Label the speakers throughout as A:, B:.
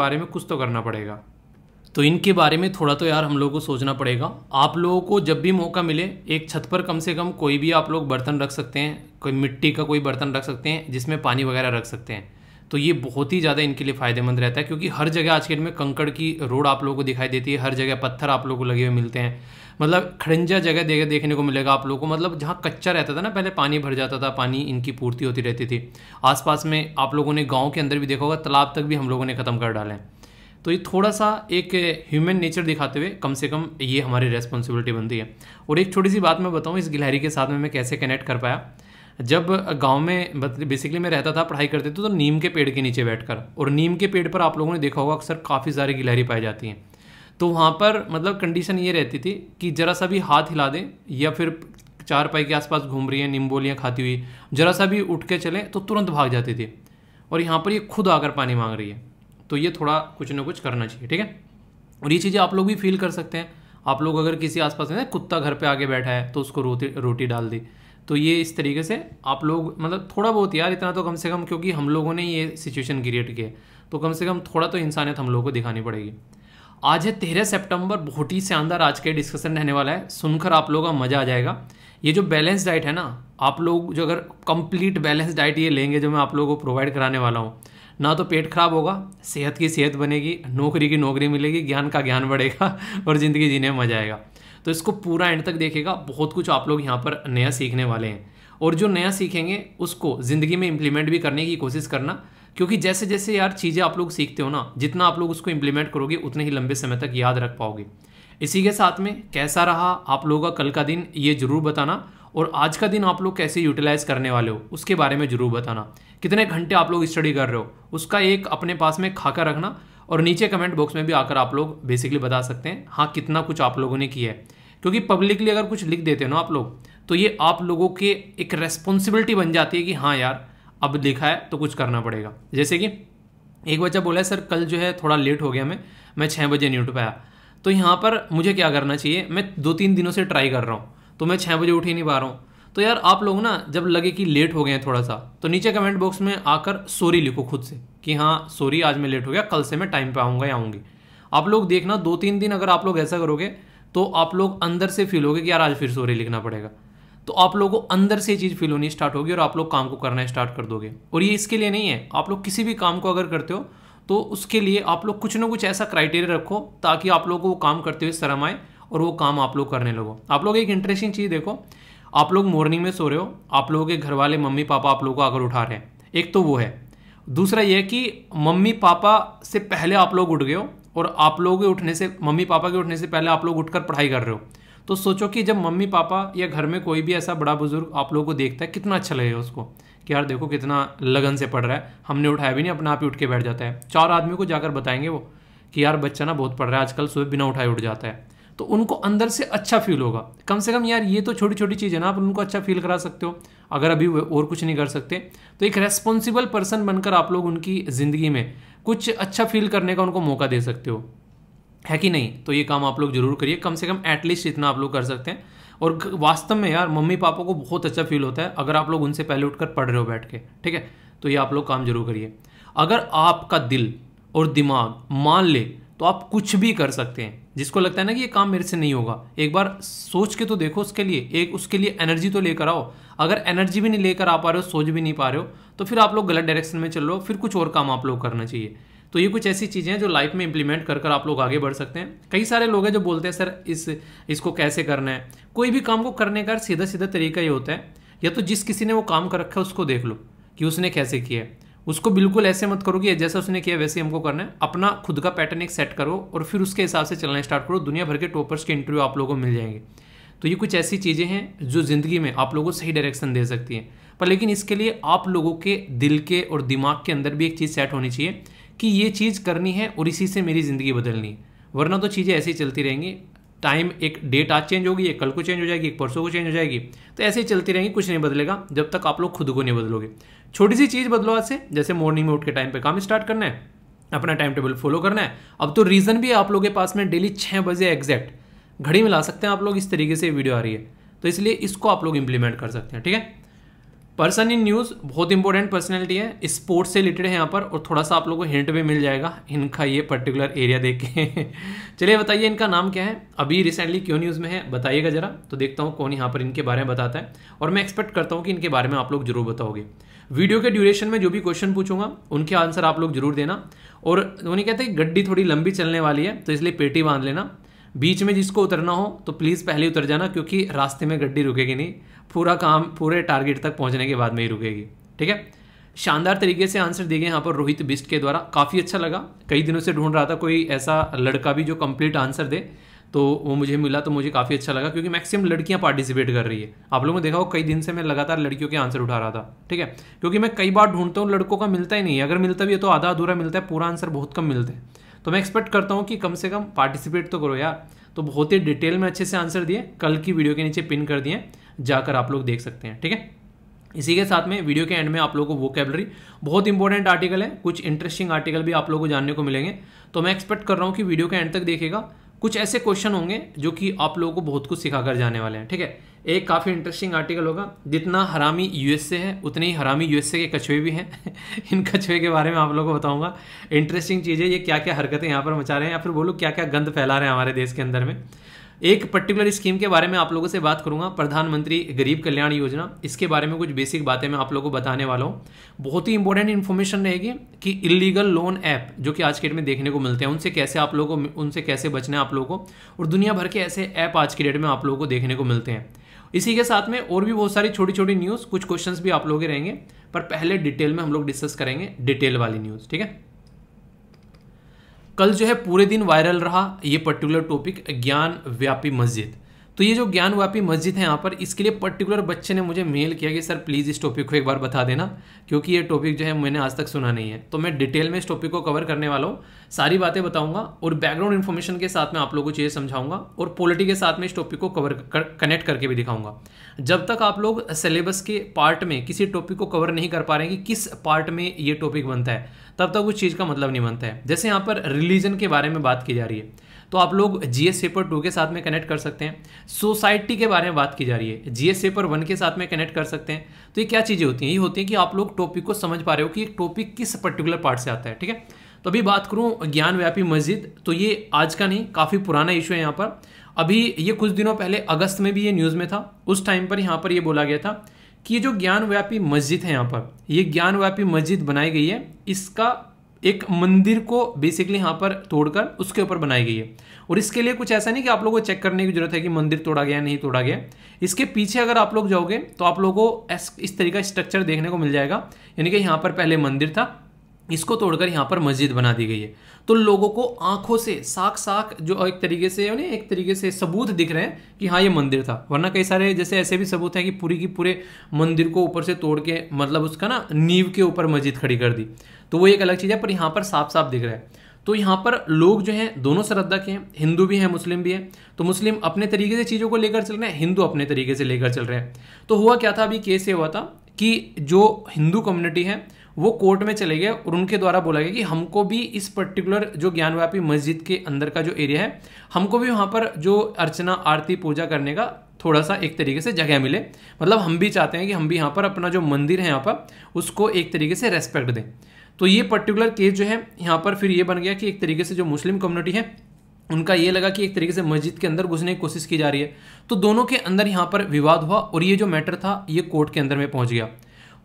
A: बारे में कुछ तो करना पड़ेगा तो इनके बारे में थोड़ा तो यार हम लोगों को सोचना पड़ेगा आप लोगों को जब भी मौका मिले एक छत पर कम से कम कोई भी आप लोग बर्तन रख सकते हैं कोई मिट्टी का कोई बर्तन रख सकते हैं जिसमें पानी वगैरह रख सकते हैं तो ये बहुत ही ज़्यादा इनके लिए फ़ायदेमंद रहता है क्योंकि हर जगह आज के डेट में कंकड़ की रोड आप लोगों को दिखाई देती है हर जगह पत्थर आप लोगों को लगे हुए मिलते हैं मतलब खड़ंजा जगह देखे देखने को मिलेगा आप लोगों को मतलब जहाँ कच्चा रहता था ना पहले पानी भर जाता था पानी इनकी पूर्ति होती रहती थी आसपास में आप लोगों ने गाँव के अंदर भी देखा होगा तालाब तक भी हम लोगों ने ख़त्म कर डाले तो ये थोड़ा सा एक ह्यूमन नेचर दिखाते हुए कम से कम ये हमारी रेस्पॉन्सिबिलिटी बनती है और एक छोटी सी बात मैं बताऊँ इस गिलहरी के साथ में मैं कैसे कनेक्ट कर पाया जब गांव में बेसिकली मैं रहता था पढ़ाई करते थे तो नीम के पेड़ के नीचे बैठकर और नीम के पेड़ पर आप लोगों ने देखा होगा अक्सर काफ़ी सारी गिलहरी पाई जाती हैं तो वहाँ पर मतलब कंडीशन ये रहती थी कि ज़रा सा भी हाथ हिला दें या फिर चार पाई के आसपास घूम रही है निम्बोलियाँ खाती हुई ज़रा सा भी उठ के चलें तो तुरंत भाग जाती थी और यहाँ पर ये खुद आकर पानी मांग रही है तो ये थोड़ा कुछ ना कुछ करना चाहिए ठीक है और ये चीज़ें आप लोग भी फील कर सकते हैं आप लोग अगर किसी आसपास में कुत्ता घर पे आगे बैठा है तो उसको रोटी रोटी डाल दी तो ये इस तरीके से आप लोग मतलब थोड़ा बहुत यार इतना तो कम से कम क्योंकि हम लोगों ने ये सिचुएशन क्रिएट किया है तो कम से कम थोड़ा तो इंसानियत हम लोगों को दिखानी पड़ेगी आज है तेरह सितंबर बहुत ही शानदार आज के डिस्कशन रहने वाला है सुनकर आप लोगों का मज़ा आ जाएगा ये जो बैलेंस डाइट है ना आप लोग जो अगर कंप्लीट बैलेंस डाइट ये लेंगे जो मैं आप लोगों को प्रोवाइड कराने वाला हूँ ना तो पेट खराब होगा सेहत की सेहत बनेगी नौकरी की नौकरी मिलेगी ज्ञान का ज्ञान बढ़ेगा और ज़िंदगी जीने में मज़ा आएगा तो इसको पूरा एंड तक देखेगा बहुत कुछ आप लोग यहाँ पर नया सीखने वाले हैं और जो नया सीखेंगे उसको ज़िंदगी में इम्प्लीमेंट भी करने की कोशिश करना क्योंकि जैसे जैसे यार चीज़ें आप लोग सीखते हो ना जितना आप लोग उसको इम्प्लीमेंट करोगे उतने ही लंबे समय तक याद रख पाओगे इसी के साथ में कैसा रहा आप लोगों का कल का दिन ये ज़रूर बताना और आज का दिन आप लोग कैसे यूटिलाइज़ करने वाले हो उसके बारे में ज़रूर बताना कितने घंटे आप लोग स्टडी कर रहे हो उसका एक अपने पास में खाका रखना और नीचे कमेंट बॉक्स में भी आकर आप लोग बेसिकली बता सकते हैं हाँ कितना कुछ आप लोगों ने किया है क्योंकि पब्लिकली अगर कुछ लिख देते हो ना आप लोग तो ये आप लोगों के एक रेस्पॉन्सिबिलिटी बन जाती है कि हाँ यार अब लिखा है तो कुछ करना पड़ेगा जैसे कि एक बच्चा बोला है सर कल जो है थोड़ा लेट हो गया मैं मैं छः बजे नहीं उठ पाया तो यहाँ पर मुझे क्या करना चाहिए मैं दो तीन दिनों से ट्राई कर रहा हूँ तो मैं छः बजे उठ ही नहीं पा रहा हूँ तो यार आप लोग ना जब लगे कि लेट हो गए हैं थोड़ा सा तो नीचे कमेंट बॉक्स में आकर सॉरी लिखो खुद से कि हाँ सॉरी आज मैं लेट हो गया कल से मैं टाइम पे आऊँगा या आऊँगी आप लोग देखना दो तीन दिन अगर आप लोग ऐसा करोगे तो आप लोग अंदर से फील होगे कि यार आज फिर सॉरी लिखना पड़ेगा तो आप लोगों को अंदर से ये चीज़ फील होनी स्टार्ट होगी और आप लोग काम को करना स्टार्ट कर दोगे और ये इसके लिए नहीं है आप लोग किसी भी काम को अगर करते हो तो उसके लिए आप लोग कुछ ना कुछ ऐसा क्राइटेरिया रखो ताकि आप लोग को वो काम करते हुए शर्म आए और वो काम आप लोग करने लगो आप लोग एक इंटरेस्टिंग चीज़ देखो आप लोग मॉर्निंग में सो रहे हो आप लोगों के घर वाले मम्मी पापा आप लोगों को आकर उठा रहे हैं एक तो वो है दूसरा यह कि मम्मी पापा से पहले आप लोग उठ गए हो और आप लोगों के उठने से मम्मी पापा के उठने से पहले आप लोग उठकर पढ़ाई कर रहे हो तो सोचो कि जब मम्मी पापा या घर में कोई भी ऐसा बड़ा बुजुर्ग आप लोगों को देखता है कितना अच्छा लगेगा उसको कि यार देखो कितना लगन से पढ़ रहा है हमने उठाया भी नहीं अपना आप ही उठ के बैठ जाता है चार आदमी को जाकर बताएंगे वो कि यार बच्चा ना बहुत पढ़ रहा है आजकल सुबह बिना उठाए उठ जाता है तो उनको अंदर से अच्छा फील होगा कम से कम यार ये तो छोटी छोटी चीज़ है ना आप उनको अच्छा फील करा सकते हो अगर अभी और कुछ नहीं कर सकते तो एक रेस्पॉन्सिबल पर्सन बनकर आप लोग उनकी ज़िंदगी में कुछ अच्छा फील करने का उनको मौका दे सकते हो है कि नहीं तो ये काम आप लोग जरूर करिए कम से कम एटलीस्ट इतना आप लोग कर सकते हैं और वास्तव में यार मम्मी पापा को बहुत अच्छा फील होता है अगर आप लोग उनसे पहले उठकर पढ़ रहे हो बैठ के ठीक है तो ये आप लोग काम जरूर करिए अगर आपका दिल और दिमाग मान ले तो आप कुछ भी कर सकते हैं जिसको लगता है ना कि ये काम मेरे से नहीं होगा एक बार सोच के तो देखो उसके लिए एक उसके लिए एनर्जी तो लेकर आओ अगर एनर्जी भी नहीं लेकर आ पा रहे हो सोच भी नहीं पा रहे हो तो फिर आप लोग गलत डायरेक्शन में चल रहे हो फिर कुछ और काम आप लोग करना चाहिए तो ये कुछ ऐसी चीज़ें हैं जो लाइफ में इंप्लीमेंट कर कर आप लोग आगे बढ़ सकते हैं कई सारे लोग हैं जो बोलते हैं सर इस इसको कैसे करना है कोई भी काम को करने का सीधा सीधा तरीका ये होता है या तो जिस किसी ने वो काम कर रखा है उसको देख लो कि उसने कैसे किया है उसको बिल्कुल ऐसे मत करो कि जैसा उसने किया वैसे हमको करना है अपना खुद का पैटर्न एक सेट करो और फिर उसके हिसाब से चलना स्टार्ट करो दुनिया भर के टॉपर्स के इंटरव्यू आप लोगों को मिल जाएंगे तो ये कुछ ऐसी चीज़ें हैं जो ज़िंदगी में आप लोगों को सही डायरेक्शन दे सकती हैं पर लेकिन इसके लिए आप लोगों के दिल के और दिमाग के अंदर भी एक चीज़ सेट होनी चाहिए कि ये चीज़ करनी है और इसी से मेरी ज़िंदगी बदलनी वरना तो चीज़ें ऐसे ही चलती रहेंगी टाइम एक डेट आज चेंज होगी एक कल को चेंज हो जाएगी एक परसों को चेंज हो जाएगी तो ऐसे ही चलती रहेंगी कुछ नहीं बदलेगा जब तक आप लोग खुद को नहीं बदलोगे छोटी सी चीज़ बदलो आज से जैसे मॉर्निंग में उठ के टाइम पर काम स्टार्ट करना है अपना टाइम टेबल फॉलो करना है अब तो रीज़न भी आप लोगों के पास में डेली छः बजे एग्जैक्ट घड़ी में ला सकते हैं आप लोग इस तरीके से वीडियो आ रही है तो इसलिए इसको आप लोग इम्प्लीमेंट कर सकते हैं ठीक है पर्सन इन न्यूज़ बहुत इंपॉर्टेंट पर्सनैलिटी है स्पोर्ट्स से रिलेटेड है यहाँ पर और थोड़ा सा आप लोगों को हिंट भी मिल जाएगा इनका ये पर्टिकुलर एरिया देख के चलिए बताइए इनका नाम क्या है अभी रिसेंटली क्यों न्यूज़ में है बताइएगा जरा तो देखता हूँ कौन यहाँ पर इनके बारे में बताता है और मैं एक्सपेक्ट करता हूँ कि इनके बारे में आप लोग जरूर बताओगे वीडियो के ड्यूरेशन में जो भी क्वेश्चन पूछूंगा उनके आंसर आप लोग जरूर देना और उन्हें कहते हैं गड्डी थोड़ी लंबी चलने वाली है तो इसलिए पेटी बांध लेना बीच में जिसको उतरना हो तो प्लीज़ पहले उतर जाना क्योंकि रास्ते में गड्डी रुकेगी नहीं पूरा काम पूरे टारगेट तक पहुंचने के बाद में ही रुकेगी ठीक है शानदार तरीके से आंसर दिए गए यहाँ पर रोहित बिस्ट के द्वारा काफ़ी अच्छा लगा कई दिनों से ढूंढ रहा था कोई ऐसा लड़का भी जो कंप्लीट आंसर दे तो वो मुझे मिला तो मुझे काफ़ी अच्छा लगा क्योंकि मैक्सिमम लड़कियाँ पार्टिसिपेट कर रही है आप लोगों ने देखा हो कई दिन से मैं लगातार लड़कियों के आंसर उठा रहा था ठीक है क्योंकि मैं कई बार ढूंढता हूँ लड़कों का मिलता ही नहीं है अगर मिलता भी है तो आधा अधूरा मिलता है पूरा आंसर बहुत कम मिलता है तो मैं एक्सपेक्ट करता हूँ कि कम से कम पार्टिसिपेट तो करो यार तो बहुत ही डिटेल में अच्छे से आंसर दिए कल की वीडियो के नीचे पिन कर दिए जाकर आप लोग देख सकते हैं ठीक है इसी के साथ में वीडियो के एंड में आप लोगों को वो बहुत इंपॉर्टेंट आर्टिकल है कुछ इंटरेस्टिंग आर्टिकल भी आप लोगों को जानने को मिलेंगे तो मैं एक्सपेक्ट कर रहा हूँ कि वीडियो के एंड तक देखेगा कुछ ऐसे क्वेश्चन होंगे जो कि आप लोगों को बहुत कुछ सिखा कर जाने वाले हैं ठीक है एक काफ़ी इंटरेस्टिंग आर्टिकल होगा जितना हरामी यूएसए है उतने ही हरामी यूएसए के कछुए भी हैं इन कछुए के बारे में आप लोगों को बताऊंगा इंटरेस्टिंग चीज़ है ये क्या क्या हरकतें यहाँ पर मचा रहे हैं या फिर बोलूँ क्या क्या गंद फैला रहे हैं हमारे देश के अंदर में एक पर्टिकुलर स्कीम के बारे में आप लोगों से बात करूंगा प्रधानमंत्री गरीब कल्याण योजना इसके बारे में कुछ बेसिक बातें मैं आप लोगों को बताने वाला हूँ बहुत ही इंपॉर्टेंट इन्फॉर्मेशन रहेगी कि इलीगल लोन ऐप जो कि आज के डेट में देखने को मिलते हैं उनसे कैसे आप लोगों को उनसे कैसे बचना है आप लोगों को और दुनिया भर के ऐसे ऐप आज के डेट में आप लोगों को देखने को मिलते हैं इसी के साथ में और भी बहुत सारी छोटी छोटी न्यूज़ कुछ क्वेश्चन भी आप लोग के रहेंगे पर पहले डिटेल में हम लोग डिस्कस करेंगे डिटेल वाली न्यूज़ ठीक है कल जो है पूरे दिन वायरल रहा ये पर्टिकुलर टॉपिक ज्ञान व्यापी मस्जिद तो ये जो ज्ञान व्यापी मस्जिद है यहाँ पर इसके लिए पर्टिकुलर बच्चे ने मुझे मेल किया कि सर प्लीज़ इस टॉपिक को एक बार बता देना क्योंकि ये टॉपिक जो है मैंने आज तक सुना नहीं है तो मैं डिटेल में इस टॉपिक को कवर करने वाला हूँ सारी बातें बताऊँगा और बैकग्राउंड इन्फॉर्मेशन के साथ में आप लोगों को चीज़ें समझाऊंगा और पॉलिटी के साथ में इस टॉपिक को कवर कर, कनेक्ट करके भी दिखाऊंगा जब तक आप लोग सिलेबस के पार्ट में किसी टॉपिक को कवर नहीं कर पा रहे हैं कि किस पार्ट में ये टॉपिक बनता है तब तक उस चीज़ का मतलब नहीं बनता है जैसे यहाँ पर रिलीजन के बारे में बात की जा रही है तो आप लोग जी एस पेपर टू के साथ में कनेक्ट कर सकते हैं सोसाइटी के बारे में बात की जा रही है जी एस पेपर वन के साथ में कनेक्ट कर सकते हैं तो ये क्या चीज़ें होती हैं ये होती हैं कि आप लोग टॉपिक को समझ पा रहे हो कि टॉपिक किस पर्टिकुलर पार्ट से आता है ठीक है तो अभी बात करूँ ज्ञानव्यापी मस्जिद तो ये आज का नहीं काफ़ी पुराना इशू है यहाँ पर अभी ये कुछ दिनों पहले अगस्त में भी ये न्यूज़ में था उस टाइम पर यहाँ पर ये बोला गया था कि ये जो ज्ञानव्यापी मस्जिद है यहाँ पर ये ज्ञानव्यापी मस्जिद बनाई गई है इसका एक मंदिर को बेसिकली यहाँ पर तोड़कर उसके ऊपर बनाई गई है और इसके लिए कुछ ऐसा नहीं कि आप लोगों को चेक करने की जरूरत है कि मंदिर तोड़ा गया नहीं तोड़ा गया इसके पीछे अगर आप लोग जाओगे तो आप लोगों को इस तरीका स्ट्रक्चर देखने को मिल जाएगा यानी कि यहाँ पर पहले मंदिर था इसको तोड़कर यहाँ पर मस्जिद बना दी गई है तो लोगों को आंखों से साख साख जो एक तरीके से यानी एक तरीके से सबूत दिख रहे हैं कि हाँ ये मंदिर था वरना कई सारे जैसे ऐसे भी सबूत हैं कि पूरी की पूरे मंदिर को ऊपर से तोड़ के मतलब उसका ना नींव के ऊपर मस्जिद खड़ी कर दी तो वो एक अलग चीज़ है पर यहाँ पर साफ साफ दिख रहा है तो यहाँ पर लोग जो हैं दोनों श्रद्धा के हैं हिंदू भी हैं मुस्लिम भी हैं तो मुस्लिम अपने तरीके से चीज़ों को लेकर चल रहे हैं हिंदू अपने तरीके से लेकर चल रहे हैं तो हुआ क्या था अभी केस ये हुआ था कि जो हिंदू कम्युनिटी है वो कोर्ट में चले गए और उनके द्वारा बोला गया कि हमको भी इस पर्टिकुलर जो ज्ञानव्यापी मस्जिद के अंदर का जो एरिया है हमको भी वहाँ पर जो अर्चना आरती पूजा करने का थोड़ा सा एक तरीके से जगह मिले मतलब हम भी चाहते हैं कि हम भी यहाँ पर अपना जो मंदिर है यहाँ पर उसको एक तरीके से रेस्पेक्ट दें तो ये पर्टिकुलर केस जो है यहाँ पर फिर ये बन गया कि एक तरीके से जो मुस्लिम कम्युनिटी है उनका ये लगा कि एक तरीके से मस्जिद के अंदर घुसने की कोशिश की जा रही है तो दोनों के अंदर यहाँ पर विवाद हुआ और ये जो मैटर था ये कोर्ट के अंदर में पहुँच गया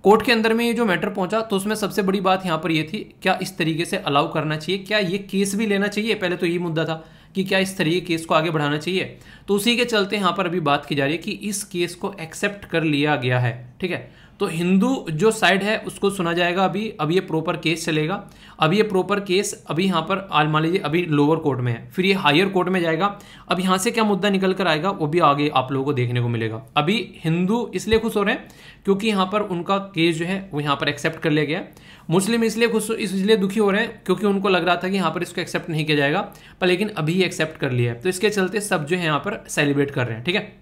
A: कोर्ट के अंदर में ये जो मैटर पहुंचा तो उसमें सबसे बड़ी बात यहाँ पर ये थी क्या इस तरीके से अलाउ करना चाहिए क्या ये केस भी लेना चाहिए पहले तो ये मुद्दा था कि क्या इस तरीके केस को आगे बढ़ाना चाहिए तो उसी के चलते यहाँ पर अभी बात की जा रही है कि इस केस को एक्सेप्ट कर लिया गया है ठीक है तो हिंदू जो साइड है उसको सुना जाएगा अभी अब ये प्रॉपर केस चलेगा अब ये प्रॉपर केस अभी यहाँ पर आज मान लीजिए अभी लोअर कोर्ट में है फिर ये हायर कोर्ट में जाएगा अब यहाँ से क्या मुद्दा निकल कर आएगा वो भी आगे आप लोगों को देखने को मिलेगा अभी हिंदू इसलिए खुश हो रहे हैं क्योंकि यहाँ पर उनका केस जो है वो यहाँ पर एक्सेप्ट कर लिया गया मुस्लिम इसलिए खुश इसलिए दुखी हो रहे हैं क्योंकि उनको लग रहा था कि यहाँ पर इसको एक्सेप्ट नहीं किया जाएगा पर लेकिन अभी एक्सेप्ट कर लिया है तो इसके चलते सब जो है यहाँ पर सेलिब्रेट कर रहे हैं ठीक है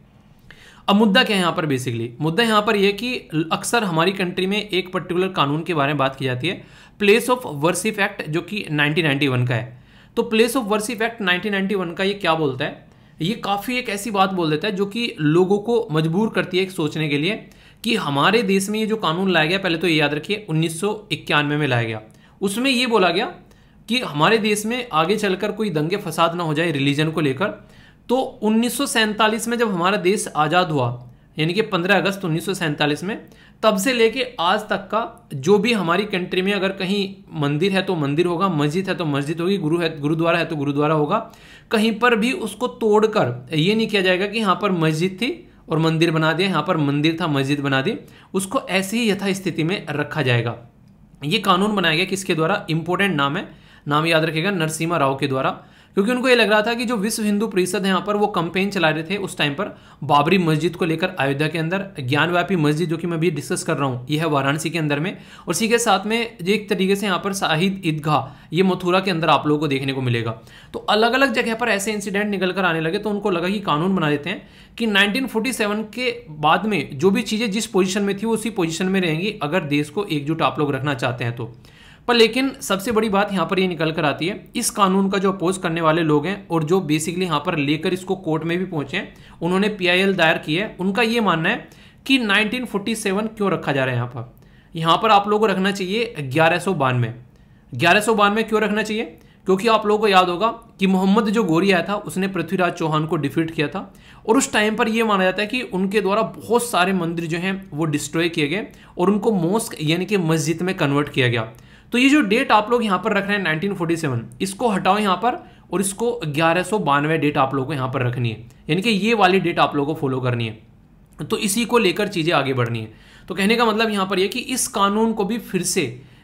A: अब मुद्दा क्या है यहाँ पर बेसिकली मुद्दा यहाँ पर यह कि अक्सर हमारी कंट्री में एक पर्टिकुलर कानून के बारे में बात की जाती है प्लेस ऑफ वर्सिफ एक्ट जो कि 1991 का है तो प्लेस ऑफ वर्सिफ एक्ट 1991 का ये क्या बोलता है ये काफ़ी एक ऐसी बात बोल देता है जो कि लोगों को मजबूर करती है सोचने के लिए कि हमारे देश में ये जो कानून लाया गया पहले तो ये याद रखिए उन्नीस में लाया गया उसमें ये बोला गया कि हमारे देश में आगे चलकर कोई दंगे फसाद ना हो जाए रिलीजन को लेकर तो उन्नीस में जब हमारा देश आज़ाद हुआ यानी कि 15 अगस्त उन्नीस में तब से लेके आज तक का जो भी हमारी कंट्री में अगर कहीं मंदिर है तो मंदिर होगा मस्जिद है तो मस्जिद होगी गुरु है गुरुद्वारा है तो गुरुद्वारा होगा कहीं पर भी उसको तोड़कर ये नहीं किया जाएगा कि यहाँ पर मस्जिद थी और मंदिर बना दिया यहाँ पर मंदिर था मस्जिद बना दी उसको ऐसे ही यथास्थिति में रखा जाएगा ये कानून बनाया गया किसके द्वारा इंपॉर्टेंट नाम है नाम याद रखेगा नरसिम्हा राव के द्वारा क्योंकि उनको ये लग रहा था कि जो विश्व हिंदू परिषद यहाँ पर वो कंपेन चला रहे थे उस टाइम पर बाबरी मस्जिद को लेकर अयोध्या के अंदर ज्ञानव्यापी मस्जिद जो कि मैं अभी डिस्कस कर रहा हूँ ये है वाराणसी के अंदर में और इसी के साथ में एक तरीके से यहाँ पर शाहिद ईदगाह ये मथुरा के अंदर आप लोगों को देखने को मिलेगा तो अलग अलग जगह पर ऐसे इंसिडेंट निकल कर आने लगे तो उनको लगा कि कानून बना देते हैं कि नाइनटीन के बाद में जो भी चीज़ें जिस पोजिशन में थी वो उसी पोजिशन में रहेंगी अगर देश को एकजुट आप लोग रखना चाहते हैं तो पर लेकिन सबसे बड़ी बात यहाँ पर ये निकल कर आती है इस कानून का जो अपोज करने वाले लोग हैं और जो बेसिकली यहाँ पर लेकर इसको कोर्ट में भी पहुंचे उन्होंने पीआईएल दायर की है उनका ये मानना है कि 1947 क्यों रखा जा रहा है यहाँ पर यहाँ पर आप लोगों को रखना चाहिए ग्यारह सौ बानवे ग्यारह सौ बानवे क्यों रखना चाहिए क्योंकि आप लोगों को याद होगा कि मोहम्मद जो गोरी आया था उसने पृथ्वीराज चौहान को डिफीट किया था और उस टाइम पर यह माना जाता है कि उनके द्वारा बहुत सारे मंदिर जो हैं वो डिस्ट्रॉय किए गए और उनको मोस्क यानी कि मस्जिद में कन्वर्ट किया गया तो ये जो डेट आप लोग यहाँ पर रख रहे हैं नाइनटीन इसको हटाओ यहाँ पर और इसको ग्यारह डेट आप लोगों को यहाँ पर रखनी है यानी कि ये वाली डेट आप लोगों को फॉलो करनी है तो इसी को लेकर चीज़ें आगे बढ़नी है तो कहने का मतलब यहाँ पर यह कि इस कानून को भी फिर से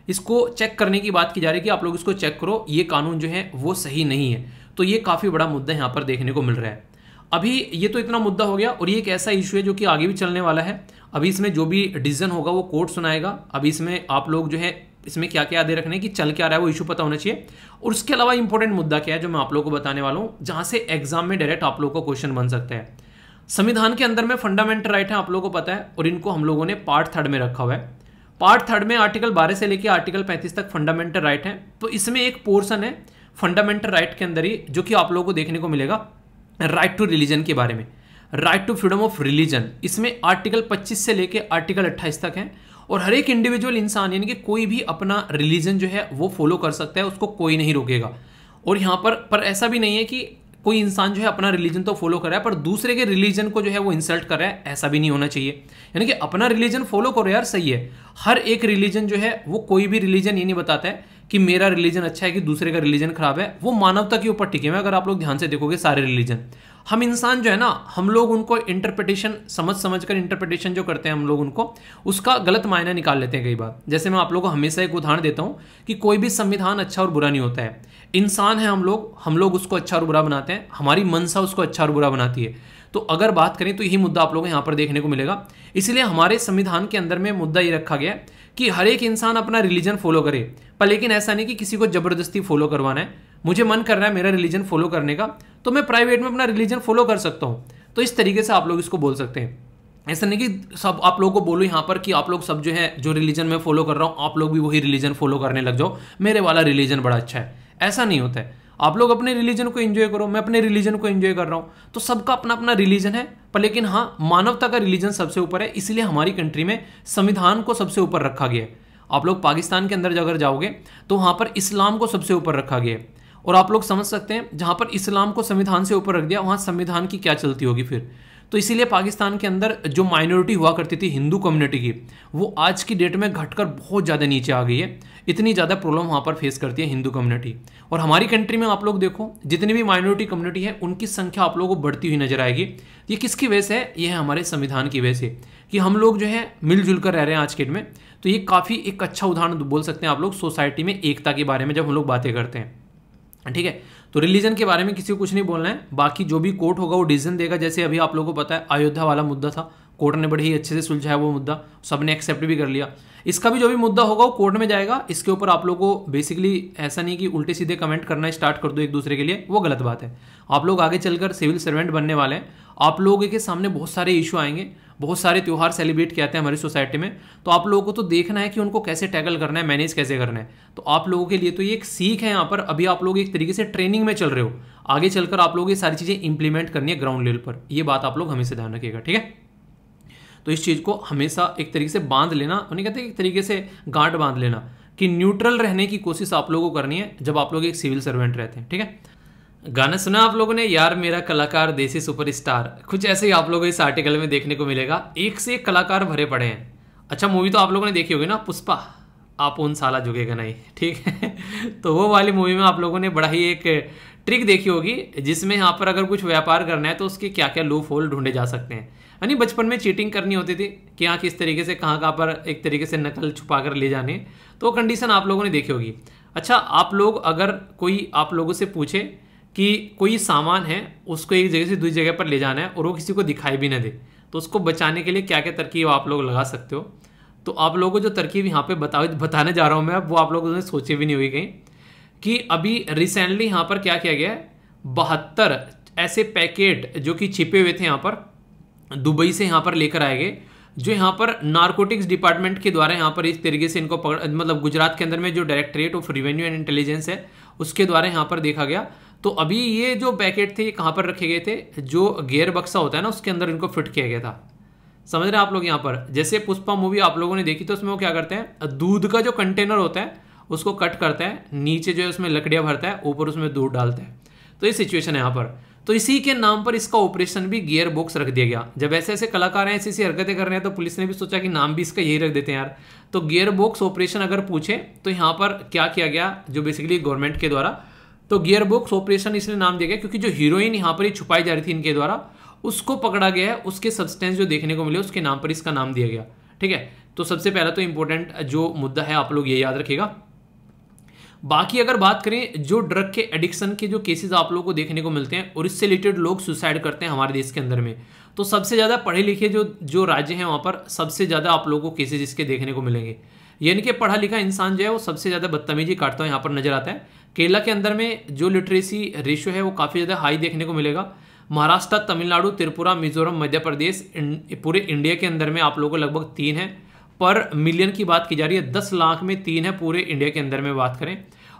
A: इसको चेक करने की बात की जा रही है कि आप लोग इसको चेक करो ये कानून जो है वो सही नहीं है तो ये काफ़ी बड़ा मुद्दा यहाँ पर देखने को मिल रहा है अभी ये तो इतना मुद्दा हो गया और ये एक ऐसा इशू है जो कि आगे भी चलने वाला है अभी इसमें जो भी डिसीजन होगा वो कोर्ट सुनाएगा अभी इसमें आप लोग जो है इसमें क्या क्या यादें रखने की चल क्या रहा है वो इशू पता होना चाहिए और उसके अलावा इंपॉर्टेंट मुद्दा क्या है जो मैं आप लोगों को बताने वाला हूँ जहाँ से एग्जाम में डायरेक्ट आप लोगों को क्वेश्चन बन सकते हैं संविधान के अंदर में फंडामेंटल राइट है आप लोगों को पता है और इनको हम लोगों ने पार्ट थर्ड में रखा हुआ है पार्ट थर्ड में आर्टिकल 12 से लेकर आर्टिकल 35 तक फंडामेंटल राइट है तो इसमें एक पोर्शन है फंडामेंटल राइट के अंदर ही जो कि आप लोगों को देखने को मिलेगा राइट टू रिलीजन के बारे में right to freedom of religion इसमें आर्टिकल 25 से लेकर आर्टिकल 28 तक है और हर एक इंडिविजुअल इंसान यानी कि कोई भी अपना रिलीजन जो है वो फॉलो कर सकता है उसको कोई नहीं रोकेगा और यहाँ पर पर ऐसा भी नहीं है कि कोई इंसान जो है अपना रिलीजन तो फॉलो कर रहा है पर दूसरे के रिलीजन को जो है वो इंसल्ट कर रहा है ऐसा भी नहीं होना चाहिए यानी कि अपना रिलीजन फॉलो करो यार सही है हर एक रिलीजन जो है वो कोई भी रिलीजन ये नहीं बताता है कि मेरा रिलीजन अच्छा है कि दूसरे का रिलीजन खराब है वो मानवता के ऊपर टिके हुए अगर आप लोग ध्यान से देखोगे सारे रिलीजन हम इंसान जो है ना हम लोग उनको इंटरप्रिटेशन समझ समझ कर इंटरप्रिटेशन जो करते हैं हम लोग उनको उसका गलत मायना निकाल लेते हैं कई बार जैसे मैं आप लोगों को हमेशा एक उदाहरण देता हूँ कि कोई भी संविधान अच्छा और बुरा नहीं होता है इंसान है हम लोग हम लोग उसको अच्छा और बुरा बनाते हैं हमारी मनसा उसको अच्छा और बुरा बनाती है तो अगर बात करें तो यही मुद्दा आप लोगों को यहाँ पर देखने को मिलेगा इसलिए हमारे संविधान के अंदर में मुद्दा ये रखा गया कि हर एक इंसान अपना रिलीजन फॉलो करे पर लेकिन ऐसा नहीं कि किसी को ज़बरदस्ती फॉलो करवाना है मुझे मन कर रहा है मेरा रिलीजन फॉलो करने का तो मैं प्राइवेट में अपना रिलीजन फॉलो कर सकता हूँ तो इस तरीके से आप लोग इसको बोल सकते हैं ऐसा नहीं कि सब आप लोगों को बोलो यहाँ पर कि आप लोग सब जो है जो रिलीजन मैं फॉलो कर रहा हूँ आप लोग भी वही रिलीजन फॉलो करने लग जाओ मेरे वाला रिलीजन बड़ा अच्छा है ऐसा नहीं होता है आप लोग अपने रिलीजन को एंजॉय करो मैं अपने रिलीजन को एंजॉय कर रहा हूँ तो सबका अपना अपना रिलीजन है पर लेकिन हाँ मानवता का रिलीजन सबसे ऊपर है इसलिए हमारी कंट्री में संविधान को सबसे ऊपर रखा गया है आप लोग पाकिस्तान के अंदर अगर जाओगे तो वहाँ पर इस्लाम को सबसे ऊपर रखा गया है और आप लोग समझ सकते हैं जहाँ पर इस्लाम को संविधान से ऊपर रख दिया वहाँ संविधान की क्या चलती होगी फिर तो इसीलिए पाकिस्तान के अंदर जो माइनॉरिटी हुआ करती थी हिंदू कम्युनिटी की वो आज की डेट में घटकर बहुत ज़्यादा नीचे आ गई है इतनी ज़्यादा प्रॉब्लम वहाँ पर फेस करती है हिंदू कम्युनिटी और हमारी कंट्री में आप लोग देखो जितनी भी माइनॉरिटी कम्युनिटी है उनकी संख्या आप लोगों को बढ़ती हुई नजर आएगी ये किसकी वजह से है ये है हमारे संविधान की वजह से कि हम लोग जो है मिलजुल कर रह रहे हैं आज के डेट में तो ये काफ़ी एक अच्छा उदाहरण बोल सकते हैं आप लोग सोसाइटी में एकता के बारे में जब हम लोग बातें करते हैं ठीक है तो रिलीजन के बारे में किसी को कुछ नहीं बोलना है बाकी जो भी कोर्ट होगा वो डिसीजन देगा जैसे अभी आप लोगों को पता है अयोध्या वाला मुद्दा था कोर्ट ने बड़े ही अच्छे से सुलझाया वो मुद्दा सबने एक्सेप्ट भी कर लिया इसका भी जो भी मुद्दा होगा वो कोर्ट में जाएगा इसके ऊपर आप लोग को बेसिकली ऐसा नहीं कि उल्टे सीधे कमेंट करना स्टार्ट कर दो एक दूसरे के लिए वो गलत बात है आप लोग आगे चलकर सिविल सर्वेंट बनने वाले हैं आप लोगों के सामने बहुत सारे इशू आएंगे बहुत सारे त्यौहार सेलिब्रेट किए जाते हैं हमारी सोसाइटी में तो आप लोगों को तो देखना है कि उनको कैसे टैगल करना है मैनेज कैसे करना है तो आप लोगों के लिए तो ये एक सीख है यहाँ पर अभी आप लोग एक तरीके से ट्रेनिंग में चल रहे हो आगे चलकर आप लोग ये सारी चीज़ें इंप्लीमेंट करनी है ग्राउंड लेवल पर ये बात आप लोग हमेशा ध्यान रखिएगा ठीक है तो इस चीज़ को हमेशा एक तरीके से बांध लेना उन्हें कहते हैं एक तरीके से गांठ बांध लेना कि न्यूट्रल रहने की कोशिश आप लोगों को करनी है जब आप लोग एक सिविल सर्वेंट रहते हैं ठीक है गाना सुना आप लोगों ने यार मेरा कलाकार देसी सुपरस्टार कुछ ऐसे ही आप लोगों इस आर्टिकल में देखने को मिलेगा एक से एक कलाकार भरे पड़े हैं अच्छा मूवी तो आप लोगों ने देखी होगी ना पुष्पा आप उन साला झुकेगा नहीं ठीक है तो वो वाली मूवी में आप लोगों ने बड़ा ही एक ट्रिक देखी होगी जिसमें यहाँ पर अगर कुछ व्यापार करना है तो उसके क्या क्या लूप होल ढूंढे जा सकते हैं यानी बचपन में चीटिंग करनी होती थी कि हाँ किस तरीके से कहाँ कहाँ पर एक तरीके से नकल छुपा कर ले जाने तो कंडीशन आप लोगों ने देखी होगी अच्छा आप लोग अगर कोई आप लोगों से पूछे कि कोई सामान है उसको एक जगह से दूसरी जगह पर ले जाना है और वो किसी को दिखाई भी ना दे तो उसको बचाने के लिए क्या क्या तरकीब आप लोग लगा सकते हो तो आप लोगों को जो तरकीब यहाँ पे बता बताने जा रहा हूँ मैं अब वो आप लोगों ने सोचे भी नहीं हुई कहीं कि अभी रिसेंटली यहाँ पर क्या किया गया है बहत्तर ऐसे पैकेट जो कि छिपे हुए थे यहाँ पर दुबई से यहाँ पर लेकर आए गए जो यहाँ पर नारकोटिक्स डिपार्टमेंट के द्वारा यहाँ पर इस तरीके से इनको पकड़ मतलब गुजरात के अंदर में जो directorate of revenue and intelligence है उसके द्वारा यहाँ पर देखा गया तो अभी ये जो पैकेट थे ये कहाँ पर रखे गए थे जो गेयर बक्सा होता है ना उसके अंदर इनको फिट किया गया था समझ रहे हैं आप लोग यहाँ पर जैसे पुष्पा मूवी आप लोगों ने देखी तो उसमें वो क्या करते हैं दूध का जो कंटेनर होता है उसको कट करते हैं नीचे जो है उसमें लकड़ियाँ भरता है ऊपर उसमें दूध डालते हैं तो ये सिचुएशन है यहाँ पर तो इसी के नाम पर इसका ऑपरेशन भी गियर बॉक्स रख दिया गया जब ऐसे ऐसे कलाकार हैं ऐसी ऐसी हरकतें कर रहे हैं तो पुलिस ने भी सोचा कि नाम भी इसका यही रख देते हैं यार तो गियर बॉक्स ऑपरेशन अगर पूछे तो यहाँ पर क्या किया गया जो बेसिकली गवर्नमेंट के द्वारा तो गियर बॉक्स ऑपरेशन इसने नाम दिया गया क्योंकि जो हीरोइन यहाँ पर ही छुपाई जा रही थी इनके द्वारा उसको पकड़ा गया है उसके सब्सटेंस जो देखने को मिले उसके नाम पर इसका नाम दिया गया ठीक है तो सबसे पहला तो इंपॉर्टेंट जो मुद्दा है आप लोग ये याद रखेगा बाकी अगर बात करें जो ड्रग के एडिक्शन के जो केसेस आप लोगों को देखने को मिलते हैं और इससे रिलेटेड लोग सुसाइड करते हैं हमारे देश के अंदर में तो सबसे ज़्यादा पढ़े लिखे जो जो राज्य हैं वहाँ पर सबसे ज़्यादा आप लोगों को केसेज इसके देखने को मिलेंगे यानी कि पढ़ा लिखा इंसान जो है वो सबसे ज़्यादा बदतमीजी काटता है यहाँ पर नजर आता है केरला के अंदर में जो लिटरेसी रेशियो है वो काफ़ी ज़्यादा हाई देखने को मिलेगा महाराष्ट्र तमिलनाडु त्रिपुरा मिजोरम मध्य प्रदेश पूरे इंडिया के अंदर में आप लोगों को लगभग तीन है पर मिलियन की बात की जा रही है दस लाख में तीन है पूरे इंडिया के अंदर में बात करें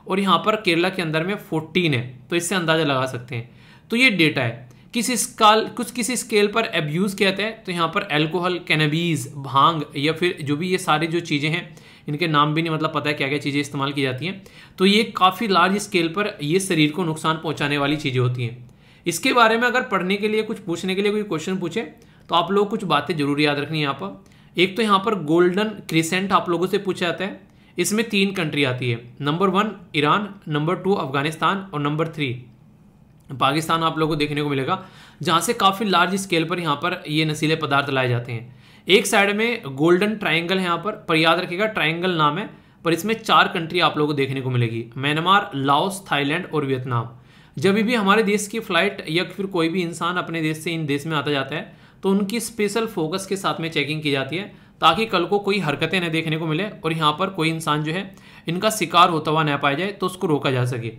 A: और यहाँ पर केरला के अंदर में फोर्टीन है तो इससे अंदाज़ा लगा सकते हैं तो ये डेटा है किस स्काल कुछ किस स्केल पर एब्यूज़ कहते हैं तो यहाँ पर एल्कोहल कैनबीज भांग या फिर जो भी ये सारी जो चीज़ें हैं इनके नाम भी नहीं मतलब पता है क्या क्या चीज़ें इस्तेमाल की जाती हैं तो ये काफ़ी लार्ज स्केल पर ये शरीर को नुकसान पहुँचाने वाली चीज़ें होती हैं इसके बारे में अगर पढ़ने के लिए कुछ पूछने के लिए कोई क्वेश्चन पूछे तो आप लोग कुछ बातें जरूर याद रखनी है यहाँ पर एक तो यहाँ पर गोल्डन क्रिसेंट आप लोगों से पूछा जाता है इसमें तीन कंट्री आती है number one Iran number two Afghanistan और नंबर थ्री पाकिस्तान आप लोगों को देखने को मिलेगा जहाँ से काफ़ी लार्ज स्केल पर यहाँ पर ये नशीले पदार्थ लाए जाते हैं एक साइड में गोल्डन ट्राइंगल है यहाँ पर पर याद रखिएगा ट्राइंगल नाम है पर इसमें चार कंट्री आप लोगों को देखने को मिलेगी म्यांमार लाओस थाईलैंड और वियतनाम जब भी हमारे देश की फ्लाइट या फिर कोई भी इंसान अपने देश से इन देश में आता जाता है तो उनकी स्पेशल फोकस के साथ में चेकिंग की जाती है ताकि कल को कोई हरकतें न देखने को मिले और यहाँ पर कोई इंसान जो है इनका शिकार होता हुआ ना पाया जाए तो उसको रोका जा सके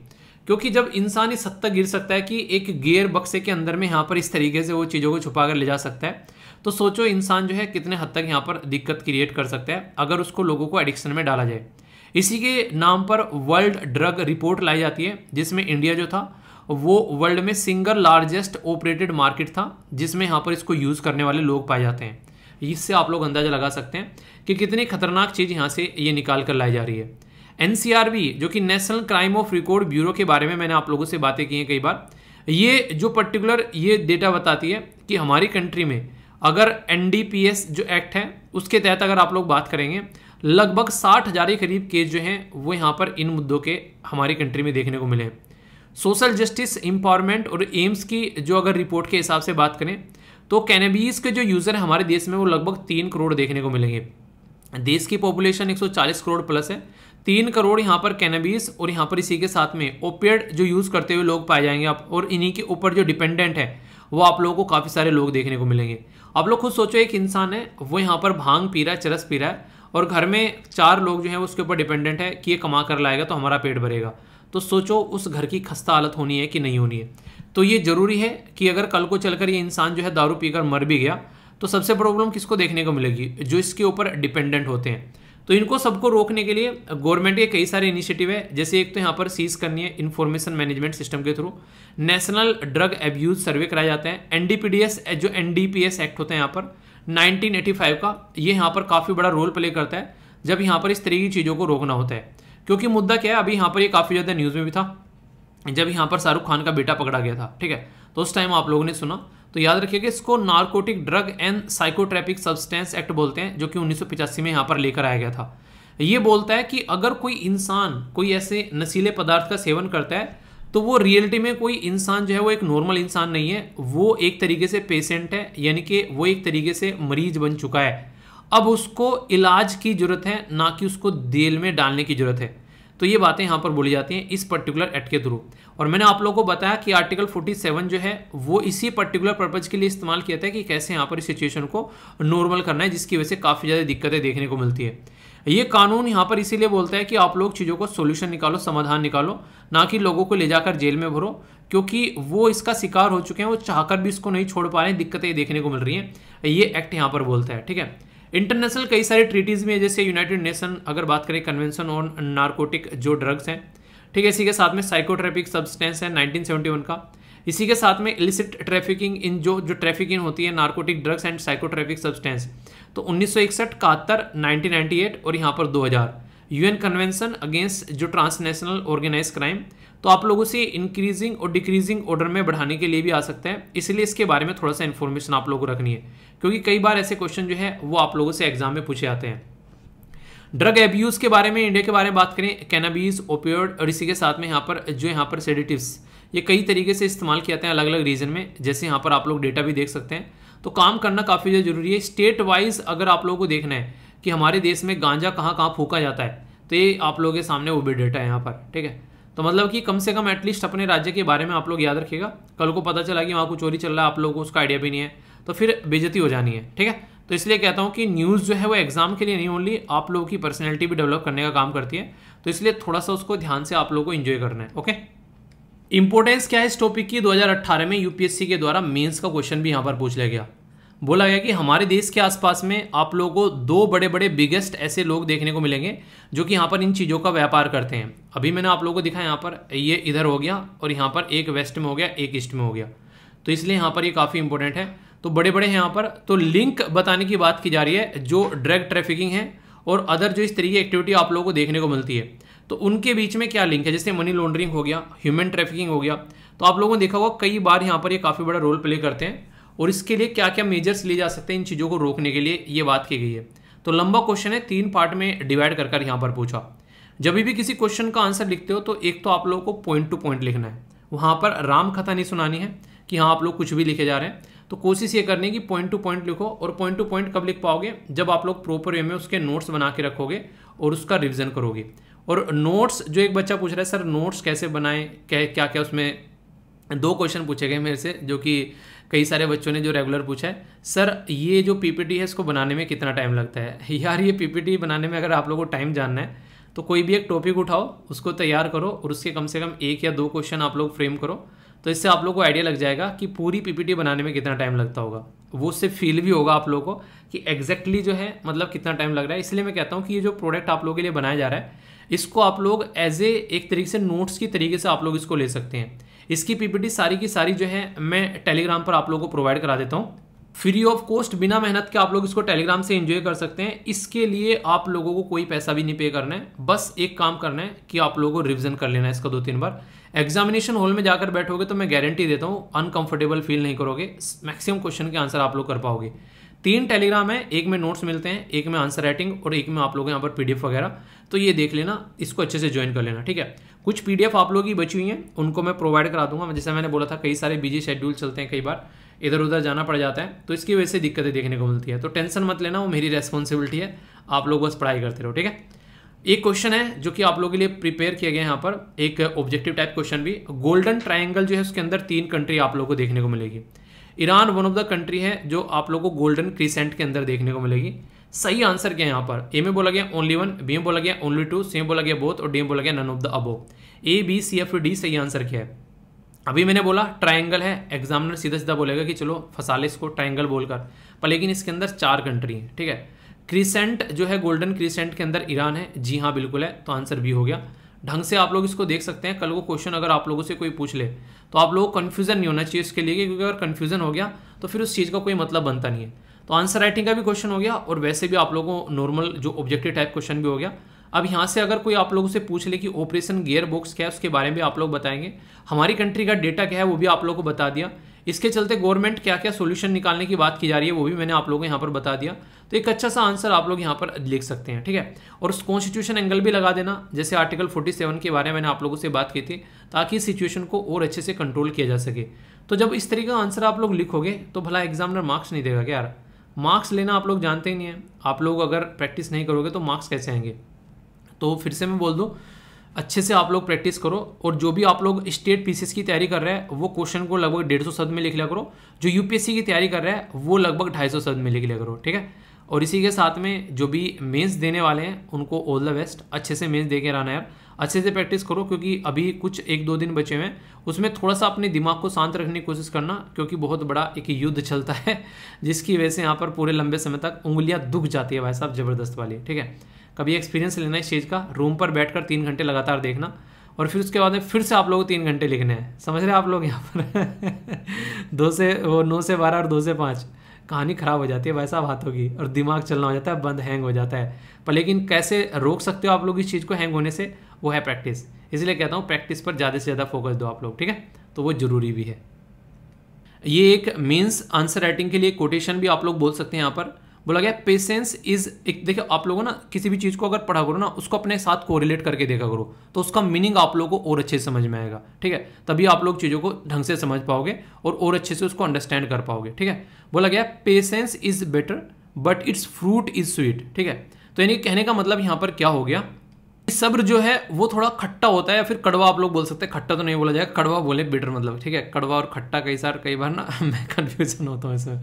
A: क्योंकि जब इंसान इस हद तक गिर सकता है कि एक गेयर बक्से के अंदर में यहाँ पर इस तरीके से वो चीज़ों को छुपा कर ले जा सकता है तो सोचो इंसान जो है कितने हद तक यहाँ पर दिक्कत क्रिएट कर सकता है अगर उसको लोगों को एडिक्शन में डाला जाए इसी के नाम पर वर्ल्ड ड्रग रिपोर्ट लाई जाती है जिसमें इंडिया जो था वो वर्ल्ड में सिंगल लार्जेस्ट ऑपरेटेड मार्केट था जिसमें यहाँ पर इसको यूज़ करने वाले लोग पाए जाते हैं इससे आप लोग अंदाज़ा लगा सकते हैं कि कितनी खतरनाक चीज़ यहाँ से ये निकाल कर लाई जा रही है एनसीआरबी जो कि national crime of record bureau के बारे में मैंने आप लोगों से बातें की हैं कई बार ये जो पर्टिकुलर ये डेटा बताती है कि हमारी कंट्री में अगर एन जो एक्ट है उसके तहत अगर आप लोग बात करेंगे लगभग साठ हज़ार के करीब केस जो हैं वो यहाँ पर इन मुद्दों के हमारी कंट्री में देखने को मिले हैं सोशल जस्टिस इम्पावरमेंट और एम्स की जो अगर रिपोर्ट के हिसाब से बात करें तो कैनबीज के जो यूज़र हमारे देश में वो लगभग तीन करोड़ देखने को मिलेंगे देश की पॉपुलेशन 140 करोड़ प्लस है तीन करोड़ यहाँ पर कैनबीस और यहाँ पर इसी के साथ में ओपियड जो यूज़ करते हुए लोग पाए जाएंगे आप और इन्हीं के ऊपर जो डिपेंडेंट है वो आप लोगों को काफ़ी सारे लोग देखने को मिलेंगे आप लोग खुद सोचो एक इंसान है वो यहाँ पर भांग पी रहा है चरस पी रहा है और घर में चार लोग जो हैं उसके ऊपर डिपेंडेंट है कि ये कमा कर लाएगा तो हमारा पेट भरेगा तो सोचो उस घर की खस्ता हालत होनी है कि नहीं होनी है तो ये ज़रूरी है कि अगर कल को चलकर ये इंसान जो है दारू पीकर मर भी गया तो सबसे प्रॉब्लम किसको देखने को मिलेगी जो इसके ऊपर डिपेंडेंट होते हैं तो इनको सबको रोकने के लिए गवर्नमेंट के कई सारे इनिशिएटिव है जैसे एक तो यहाँ पर सीज करनी है इन्फॉर्मेशन मैनेजमेंट सिस्टम के through national drug abuse survey कराए जाते हैं एनडीपीडीएस जो एनडीपीएस एक्ट होता है यहाँ पर 1985 का ये यहाँ पर काफ़ी बड़ा रोल प्ले करता है जब यहाँ पर इस तरह की चीज़ों को रोकना होता है क्योंकि मुद्दा क्या है अभी यहाँ पर ये काफ़ी ज़्यादा न्यूज़ में भी था जब यहाँ पर शाहरुख खान का बेटा पकड़ा गया था ठीक है तो उस टाइम आप लोगों ने सुना तो याद रखिएगा इसको narcotic drug and psychotropic substance act बोलते हैं जो कि उन्नीस में यहाँ पर लेकर आया गया था ये बोलता है कि अगर कोई इंसान कोई ऐसे नशीले पदार्थ का सेवन करता है तो वो रियलिटी में कोई इंसान जो है वो एक नॉर्मल इंसान नहीं है वो एक तरीके से पेशेंट है यानी कि वो एक तरीके से मरीज बन चुका है अब उसको इलाज की ज़रूरत है ना कि उसको जेल में डालने की ज़रूरत है तो ये बातें यहाँ पर बोली जाती हैं इस पर्टिकुलर एक्ट के थ्रू और मैंने आप लोगों को बताया कि आर्टिकल 47 जो है वो इसी पर्टिकुलर पर्पज़ के लिए इस्तेमाल किया था कि कैसे यहाँ पर इस सिचुएशन को नॉर्मल करना है जिसकी वजह से काफ़ी ज़्यादा दिक्कतें देखने को मिलती है ये कानून यहाँ पर इसीलिए बोलता है कि आप लोग चीज़ों को सोल्यूशन निकालो समाधान निकालो ना कि लोगों को ले जाकर जेल में भरो क्योंकि वो इसका शिकार हो चुके हैं वो चाहकर भी इसको नहीं छोड़ पा रहे हैं दिक्कतें देखने को मिल रही हैं ये एक्ट यहाँ पर बोलता है ठीक है इंटरनेशनल कई सारे ट्रीटीज़ में जैसे यूनाइटेड नेशन अगर बात करें कन्वेंशन ऑन नार्कोटिक जो ड्रग्स हैं ठीक है इसी के साथ में साइकोट्रैफिक सब्सटेंस है 1971 का इसी के साथ में इलिसिट ट्रैफिकिंग इन जो जो ट्रैफिकिंग होती है narcotic drugs and psychotropic substance तो उन्नीस सौ इकसठ नाइनटीन और यहाँ पर दो यूएन कन्वेंशन अगेंस्ट जो ट्रांसनेशनल ऑर्गेनाइज क्राइम तो आप लोगों से इंक्रीजिंग और डिक्रीजिंग ऑर्डर में बढ़ाने के लिए भी आ सकता है इसलिए इसके बारे में थोड़ा सा इन्फॉर्मेशन आप लोगों को रखनी है क्योंकि कई बार ऐसे क्वेश्चन जो है वो आप लोगों से एग्जाम में पूछे आते हैं ड्रग एब्यूज़ के बारे में इंडिया के बारे में बात करें कैनाबीज ओपियोड और इसी के साथ में यहाँ पर जो यहाँ पर सेडिटिवस ये कई तरीके से इस्तेमाल किया जाते हैं अलग अलग रीजन में जैसे यहाँ पर आप लोग डेटा भी देख सकते हैं तो काम करना काफ़ी ज़्यादा जरूरी है स्टेट वाइज अगर आप लोगों को देखना है कि हमारे देश में गांजा कहाँ कहाँ फूका जाता है तो ये आप लोगों के सामने वो भी डेटा है यहाँ पर ठीक है तो मतलब कि कम से कम एटलीस्ट अपने राज्य के बारे में आप लोग याद रखिएगा कल को पता चला कि वहाँ को चोरी चल रहा है आप लोगों को उसका आइडिया भी नहीं है तो फिर बेजती हो जानी है ठीक है तो इसलिए कहता हूँ कि न्यूज़ जो है वो एग्जाम के लिए नहीं ओनली आप लोगों की पर्सनैलिटी भी डेवलप करने का काम करती है तो इसलिए थोड़ा सा उसको ध्यान से आप लोगों को इन्जॉय करना है ओके इंपॉर्टेंस क्या है इस टॉपिक की 2018 में यूपीएससी के द्वारा मेंस का क्वेश्चन भी यहाँ पर पूछ लिया गया बोला गया कि हमारे देश के आसपास में आप लोगों को दो बड़े बड़े बिगेस्ट ऐसे लोग देखने को मिलेंगे जो कि यहाँ पर इन चीज़ों का व्यापार करते हैं अभी मैंने आप लोगों को दिखा यहाँ पर ये इधर हो गया और यहाँ पर एक वेस्ट में हो गया एक ईस्ट में हो गया तो इसलिए यहाँ पर ये काफ़ी इंपॉर्टेंट है तो बड़े बड़े हैं यहाँ पर तो लिंक बताने की बात की जा रही है जो ड्रग ट्रैफिकिंग है और अदर जो इस तरीके एक्टिविटी आप लोगों को देखने को मिलती है तो उनके बीच में क्या लिंक है जैसे मनी लॉन्ड्रिंग हो गया ह्यूमन ट्रैफिकिंग हो गया तो आप लोगों ने देखा होगा कई बार यहाँ पर ये काफ़ी बड़ा रोल प्ले करते हैं और इसके लिए क्या क्या मेजर्स लिए जा सकते हैं इन चीज़ों को रोकने के लिए ये बात की गई है तो लंबा क्वेश्चन है तीन पार्ट में डिवाइड कर कर यहाँ पर पूछा जब भी किसी क्वेश्चन का आंसर लिखते हो तो एक तो आप लोगों को पॉइंट टू पॉइंट लिखना है वहाँ पर राम कथा नहीं सुनानी है कि हाँ आप लोग कुछ भी लिखे जा रहे हैं तो कोशिश ये करनी कि पॉइंट टू पॉइंट लिखो और पॉइंट टू पॉइंट कब लिख पाओगे जब आप लोग प्रॉपर वे में उसके नोट्स बना के रखोगे और उसका रिविजन करोगे और नोट्स जो एक बच्चा पूछ रहा है सर नोट्स कैसे बनाएं क्या क्या उसमें दो क्वेश्चन पूछे गए मेरे से जो कि कई सारे बच्चों ने जो रेगुलर पूछा है सर ये जो पीपीटी है इसको बनाने में कितना टाइम लगता है यार ये पीपीटी बनाने में अगर आप लोगों को टाइम जानना है तो कोई भी एक टॉपिक उठाओ उसको तैयार करो और उसके कम से कम एक या दो क्वेश्चन आप लोग फ्रेम करो तो इससे आप लोग को आइडिया लग जाएगा कि पूरी पीपीटी बनाने में कितना टाइम लगता होगा वो उससे फील भी होगा आप लोगों को कि एग्जैक्टली जो है मतलब कितना टाइम लग रहा है इसलिए मैं कहता हूँ कि ये जो प्रोडक्ट आप लोगों के लिए बनाया जा रहा है इसको आप लोग एज ए एक तरीके से नोट्स की तरीके से आप लोग इसको ले सकते हैं इसकी पीपीटी सारी की सारी जो है मैं टेलीग्राम पर आप लोगों को प्रोवाइड करा देता हूँ फ्री ऑफ कॉस्ट बिना मेहनत के आप लोग इसको टेलीग्राम से एंजॉय कर सकते हैं इसके लिए आप लोगों को कोई पैसा भी नहीं पे करना है बस एक काम करना है कि आप लोगों को रिविजन कर लेना है इसका दो तीन बार एग्जामिनेशन हॉल में जाकर बैठोगे तो मैं गारंटी देता हूँ अनकंफर्टेबल फील नहीं करोगे मैक्सिमम क्वेश्चन के आंसर आप लोग कर पाओगे तीन टेलीग्राम है एक में नोट्स मिलते हैं एक में आंसर राइटिंग और एक में आप लोग यहाँ पर पीडीएफ वगैरह तो ये देख लेना इसको अच्छे से ज्वाइन कर लेना ठीक है कुछ पीडीएफ आप लोगों की बची हुई हैं उनको मैं प्रोवाइड करा दूंगा जैसे मैंने बोला था कई सारे बिजी शेड्यूल चलते हैं कई बार इधर उधर जाना पड़ जाता है तो इसकी वजह से दिक्कतें देखने को मिलती है तो टेंशन मत लेना वो मेरी रेस्पॉन्सिबिलिटी है आप लोग बस पढ़ाई करते रहो ठीक है एक क्वेश्चन है जो कि आप लोगों के लिए प्रिपेयर किया गया है यहाँ पर एक ऑब्जेक्टिव टाइप क्वेश्चन भी गोल्डन ट्राइंगल जो है उसके अंदर तीन कंट्री आप लोगों को देखने को मिलेगी Iran one of the country है जो आप लोगों को गोल्डन क्रीसेंट के अंदर देखने को मिलेगी सही आंसर क्या है यहाँ पर ए में बोला गया ओनली वन बी में बोला गया ओनली टू सी में बोला गया बोथ और डी में बोला गया none of the above A B C F D सही आंसर क्या है अभी मैंने बोला ट्राइंगल है एग्जामिनर सीधा सीधा बोलेगा कि चलो फसा ले इसको ट्राइंगल बोलकर पर लेकिन इसके अंदर चार कंट्री हैं ठीक है क्रिसेंट जो है गोल्डन क्रिसेंट के अंदर ईरान है जी हाँ बिल्कुल है तो आंसर भी हो गया ढंग से आप लोग इसको देख सकते हैं कल को क्वेश्चन अगर आप लोगों से कोई पूछ ले तो आप लोगों को कन्फ्यूजन नहीं होना चाहिए इसके लिए क्योंकि अगर कन्फ्यूजन हो गया तो फिर उस चीज़ का कोई मतलब बनता नहीं है तो आंसर राइटिंग का भी क्वेश्चन हो गया और वैसे भी आप लोगों नॉर्मल जो ऑब्जेक्टिव टाइप क्वेश्चन भी हो गया अब यहाँ से अगर कोई आप लोगों से पूछ ले कि ऑपरेशन गियर बॉक्स क्या है उसके बारे में आप लोग बताएंगे हमारी कंट्री का डेटा क्या है वो भी आप लोगों को बता दिया इसके चलते गवर्नमेंट क्या क्या सोल्यूशन निकालने की बात की जा रही है वो भी मैंने आप लोगों को यहाँ पर बता दिया तो एक अच्छा सा आंसर आप लोग यहाँ पर लिख सकते हैं ठीक है और उस कॉन्स्टिट्यूशन एंगल भी लगा देना जैसे आर्टिकल 47 के बारे में मैंने आप लोगों से बात की थी ताकि सिचुएशन को और अच्छे से कंट्रोल किया जा सके तो जब इस तरीके का आंसर आप लोग लिखोगे तो भला एग्जामिनर मार्क्स नहीं देगा क्या यार मार्क्स लेना आप लोग जानते ही नहीं है आप लोग अगर प्रैक्टिस नहीं करोगे तो मार्क्स कैसे आएंगे तो फिर से मैं बोल दूँ अच्छे से आप लोग प्रैक्टिस करो और जो भी आप लोग स्टेट पीसीएस की तैयारी कर रहे हैं वो क्वेश्चन को लगभग डेढ़ सौ शब्द में लिख लिया करो जो यूपीएससी की तैयारी कर रहा है वो लगभग ढाई सौ शब्द में लिख लिया करो ठीक है और इसी के साथ में जो भी मेंस देने वाले हैं उनको ऑल द बेस्ट अच्छे से मेंस दे के रहना यार अच्छे से प्रैक्टिस करो क्योंकि अभी कुछ एक दो दिन बचे हुए हैं उसमें थोड़ा सा अपने दिमाग को शांत रखने की कोशिश करना क्योंकि बहुत बड़ा एक युद्ध चलता है जिसकी वजह से यहाँ पर पूरे लंबे समय तक उंगलियाँ दुख जाती है भाई साहब ज़बरदस्त वाली ठीक है कभी एक्सपीरियंस लेना इस चीज़ का रूम पर बैठ तीन घंटे लगातार देखना और फिर उसके बाद में फिर से आप लोग तीन घंटे लिखने हैं समझ रहे हैं आप लोग यहाँ पर दो से वो नौ से बारह और दो से पाँच कहानी ख़राब हो जाती है वैसा बात होगी और दिमाग चलना हो जाता है बंद हैंग हो जाता है पर लेकिन कैसे रोक सकते हो आप लोग इस चीज़ को हैंग होने से वो है प्रैक्टिस इसलिए कहता हूँ प्रैक्टिस पर ज़्यादा से ज़्यादा फोकस दो आप लोग ठीक है तो वो ज़रूरी भी है ये एक मीन्स आंसर राइटिंग के लिए कोटेशन भी आप लोग बोल सकते हैं यहाँ पर बोला गया पेशेंस इज एक देखिए आप लोगों ना किसी भी चीज़ को अगर पढ़ा करो ना उसको अपने साथ कोरिलेट करके देखा करो तो उसका मीनिंग आप लोगों को और अच्छे समझ में आएगा ठीक है तभी आप लोग चीज़ों को ढंग से समझ पाओगे और और अच्छे से उसको अंडरस्टैंड कर पाओगे ठीक है बोला गया patience is better but its fruit is sweet ठीक है तो यानी कहने का मतलब यहाँ पर क्या हो गया सब्र जो है वो थोड़ा खट्टा होता है या फिर कड़वा आप लोग बोल सकते हैं खट्टा तो नहीं बोला जाएगा कड़वा बोले बिटर मतलब ठीक है कड़वा और खट्टा कई सार कई बार ना मैं कन्फ्यूजन होता हूँ इसमें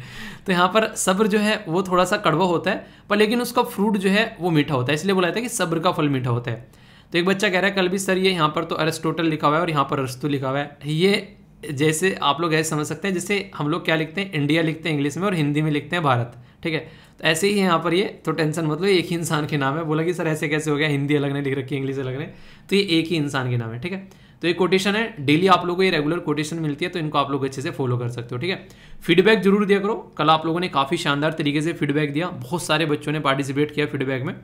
A: तो यहाँ पर सब्र जो है वो थोड़ा सा कड़वा होता है पर लेकिन उसका फ्रूट जो है वो मीठा होता है इसलिए बोला जाता है कि सब्र का फल मीठा होता है तो एक बच्चा कह रहा है कल भी सर ये यहाँ पर तो अरेस्टोटल लिखा हुआ है और यहाँ पर अरस्तु लिखा हुआ है ये जैसे आप लोग ऐसे समझ सकते हैं जैसे हम लोग क्या लिखते हैं इंडिया लिखते हैं इंग्लिश में और हिंदी में लिखते हैं भारत ठीक है ऐसे ही यहाँ पर ये तो टेंशन मतलब एक ही इंसान के नाम है बोला कि सर ऐसे कैसे हो गया हिंदी अलग नहीं लिख रखी इंग्लिश अलग नहीं तो ये एक ही इंसान के नाम है ठीक है तो ये कोटेशन है डेली आप लोगों को ये रेगुलर कोटेशन मिलती है तो इनको आप लोग अच्छे से फॉलो कर सकते हो ठीक है फीडबैक जरूर दिया करो कल आप लोगों ने काफ़ी शानदार तरीके से फीडबैक दिया बहुत सारे बच्चों ने पार्टिसिपेट किया फीडबैक में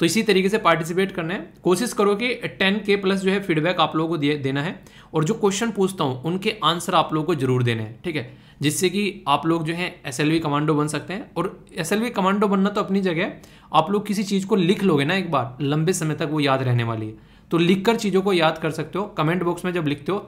A: तो इसी तरीके से पार्टिसिपेट करना है कोशिश करो कि टेन के प्लस जो है फीडबैक आप लोगों को देना है और जो क्वेश्चन पूछता हूँ उनके आंसर आप लोग को जरूर देने हैं ठीक है जिससे कि आप लोग जो है एस कमांडो बन सकते हैं और एस कमांडो बनना तो अपनी जगह आप लोग किसी चीज़ को लिख लोगे ना एक बार लंबे समय तक वो याद रहने वाली है तो लिख कर चीज़ों को याद कर सकते हो कमेंट बॉक्स में जब लिखते हो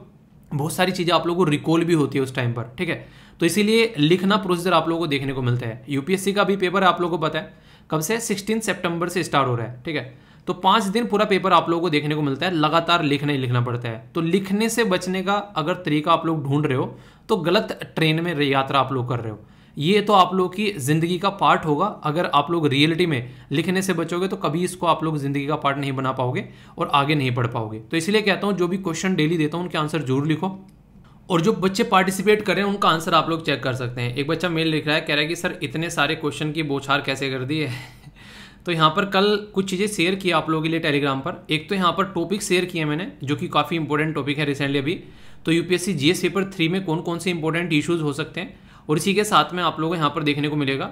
A: बहुत सारी चीज़ें आप लोगों को रिकॉल भी होती है उस टाइम पर ठीक है तो इसीलिए लिखना प्रोसीजर आप लोगों को देखने को मिलता है यूपीएससी का भी पेपर आप लोगों को पता है कब से सिक्सटीन सेप्टेम्बर से स्टार्ट हो रहा है ठीक है तो पाँच दिन पूरा पेपर आप लोगों को देखने को मिलता है लगातार लिखना ही लिखना पड़ता है तो लिखने से बचने का अगर तरीका आप लोग ढूंढ रहे हो तो गलत ट्रेन में यात्रा आप लोग कर रहे हो ये तो आप लोग की ज़िंदगी का पार्ट होगा अगर आप लोग रियलिटी में लिखने से बचोगे तो कभी इसको आप लोग ज़िंदगी का पार्ट नहीं बना पाओगे और आगे नहीं बढ़ पाओगे तो इसलिए कहता हूँ जो भी क्वेश्चन डेली देता हूं उनके आंसर जरूर लिखो और जो बच्चे पार्टिसिपेट कर रहे हैं उनका आंसर आप लोग चेक कर सकते हैं एक बच्चा मेल लिख रहा है कह रहा है कि सर इतने सारे क्वेश्चन की बोछार कैसे कर दी है तो यहाँ पर कल कुछ चीज़ें शेयर की आप लोगों के लिए टेलीग्राम पर एक तो यहाँ पर टॉपिक शेयर किए मैंने जो कि काफ़ी इंपॉर्टेंट टॉपिक है रिसेंटली अभी तो यूपीएससी एस पेपर थ्री में कौन कौन से इंपॉर्टेंट इशूज़ हो सकते हैं और इसी के साथ में आप लोगों को यहाँ पर देखने को मिलेगा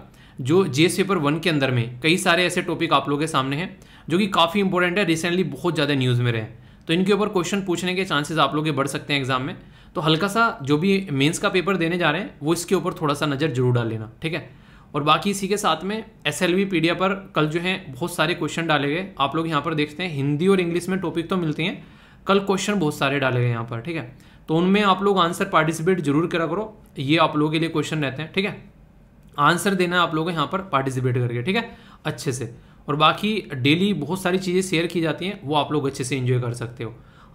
A: जो एस पेपर वन के अंदर में कई सारे ऐसे टॉपिक आप लोगों के सामने हैं जो कि काफ़ी इंपॉर्टेंट है रिसेंटली बहुत ज़्यादा न्यूज़ में रहे तो इनके ऊपर क्वेश्चन पूछने के चांसेस आप लोग के बढ़ सकते हैं एग्जाम में तो हल्का सा जो भी मेंस का पेपर देने जा रहे हैं वो इसके ऊपर थोड़ा सा नज़र जरूर डाल लेना ठीक है और बाकी इसी के साथ में एस एल पर कल जो है बहुत सारे क्वेश्चन डाले गए आप लोग यहाँ पर देखते हैं हिंदी और इंग्लिश में टॉपिक तो मिलती हैं कल क्वेश्चन बहुत सारे डाले गए यहाँ पर ठीक है तो उनमें आप लोग आंसर पार्टिसिपेट जरूर करा करो ये आप लोगों के लिए क्वेश्चन रहते हैं ठीक है आंसर देना है आप लोगों को यहाँ पर पार्टिसिपेट करके ठीक है अच्छे से और बाकी डेली बहुत सारी चीज़ें शेयर की जाती हैं वो आप लोग अच्छे से इन्जॉय कर सकते हो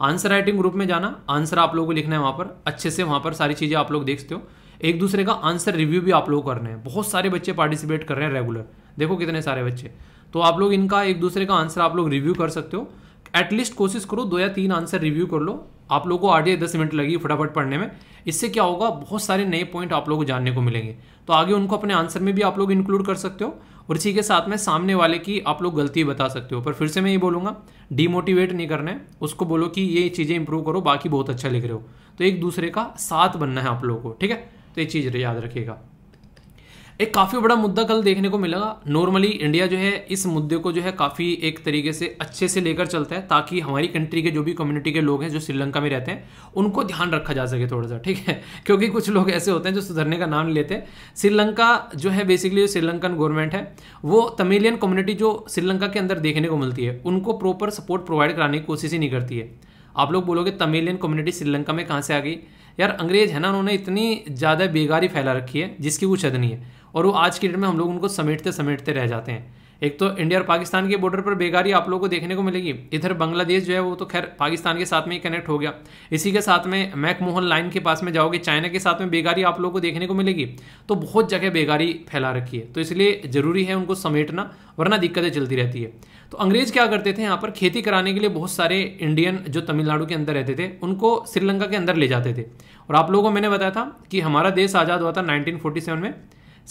A: आंसर राइटिंग ग्रुप में जाना आंसर आप लोगों को लिखना है वहाँ पर अच्छे से वहाँ पर सारी चीज़ें आप लोग देखते हो एक दूसरे का आंसर रिव्यू भी आप लोग रहे हैं बहुत सारे बच्चे पार्टिसिपेट कर रहे हैं रेगुलर देखो कितने सारे बच्चे तो आप लोग इनका एक दूसरे का आंसर आप लोग रिव्यू कर सकते हो एटलीस्ट कोशिश करो दो या तीन आंसर रिव्यू कर लो आप लोगों को आठ या दस मिनट लगेगी फटाफट पढ़ने में इससे क्या होगा बहुत सारे नए पॉइंट आप लोगों को जानने को मिलेंगे तो आगे उनको अपने आंसर में भी आप लोग इंक्लूड कर सकते हो और इसी के साथ में सामने वाले की आप लोग गलती बता सकते हो पर फिर से मैं ये बोलूँगा डीमोटिवेट नहीं करना है उसको बोलो कि ये चीज़ें इंप्रूव करो बाकी बहुत अच्छा लिख रहे हो तो एक दूसरे का साथ बनना है आप लोगों को ठीक है तो ये चीज़ याद रखिएगा एक काफ़ी बड़ा मुद्दा कल देखने को मिला नॉर्मली इंडिया जो है इस मुद्दे को जो है काफ़ी एक तरीके से अच्छे से लेकर चलता है ताकि हमारी कंट्री के जो भी कम्युनिटी के लोग हैं जो श्रीलंका में रहते हैं उनको ध्यान रखा जा सके थोड़ा सा ठीक है क्योंकि कुछ लोग ऐसे होते हैं जो सुधरने का नाम लेते हैं श्रीलंका जो है बेसिकली श्रीलंकन गवर्नमेंट है वो तमिलियन कम्युनिटी जो श्रीलंका के अंदर देखने को मिलती है उनको प्रॉपर सपोर्ट प्रोवाइड कराने की कोशिश ही नहीं करती है आप लोग बोलोगे तमिलियन कम्युनिटी श्रीलंका में कहाँ से आ गई यार अंग्रेज है ना उन्होंने इतनी ज़्यादा बेगारी फैला रखी है जिसकी कुछ हद नहीं है और वो आज की डेट में हम लोग उनको समेटते समेटते रह जाते हैं एक तो इंडिया और पाकिस्तान के बॉर्डर पर बेगारी आप लोगों को देखने को मिलेगी इधर बांग्लादेश जो है वो तो खैर पाकिस्तान के साथ में ही कनेक्ट हो गया इसी के साथ में मैकमोहन लाइन के पास में जाओगे चाइना के साथ में बेगारी आप लोगों को देखने को मिलेगी तो बहुत जगह बेगारी फैला रखी है तो इसलिए ज़रूरी है उनको समेटना वरना दिक्कतें चलती रहती है तो अंग्रेज़ क्या करते थे यहाँ पर खेती कराने के लिए बहुत सारे इंडियन जो तमिलनाडु के अंदर रहते थे उनको श्रीलंका के अंदर ले जाते थे और आप लोगों को मैंने बताया था कि हमारा देश आज़ाद हुआ था नाइनटीन में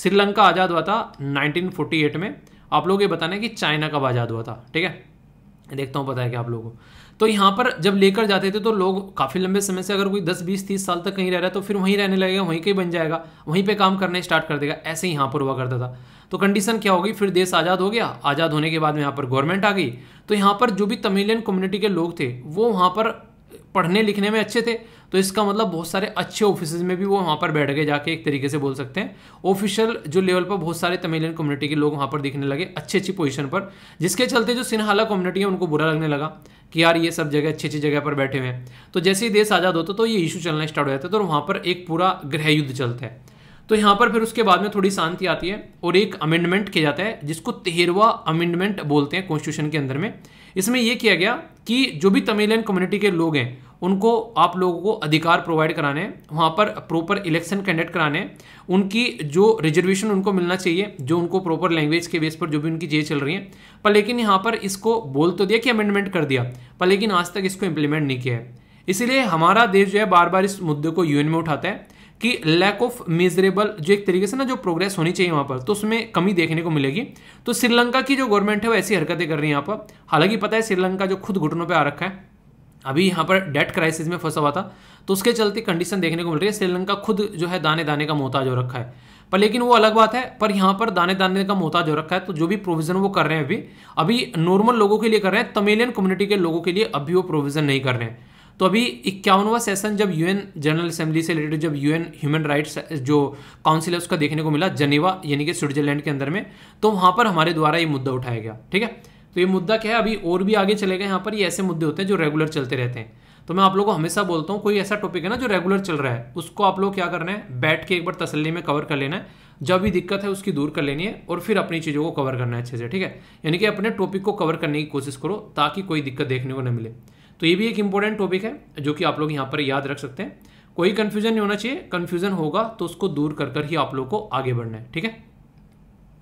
A: श्रीलंका आज़ाद हुआ था 1948 में आप लोग ये बताना है कि चाइना कब आज़ाद हुआ था ठीक है देखता हूँ पता है क्या आप लोगों को तो यहाँ पर जब लेकर जाते थे तो लोग काफ़ी लंबे समय से अगर कोई 10 20 30 साल तक कहीं रह रहा है तो फिर वहीं रहने लगेगा वहीं कहीं बन जाएगा वहीं पे काम करने स्टार्ट कर देगा ऐसे ही यहाँ पर हुआ करता था तो कंडीशन क्या होगी फिर देश आज़ाद हो गया आज़ाद होने के बाद में यहाँ पर गवर्नमेंट आ गई तो यहाँ पर जो भी तमिलियन कम्युनिटी के लोग थे वो वहाँ पर पढ़ने लिखने में अच्छे थे तो इसका मतलब बहुत सारे अच्छे ऑफिस में भी वो वहाँ पर बैठ गए जाके एक तरीके से बोल सकते हैं ऑफिशियल जो लेवल पर बहुत सारे तमिलियन कम्युनिटी के लोग वहाँ पर दिखने लगे अच्छी अच्छी पोजिशन पर जिसके चलते जो सिन्हाला कम्युनिटी है उनको बुरा लगने लगा कि यार ये सब जगह अच्छी अच्छी जगह पर बैठे हुए हैं तो जैसे ही देश आज़ाद होता तो ये इशू चलना स्टार्ट हो जाता है तो वहाँ पर एक पूरा गृह युद्ध चलता है तो यहाँ पर फिर उसके बाद में थोड़ी शांति आती है और एक अमेंडमेंट किया जाता है जिसको तेहरवा अमेंडमेंट बोलते हैं कॉन्स्टिट्यूशन के अंदर में इसमें यह किया गया कि जो भी तमिलियन कम्युनिटी के लोग हैं उनको आप लोगों को अधिकार प्रोवाइड कराने हैं वहाँ पर प्रॉपर इलेक्शन कंडक्ट कराने हैं उनकी जो रिजर्वेशन उनको मिलना चाहिए जो उनको प्रॉपर लैंग्वेज के बेस पर जो भी उनकी जे चल रही है पर लेकिन यहाँ पर इसको बोल तो दिया कि अमेंडमेंट कर दिया पर लेकिन आज तक इसको इम्प्लीमेंट नहीं किया है इसीलिए हमारा देश जो है बार बार इस मुद्दे को यू में उठाता है कि लैक ऑफ मेजरेबल जो एक तरीके से ना जो प्रोग्रेस होनी चाहिए वहां पर तो उसमें कमी देखने को मिलेगी तो श्रीलंका की जो गवर्नमेंट है वो ऐसी हरकतें कर रही है यहाँ पर हालांकि पता है श्रीलंका जो खुद घुटनों पर आ रखा है अभी यहाँ पर डेट क्राइसिस में फंसा हुआ था तो उसके चलते कंडीशन देखने को मिल रही है श्रीलंका खुद जो है दाने दाने का मोहताज हो रखा है पर लेकिन वो अलग बात है पर यहाँ पर दाने दाने का मोहताज हो रखा है तो जो भी प्रोविजन वो कर रहे हैं अभी अभी नॉर्मल लोगों के लिए कर रहे हैं तमिलियन कम्युनिटी के लोगों के लिए अभी वो प्रोविजन नहीं कर रहे हैं तो अभी इक्यावनवा सेशन जब यूएन जनरल असेंबली से रिलेटेड जब यूएन ह्यूमन राइट्स जो काउंसिल है उसका देखने को मिला जनेवा यानी कि स्विट्जरलैंड के अंदर में तो वहाँ पर हमारे द्वारा ये मुद्दा उठाया गया ठीक है तो ये मुद्दा क्या है अभी और भी आगे चले गए यहाँ पर ये ऐसे मुद्दे होते हैं जो रेगुलर चलते रहते हैं तो मैं आप लोगों को हमेशा बोलता हूँ कोई ऐसा टॉपिक है ना जो रेगुलर चल रहा है उसको आप लोग क्या करना है बैठ के एक बार तसल्ली में कवर कर लेना है जब भी दिक्कत है उसकी दूर कर लेनी है और फिर अपनी चीज़ों को कवर करना है अच्छे से ठीक है यानी कि अपने टॉपिक को कवर करने की कोशिश करो ताकि कोई दिक्कत देखने को न मिले तो ये भी एक इंपॉर्टेंट टॉपिक है जो कि आप लोग यहाँ पर याद रख सकते हैं कोई कन्फ्यूजन नहीं होना चाहिए कन्फ्यूजन होगा तो उसको दूर कर कर ही आप लोग को आगे बढ़ना है ठीक है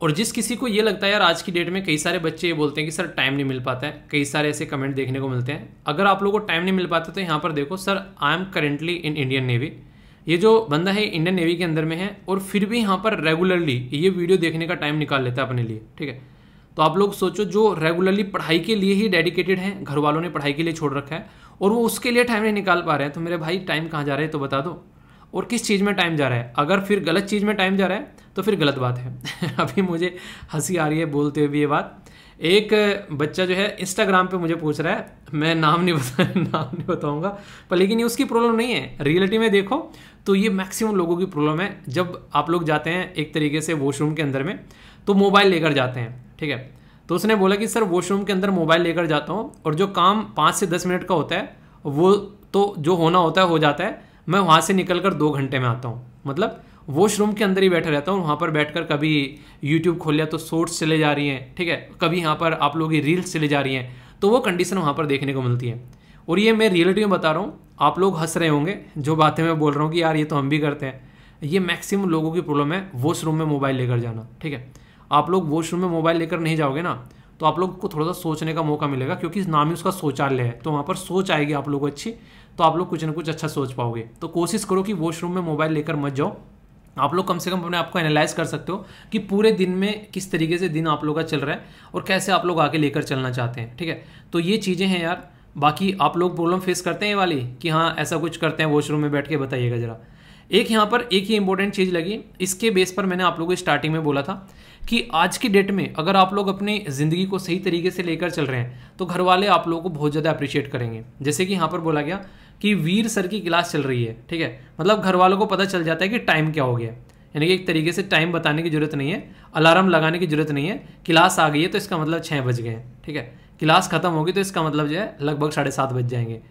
A: और जिस किसी को ये लगता है यार आज की डेट में कई सारे बच्चे ये बोलते हैं कि सर टाइम नहीं मिल पाता है कई सारे ऐसे कमेंट देखने को मिलते हैं अगर आप लोग को टाइम नहीं मिल पाता तो यहाँ पर देखो sir I am currently in Indian navy ये जो बंदा है इंडियन नेवी के अंदर में है और फिर भी यहाँ पर रेगुलरली ये वीडियो देखने का टाइम निकाल लेता है अपने लिए ठीक है तो आप लोग सोचो जो रेगुलरली पढ़ाई के लिए ही डेडिकेटेड हैं घर वालों ने पढ़ाई के लिए छोड़ रखा है और वो उसके लिए टाइम नहीं निकाल पा रहे हैं तो मेरे भाई टाइम कहाँ जा रहा है तो बता दो और किस चीज़ में टाइम जा रहा है अगर फिर गलत चीज़ में टाइम जा रहा है तो फिर गलत बात है अभी मुझे हंसी आ रही है बोलते हुए भी ये बात एक बच्चा जो है इंस्टाग्राम पे मुझे पूछ रहा है मैं नाम नहीं बता नाम नहीं बताऊंगा पर लेकिन ये उसकी प्रॉब्लम नहीं है रियलिटी में देखो तो ये मैक्सिमम लोगों की प्रॉब्लम है जब आप लोग जाते हैं एक तरीके से वॉशरूम के अंदर में तो मोबाइल लेकर जाते हैं ठीक है तो उसने बोला कि सर वॉशरूम के अंदर मोबाइल लेकर जाता हूँ और जो काम पाँच से दस मिनट का होता है वो तो जो होना होता है हो जाता है मैं वहाँ से निकल कर दो घंटे में आता हूँ मतलब वॉशरूम के अंदर ही बैठा रहता हूँ वहाँ पर बैठ कर कभी यूट्यूब खोल लिया तो शॉर्ट्स चले जा रही हैं ठीक है कभी यहाँ पर आप लोगों की रील्स चले जा रही हैं तो वो कंडीशन वहाँ पर देखने को मिलती है और ये मैं रियलिटी में बता रहा हूँ आप लोग हंस रहे होंगे जो बातें मैं बोल रहा हूँ कि यार ये तो हम भी करते हैं ये मैक्सिमम लोगों की प्रॉब्लम है वॉशरूम में मोबाइल लेकर जाना ठीक है आप लोग वॉशरूम में मोबाइल लेकर नहीं जाओगे ना तो आप लोग को थोड़ा सा सोचने का मौका मिलेगा क्योंकि नाम ही उसका शौचालय है तो वहाँ पर सोच आएगी आप लोग को अच्छी तो आप लोग कुछ ना कुछ अच्छा सोच पाओगे तो कोशिश करो कि वॉशरूम में मोबाइल लेकर मत जाओ आप लोग कम से कम अपने आप को एनालाइज कर सकते हो कि पूरे दिन में किस तरीके से दिन आप लोग का चल रहा है और कैसे आप लोग आगे लेकर चलना चाहते हैं ठीक है तो ये चीज़ें हैं यार बाकी आप लोग प्रॉब्लम फेस करते हैं ये वाली कि हाँ ऐसा कुछ करते हैं वॉशरूम में बैठ के बताइएगा ज़रा एक यहाँ पर एक ही इंपॉर्टेंट चीज़ लगी इसके बेस पर मैंने आप लोगों को स्टार्टिंग में बोला था कि आज की डेट में अगर आप लोग अपनी ज़िंदगी को सही तरीके से लेकर चल रहे हैं तो घर वाले आप लोगों को बहुत ज़्यादा अप्रिशिएट करेंगे जैसे कि यहाँ पर बोला गया कि वीर सर की क्लास चल रही है ठीक है मतलब घर वालों को पता चल जाता है कि टाइम क्या हो गया यानी कि एक तरीके से टाइम बताने की ज़रूरत नहीं है अलार्म लगाने की ज़रूरत नहीं है क्लास आ गई है तो इसका मतलब छः बज गए ठीक है क्लास ख़त्म होगी तो इसका मतलब जो है लगभग साढ़े सात बज जाएंगे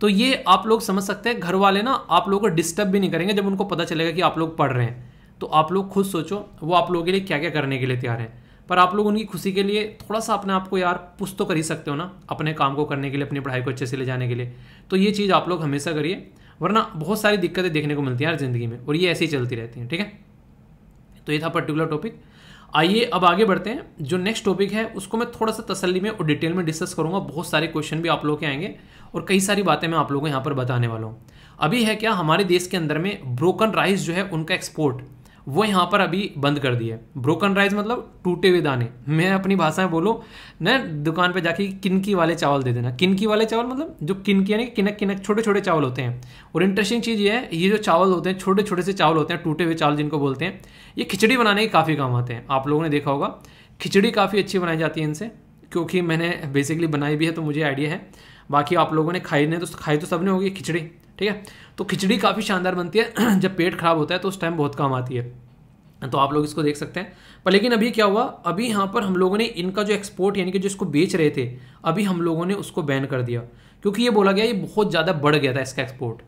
A: तो ये आप लोग समझ सकते हैं घर वाले ना आप लोगों को डिस्टर्ब भी नहीं करेंगे जब उनको पता चलेगा कि आप लोग पढ़ रहे हैं तो आप लोग खुद सोचो वो आप लोगों के लिए क्या क्या करने के लिए तैयार हैं पर आप लोग उनकी खुशी के लिए थोड़ा सा अपने आप को यार पुश तो कर ही सकते हो ना अपने काम को करने के लिए अपनी पढ़ाई को अच्छे से ले जाने के लिए तो ये चीज़ आप लोग हमेशा करिए वरना बहुत सारी दिक्कतें देखने को मिलती हैं यार ज़िंदगी में और ये ऐसे ही चलती रहती हैं ठीक है तो ये था पर्टिकुलर टॉपिक आइए अब आगे बढ़ते हैं जो नेक्स्ट टॉपिक है उसको मैं थोड़ा सा तसल्ली में और डिटेल में डिस्कस करूंगा बहुत सारे क्वेश्चन भी आप लोग के आएंगे और कई सारी बातें मैं आप लोगों को यहाँ पर बताने वाला हूँ अभी है क्या हमारे देश के अंदर में ब्रोकन राइस जो है उनका एक्सपोर्ट वो यहाँ पर अभी बंद कर दिया है ब्रोकन राइस मतलब टूटे हुए दाने मैं अपनी भाषा में बोलूँ न दुकान पर जाके किनकी वाले चावल दे देना किनकी वाले चावल मतलब जो किनकी यानी किनक किनक छोटे छोटे चावल होते हैं और इंटरेस्टिंग चीज़ ये है ये जो चावल होते हैं छोटे छोटे से चावल होते हैं टूटे हुए चावल जिनको बोलते हैं ये खिचड़ी बनाने के काफ़ी काम आते हैं आप लोगों ने देखा होगा खिचड़ी काफ़ी अच्छी बनाई जाती है इनसे क्योंकि मैंने बेसिकली बनाई भी है तो मुझे आइडिया है बाकी आप लोगों ने खाई नहीं तो खाई तो सबने होगी खिचड़ी ठीक है तो खिचड़ी काफ़ी शानदार बनती है जब पेट खराब होता है तो उस टाइम बहुत काम आती है तो आप लोग इसको देख सकते हैं पर लेकिन अभी क्या हुआ अभी यहाँ पर हम लोगों ने इनका जो एक्सपोर्ट यानी कि जो इसको बेच रहे थे अभी हम लोगों ने उसको बैन कर दिया क्योंकि ये बोला गया ये बहुत ज़्यादा बढ़ गया था इसका एक्सपोर्ट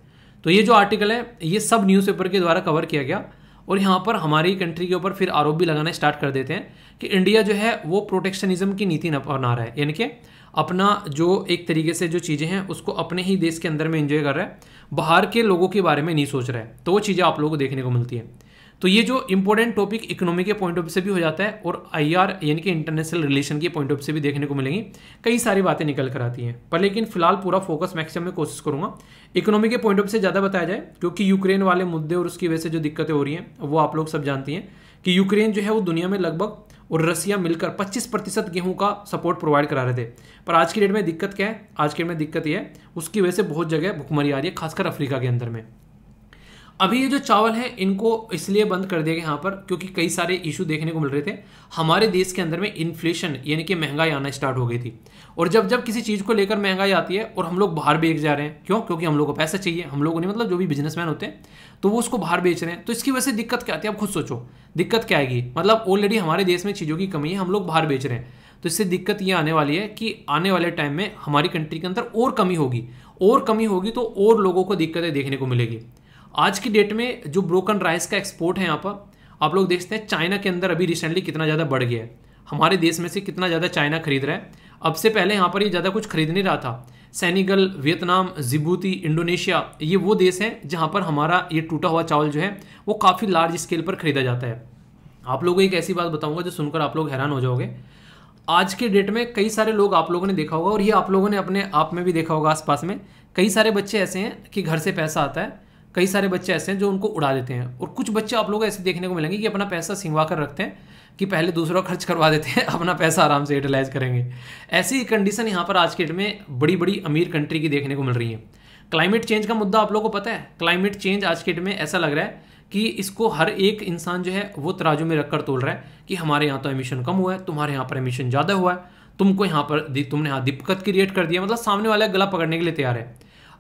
A: तो ये जो आर्टिकल है ये सब न्यूज़पेपर के द्वारा कवर किया गया और यहाँ पर हमारी कंट्री के ऊपर फिर आरोप भी लगाना स्टार्ट कर देते हैं कि इंडिया जो है वो प्रोटेक्शनिज्म की नीति न अपना रहा है यानी कि अपना जो एक तरीके से जो चीज़ें हैं उसको अपने ही देश के अंदर में इंजॉय कर रहा है बाहर के लोगों के बारे में नहीं सोच रहा है तो वो चीज़ें आप लोगों को देखने को मिलती है तो ये जो इंपॉर्टेंट टॉपिक इकोनॉमी के पॉइंट ऑफ व्यू से भी हो जाता है और आई आर यानी कि इंटरनेशनल रिलेशन के पॉइंट ऑफ व्यू से भी देखने को मिलेंगी कई सारी बातें निकल कर आती हैं पर लेकिन फिलहाल पूरा फोकस मैक्सिमम में कोशिश करूंगा इकोनॉमी के पॉइंट ऑफ व्यू से ज़्यादा बताया जाए क्योंकि यूक्रेन वाले मुद्दे और उसकी वजह से जो दिक्कतें हो रही हैं वो आप लोग सब जानती हैं कि यूक्रेन जो है वो दुनिया में लगभग और रसिया मिलकर 25 प्रतिशत गेहूँ का सपोर्ट प्रोवाइड करा रहे थे पर आज की डेट में दिक्कत क्या है आज की डेट में दिक्कत यह है उसकी वजह से बहुत जगह भुखमरी आ रही है खासकर अफ्रीका के अंदर में अभी ये जो चावल है इनको इसलिए बंद कर दिया गया यहाँ पर क्योंकि कई सारे इशू देखने को मिल रहे थे हमारे देश के अंदर में इन्फ्लेशन यानी कि महंगाई आना स्टार्ट हो गई थी और जब जब किसी चीज़ को लेकर महंगाई आती है और हम लोग बाहर बेच जा रहे हैं क्यों क्योंकि हम लोग को पैसा चाहिए हम लोगों ने मतलब जो भी बिजनेसमैन होते हैं तो वो उसको बाहर बेच रहे हैं तो इसकी वजह से दिक्कत क्या आती है आप खुद सोचो दिक्कत क्या आएगी मतलब ऑलरेडी हमारे देश में चीज़ों की कमी है हम लोग बाहर बेच रहे हैं तो इससे दिक्कत ये आने वाली है कि आने वाले टाइम में हमारी कंट्री के अंदर और कमी होगी और कमी होगी तो और लोगों को दिक्कतें देखने को मिलेगी आज की डेट में जो ब्रोकन राइस का एक्सपोर्ट है यहाँ पर आप लोग देखते हैं चाइना के अंदर अभी रिसेंटली कितना ज़्यादा बढ़ गया है हमारे देश में से कितना ज़्यादा चाइना खरीद रहा है अब से पहले यहाँ पर ये ज़्यादा कुछ खरीद नहीं रहा था सैनिगल वियतनाम जिबूती इंडोनेशिया ये वो देश हैं जहाँ पर हमारा ये टूटा हुआ चावल जो है वो काफ़ी लार्ज स्केल पर खरीदा जाता है आप लोगों को एक ऐसी बात बताऊंगा जो सुनकर आप लोग हैरान हो जाओगे आज के डेट में कई सारे लोग आप लोगों ने देखा होगा और ये आप लोगों ने अपने आप में भी देखा होगा आसपास में कई सारे बच्चे ऐसे हैं कि घर से पैसा आता है कई सारे बच्चे ऐसे हैं जो उनको उड़ा देते हैं और कुछ बच्चे आप लोग ऐसे देखने को मिलेंगे कि अपना पैसा सिंगवा कर रखते हैं कि पहले दूसरा खर्च करवा देते हैं अपना पैसा आराम से यूटिलाइज करेंगे ऐसी कंडीशन यहाँ पर आज के डेट में बड़ी बड़ी अमीर कंट्री की देखने को मिल रही है क्लाइमेट चेंज का मुद्दा आप लोगों को पता है क्लाइमेट चेंज आज के डेट में ऐसा लग रहा है कि इसको हर एक इंसान जो है वो तराजू में रखकर तोल रहा है कि हमारे यहाँ तो एमिशन कम हुआ है तुम्हारे यहाँ पर एमिशन ज़्यादा हुआ है तुमको यहाँ पर तुमने यहाँ दिक्कत क्रिएट कर दिया मतलब सामने वाला गला पकड़ने के लिए तैयार है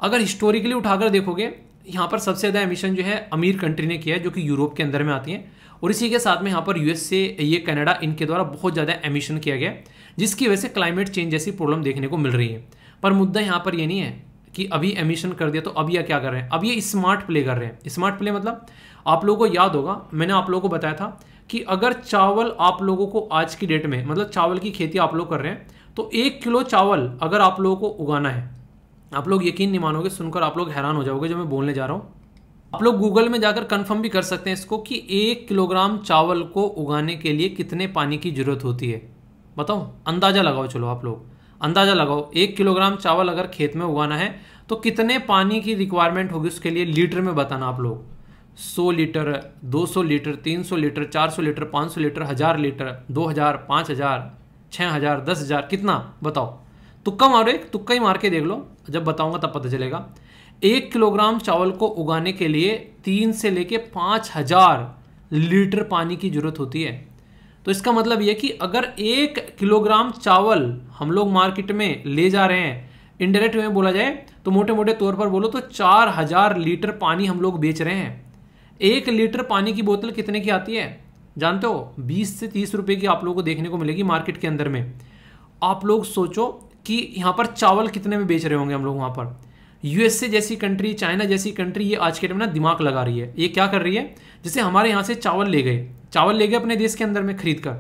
A: अगर हिस्टोरिकली उठाकर देखोगे यहाँ पर सबसे ज़्यादा एमिशन जो है अमीर कंट्री ने किया है जो कि यूरोप के अंदर में आती है और इसी के साथ में यहाँ पर यूएसए ये कनाडा इनके द्वारा बहुत ज़्यादा एमिशन किया गया जिसकी वजह से क्लाइमेट चेंज जैसी प्रॉब्लम देखने को मिल रही है पर मुद्दा यहाँ पर ये नहीं है कि अभी एमिशन कर दिया तो अब यह क्या कर रहे हैं अब ये स्मार्ट प्ले कर रहे हैं स्मार्ट प्ले मतलब आप लोगों को याद होगा मैंने आप लोगों को बताया था कि अगर चावल आप लोगों को आज की डेट में मतलब चावल की खेती आप लोग कर रहे हैं तो एक किलो चावल अगर आप लोगों को उगाना है आप लोग यकीन नहीं मानोगे सुनकर आप लोग हैरान हो जाओगे जो मैं बोलने जा रहा हूँ आप लोग गूगल में जाकर कंफर्म भी कर सकते हैं इसको कि एक किलोग्राम चावल को उगाने के लिए कितने पानी की ज़रूरत होती है बताओ अंदाज़ा लगाओ चलो आप लोग अंदाज़ा लगाओ एक किलोग्राम चावल अगर खेत में उगाना है तो कितने पानी की रिक्वायरमेंट होगी उसके लिए लीटर में बताना आप लोग 100 litre 200 litre 300 litre 400 litre 500 litre हज़ार लीटर 2000 5000 6000 10000 कितना बताओ तुक्का मारो एक तुक्का ही मार के देख लो जब बताऊंगा तब पता चलेगा एक किलोग्राम चावल को उगाने के लिए तीन से लेके पाँच हजार लीटर पानी की जरूरत होती है तो इसका मतलब यह कि अगर एक किलोग्राम चावल हम लोग मार्केट में ले जा रहे हैं इनडायरेक्ट में बोला जाए तो मोटे मोटे तौर पर बोलो तो चार हजार लीटर पानी हम लोग बेच रहे हैं एक लीटर पानी की बोतल कितने की आती है जानते हो बीस से तीस रुपए की आप लोगों को देखने को मिलेगी मार्केट के अंदर में आप लोग सोचो कि यहाँ पर चावल कितने में बेच रहे होंगे हम लोग वहाँ पर यूएसए जैसी कंट्री चाइना जैसी कंट्री ये आज के टाइम ना दिमाग लगा रही है ये क्या कर रही है जैसे हमारे यहाँ से चावल ले गए चावल ले गए अपने देश के अंदर में खरीद कर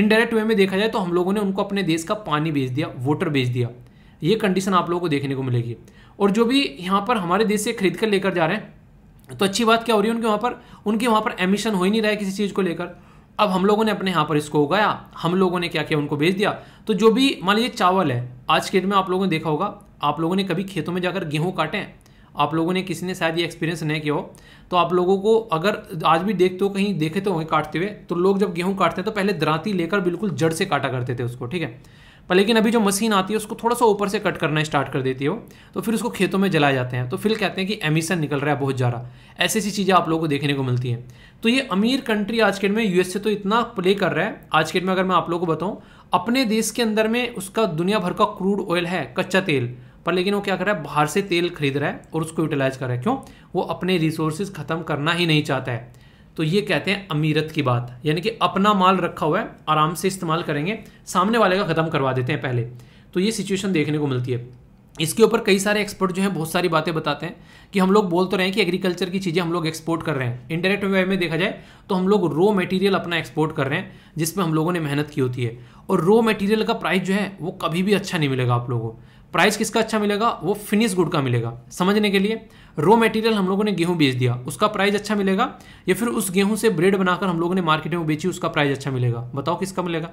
A: इनडायरेक्ट वे में देखा जाए तो हम लोगों ने उनको अपने देश का पानी बेच दिया वोटर बेच दिया ये कंडीशन आप लोगों को देखने को मिलेगी और जो भी यहाँ पर हमारे देश से खरीद कर लेकर जा रहे हैं तो अच्छी बात क्या हो रही है उनके वहाँ पर उनके वहाँ पर एमिशन हो ही नहीं रहा है किसी चीज़ को लेकर अब हम लोगों ने अपने यहाँ पर इसको उगाया हम लोगों ने क्या किया उनको बेच दिया तो जो भी मान लीजिए चावल है आज के डेट में आप लोगों ने देखा होगा आप लोगों ने कभी खेतों में जाकर गेहूँ काटे हैं आप लोगों ने किसी ने शायद ये एक्सपीरियंस नहीं किया हो तो आप लोगों को अगर आज भी देखते हो कहीं देखे तो होंगे काटते हुए तो लोग जब गेहूँ काटते हैं तो पहले दराती लेकर बिल्कुल जड़ से काटा करते थे उसको ठीक है पर लेकिन अभी जो मशीन आती है उसको थोड़ा सा ऊपर से कट करना स्टार्ट कर देती है वो तो फिर उसको खेतों में जलाए जाते हैं तो फिर कहते हैं कि एमिशन निकल रहा है बहुत ज़्यादा ऐसी ऐसी चीज़ें आप लोगों को देखने को मिलती हैं तो ये अमीर कंट्री आज के डेट में यूएस से तो इतना प्ले कर रहा है आज के डेट में अगर मैं आप लोगों को बताऊँ अपने देश के अंदर में उसका दुनिया भर का क्रूड ऑयल है कच्चा तेल पर लेकिन वो क्या कर रहा है बाहर से तेल खरीद रहा है और उसको यूटिलाइज कर रहा है क्यों वो अपने रिसोर्सेज खत्म करना ही नहीं चाहता है तो ये कहते हैं अमीरत की बात यानी कि अपना माल रखा हुआ है आराम से इस्तेमाल करेंगे सामने वाले का ख़त्म करवा देते हैं पहले तो ये सिचुएशन देखने को मिलती है इसके ऊपर कई सारे एक्सपर्ट जो हैं बहुत सारी बातें बताते हैं कि हम लोग बोल तो रहे हैं कि एग्रीकल्चर की चीज़ें हम लोग एक्सपोर्ट कर रहे हैं इंडायरेक्ट वे में देखा जाए तो हम लोग रॉ मटेरियल अपना एक्सपोर्ट कर रहे हैं जिसमें हम लोगों ने मेहनत की होती है और रॉ मटेरियल का प्राइस जो है वो कभी भी अच्छा नहीं मिलेगा आप लोगों को प्राइस किसका अच्छा मिलेगा वो फिनिश गुड का मिलेगा समझने के लिए रॉ मटेरियल हम लोगों ने गेहूं बेच दिया उसका प्राइस अच्छा मिलेगा या फिर उस गेहूं से ब्रेड बनाकर हम लोगों ने मार्केट में बेची उसका प्राइस अच्छा मिलेगा बताओ किसका मिलेगा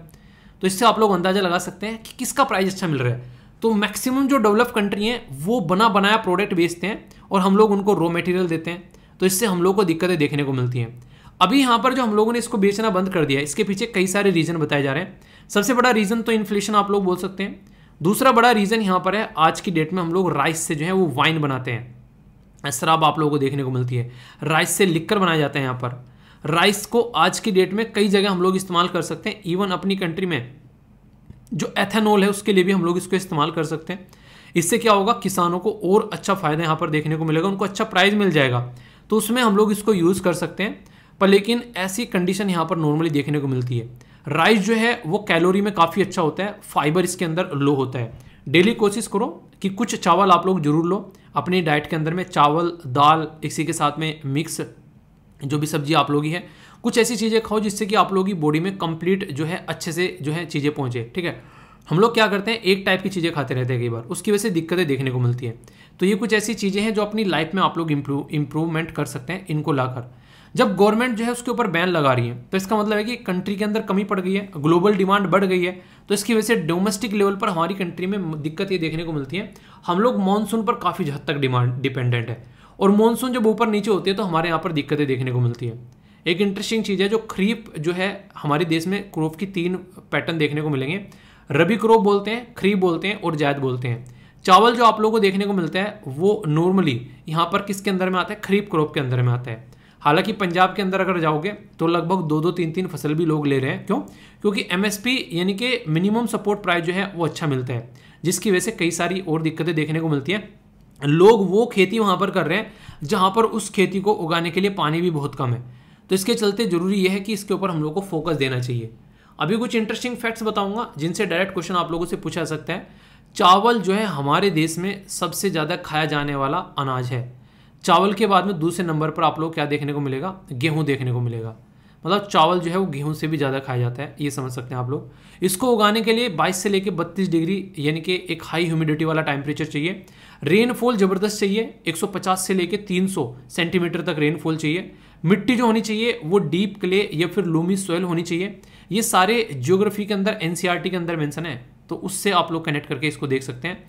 A: तो इससे आप लोग अंदाजा लगा सकते हैं कि किसका प्राइस अच्छा मिल रहा है तो मैक्सिमम जो डेवलप कंट्री हैं वो बना बनाया प्रोडक्ट बेचते हैं और हम लोग उनको रॉ मटेरियल देते हैं तो इससे हम लोग को दिक्कतें देखने को मिलती हैं अभी यहाँ पर जो हम लोगों ने इसको बेचना बंद कर दिया इसके पीछे कई सारे रीज़न बताए जा रहे हैं सबसे बड़ा रीज़न तो इन्फ्लेशन आप लोग बोल सकते हैं दूसरा बड़ा रीज़न यहाँ पर है आज की डेट में हम लोग राइस से जो है वो वाइन बनाते हैं शराब आप लोगों को देखने को मिलती है राइस से लिक्कर बनाए जाते हैं यहाँ पर राइस को आज की डेट में कई जगह हम लोग इस्तेमाल कर सकते हैं इवन अपनी कंट्री में जो एथेनॉल है उसके लिए भी हम लोग इसको इस्तेमाल कर सकते हैं इससे क्या होगा किसानों को और अच्छा फ़ायदा यहाँ पर देखने को मिलेगा उनको अच्छा प्राइस मिल जाएगा तो उसमें हम लोग इसको यूज़ कर सकते हैं पर लेकिन ऐसी कंडीशन यहाँ पर नॉर्मली देखने को मिलती है राइस जो है वो कैलोरी में काफ़ी अच्छा होता है फाइबर इसके अंदर लो होता है डेली कोशिश करो कि कुछ चावल आप लोग जरूर लो अपनी डाइट के अंदर में चावल दाल इसी के साथ में मिक्स जो भी सब्जी आप लोगी है कुछ ऐसी चीज़ें खाओ जिससे कि आप लोगों की बॉडी में कंप्लीट जो है अच्छे से जो है चीज़ें पहुँचे ठीक है हम लोग क्या करते हैं एक टाइप की चीज़ें खाते रहते हैं कई बार उसकी वजह से दिक्कतें देखने को मिलती हैं तो ये कुछ ऐसी चीज़ें हैं जो अपनी लाइफ में आप लोग इम्प्रूवमेंट कर सकते हैं इनको लाकर जब गवर्नमेंट जो है उसके ऊपर बैन लगा रही है तो इसका मतलब है कि कंट्री के अंदर कमी पड़ गई है ग्लोबल डिमांड बढ़ गई है तो इसकी वजह से डोमेस्टिक लेवल पर हमारी कंट्री में दिक्कत ये देखने को मिलती है हम लोग मानसून पर काफ़ी हद तक डिमांड डिपेंडेंट है और मानसून जब ऊपर नीचे होती है तो हमारे यहाँ पर दिक्कतें देखने को मिलती है एक इंटरेस्टिंग चीज़ है जो खरीप जो है हमारे देश में क्रॉप की तीन पैटर्न देखने को मिलेंगे रबी क्रॉप बोलते हैं खरीप बोलते हैं और जायद बोलते हैं चावल जो आप लोगों को देखने को मिलता है वो नॉर्मली यहाँ पर किसके अंदर में आता है खरीप क्रॉप के अंदर में आता है हालांकि पंजाब के अंदर अगर जाओगे तो लगभग दो दो तीन तीन फसल भी लोग ले रहे हैं क्यों क्योंकि एमएसपी यानी कि मिनिमम सपोर्ट प्राइस जो है वो अच्छा मिलता है जिसकी वजह से कई सारी और दिक्कतें देखने को मिलती हैं लोग वो खेती वहाँ पर कर रहे हैं जहाँ पर उस खेती को उगाने के लिए पानी भी बहुत कम है तो इसके चलते ज़रूरी यह है कि इसके ऊपर हम लोग को फोकस देना चाहिए अभी कुछ इंटरेस्टिंग फैक्ट्स बताऊंगा जिनसे डायरेक्ट क्वेश्चन आप लोगों से पूछा सकता है चावल जो है हमारे देश में सबसे ज़्यादा खाया जाने वाला अनाज है चावल के बाद में दूसरे नंबर पर आप लोग क्या देखने को मिलेगा गेहूँ देखने को मिलेगा मतलब चावल जो है वो गेहूं से भी ज़्यादा खाया जाता है ये समझ सकते हैं आप लोग इसको उगाने के लिए 22 से लेकर 32 डिग्री यानी कि एक हाई ह्यूमिडिटी वाला टेम्परेचर चाहिए रेनफॉल ज़बरदस्त चाहिए 150 से लेकर 300 सेंटीमीटर तक रेनफॉल चाहिए मिट्टी जो होनी चाहिए वो डीप क्ले या फिर लूमी सोयल होनी चाहिए ये सारे जियोग्राफी के अंदर एन e के अंदर मैंसन है तो उससे आप लोग कनेक्ट करके इसको देख सकते हैं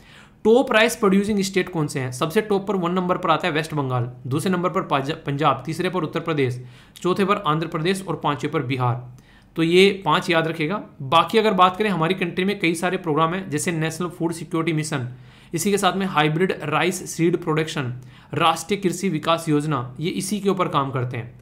A: टॉप राइस प्रोड्यूसिंग स्टेट कौन से हैं सबसे टॉप पर वन नंबर पर आता है वेस्ट बंगाल दूसरे नंबर पर पंजाब तीसरे पर उत्तर प्रदेश चौथे पर आंध्र प्रदेश और पांचवे पर बिहार तो ये पांच याद रखेगा बाकी अगर बात करें हमारी कंट्री में कई सारे प्रोग्राम हैं जैसे नेशनल फूड सिक्योरिटी मिशन इसी के साथ में हाइब्रिड राइस सीड प्रोडक्शन राष्ट्रीय कृषि विकास योजना ये इसी के ऊपर काम करते हैं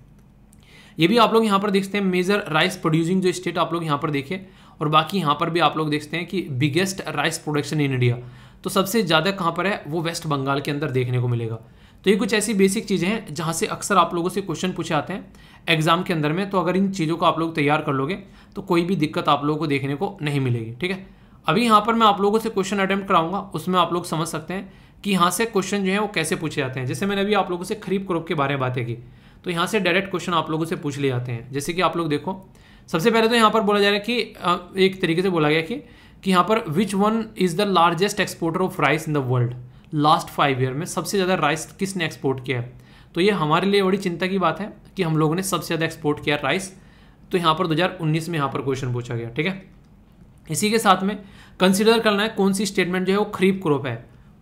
A: ये भी आप लोग यहाँ पर देखते हैं मेजर राइस प्रोड्यूसिंग जो स्टेट आप लोग यहाँ पर देखें और बाकी यहाँ पर भी आप लोग देखते हैं कि biggest rice production in India तो सबसे ज़्यादा कहाँ पर है वो वेस्ट बंगाल के अंदर देखने को मिलेगा तो ये कुछ ऐसी बेसिक चीज़ें हैं जहाँ से अक्सर आप लोगों से क्वेश्चन पूछे आते हैं एग्ज़ाम के अंदर में तो अगर इन चीज़ों को आप लोग तैयार कर लोगे तो कोई भी दिक्कत आप लोगों को देखने को नहीं मिलेगी ठीक है अभी यहाँ पर मैं आप लोगों से क्वेश्चन अटैम्प्ट कराऊंगा उसमें आप लोग समझ सकते हैं कि यहाँ से क्वेश्चन जो है वो कैसे पूछे जाते हैं जैसे मैंने अभी आप लोगों से खरीफ क्रोप के बारे में बातें की तो यहाँ से डायरेक्ट क्वेश्चन आप लोगों से पूछ ले जाते हैं जैसे कि आप लोग देखो सबसे पहले तो यहाँ पर बोला जा रहा है कि एक तरीके से बोला गया कि कि यहाँ पर which one is the largest exporter of rice in the world last five year में सबसे ज़्यादा राइस किसने एक्सपोर्ट किया है तो ये हमारे लिए बड़ी चिंता की बात है कि हम लोगों ने सबसे ज़्यादा एक्सपोर्ट किया राइस तो यहाँ पर 2019 में यहाँ पर क्वेश्चन पूछा गया ठीक है इसी के साथ में कंसिडर करना है कौन सी स्टेटमेंट जो है वो खरीफ क्रॉप है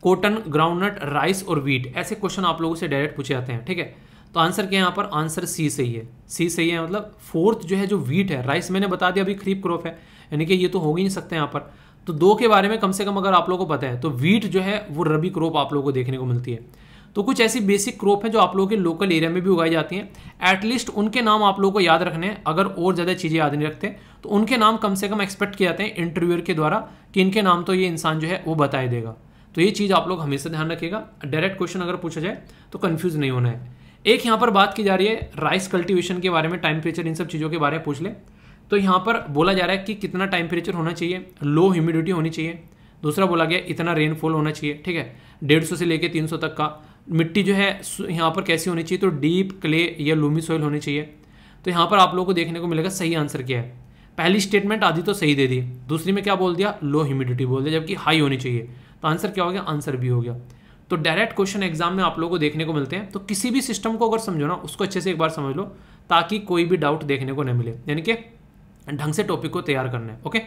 A: कॉटन ग्राउंडनट राइस और वीट ऐसे क्वेश्चन आप लोगों से डायरेक्ट पूछे जाते हैं ठीक है तो आंसर क्या यहाँ पर आंसर सी सही है सी सही है मतलब फोर्थ जो है जो वीट है राइस मैंने बता दिया अभी खरीफ क्रॉप है यानी कि ये तो हो ही नहीं सकते यहाँ पर तो दो के बारे में कम से कम अगर आप लोगों को पता है तो वीट जो है वो रबी क्रॉप आप लोगों को देखने को मिलती है तो कुछ ऐसी बेसिक क्रॉप हैं जो आप लोगों के लोकल एरिया में भी उगाई जाती हैं एटलीस्ट उनके नाम आप लोगों को याद रखने हैं अगर और ज़्यादा चीज़ें याद नहीं रखते तो उनके नाम कम से कम एक्सपेक्ट किए जाते हैं इंटरव्यूअर के द्वारा कि इनके नाम तो ये इंसान जो है वो बताए देगा तो ये चीज़ आप लोग हमेशा ध्यान रखिएगा डायरेक्ट क्वेश्चन अगर पूछा जाए तो कन्फ्यूज़ नहीं होना है एक यहाँ पर बात की जा रही है राइस कल्टिवेशन के बारे में टाइम इन सब चीज़ों के बारे में पूछ ले तो यहाँ पर बोला जा रहा है कि कितना टेम्परेचर होना चाहिए लो ह्यूमिडिटी होनी चाहिए दूसरा बोला गया इतना रेनफॉल होना चाहिए ठीक है डेढ़ सौ से लेके तीन सौ तक का मिट्टी जो है यहाँ पर कैसी होनी चाहिए तो डीप क्ले या लूमी सॉइल होनी चाहिए तो यहाँ पर आप लोगों को देखने को मिलेगा सही आंसर क्या है पहली स्टेटमेंट आधी तो सही दे दी दूसरी में क्या बोल दिया लो ह्यूमिडिटी बोल दिया जबकि हाई होनी चाहिए तो आंसर क्या हो गया आंसर भी हो गया तो डायरेक्ट क्वेश्चन एग्जाम में आप लोगों को देखने को मिलते हैं तो किसी भी सिस्टम को अगर समझो ना उसको अच्छे से एक बार समझ लो ताकि कोई भी डाउट देखने को न मिले यानी कि ढंग से टॉपिक को तैयार करना है ओके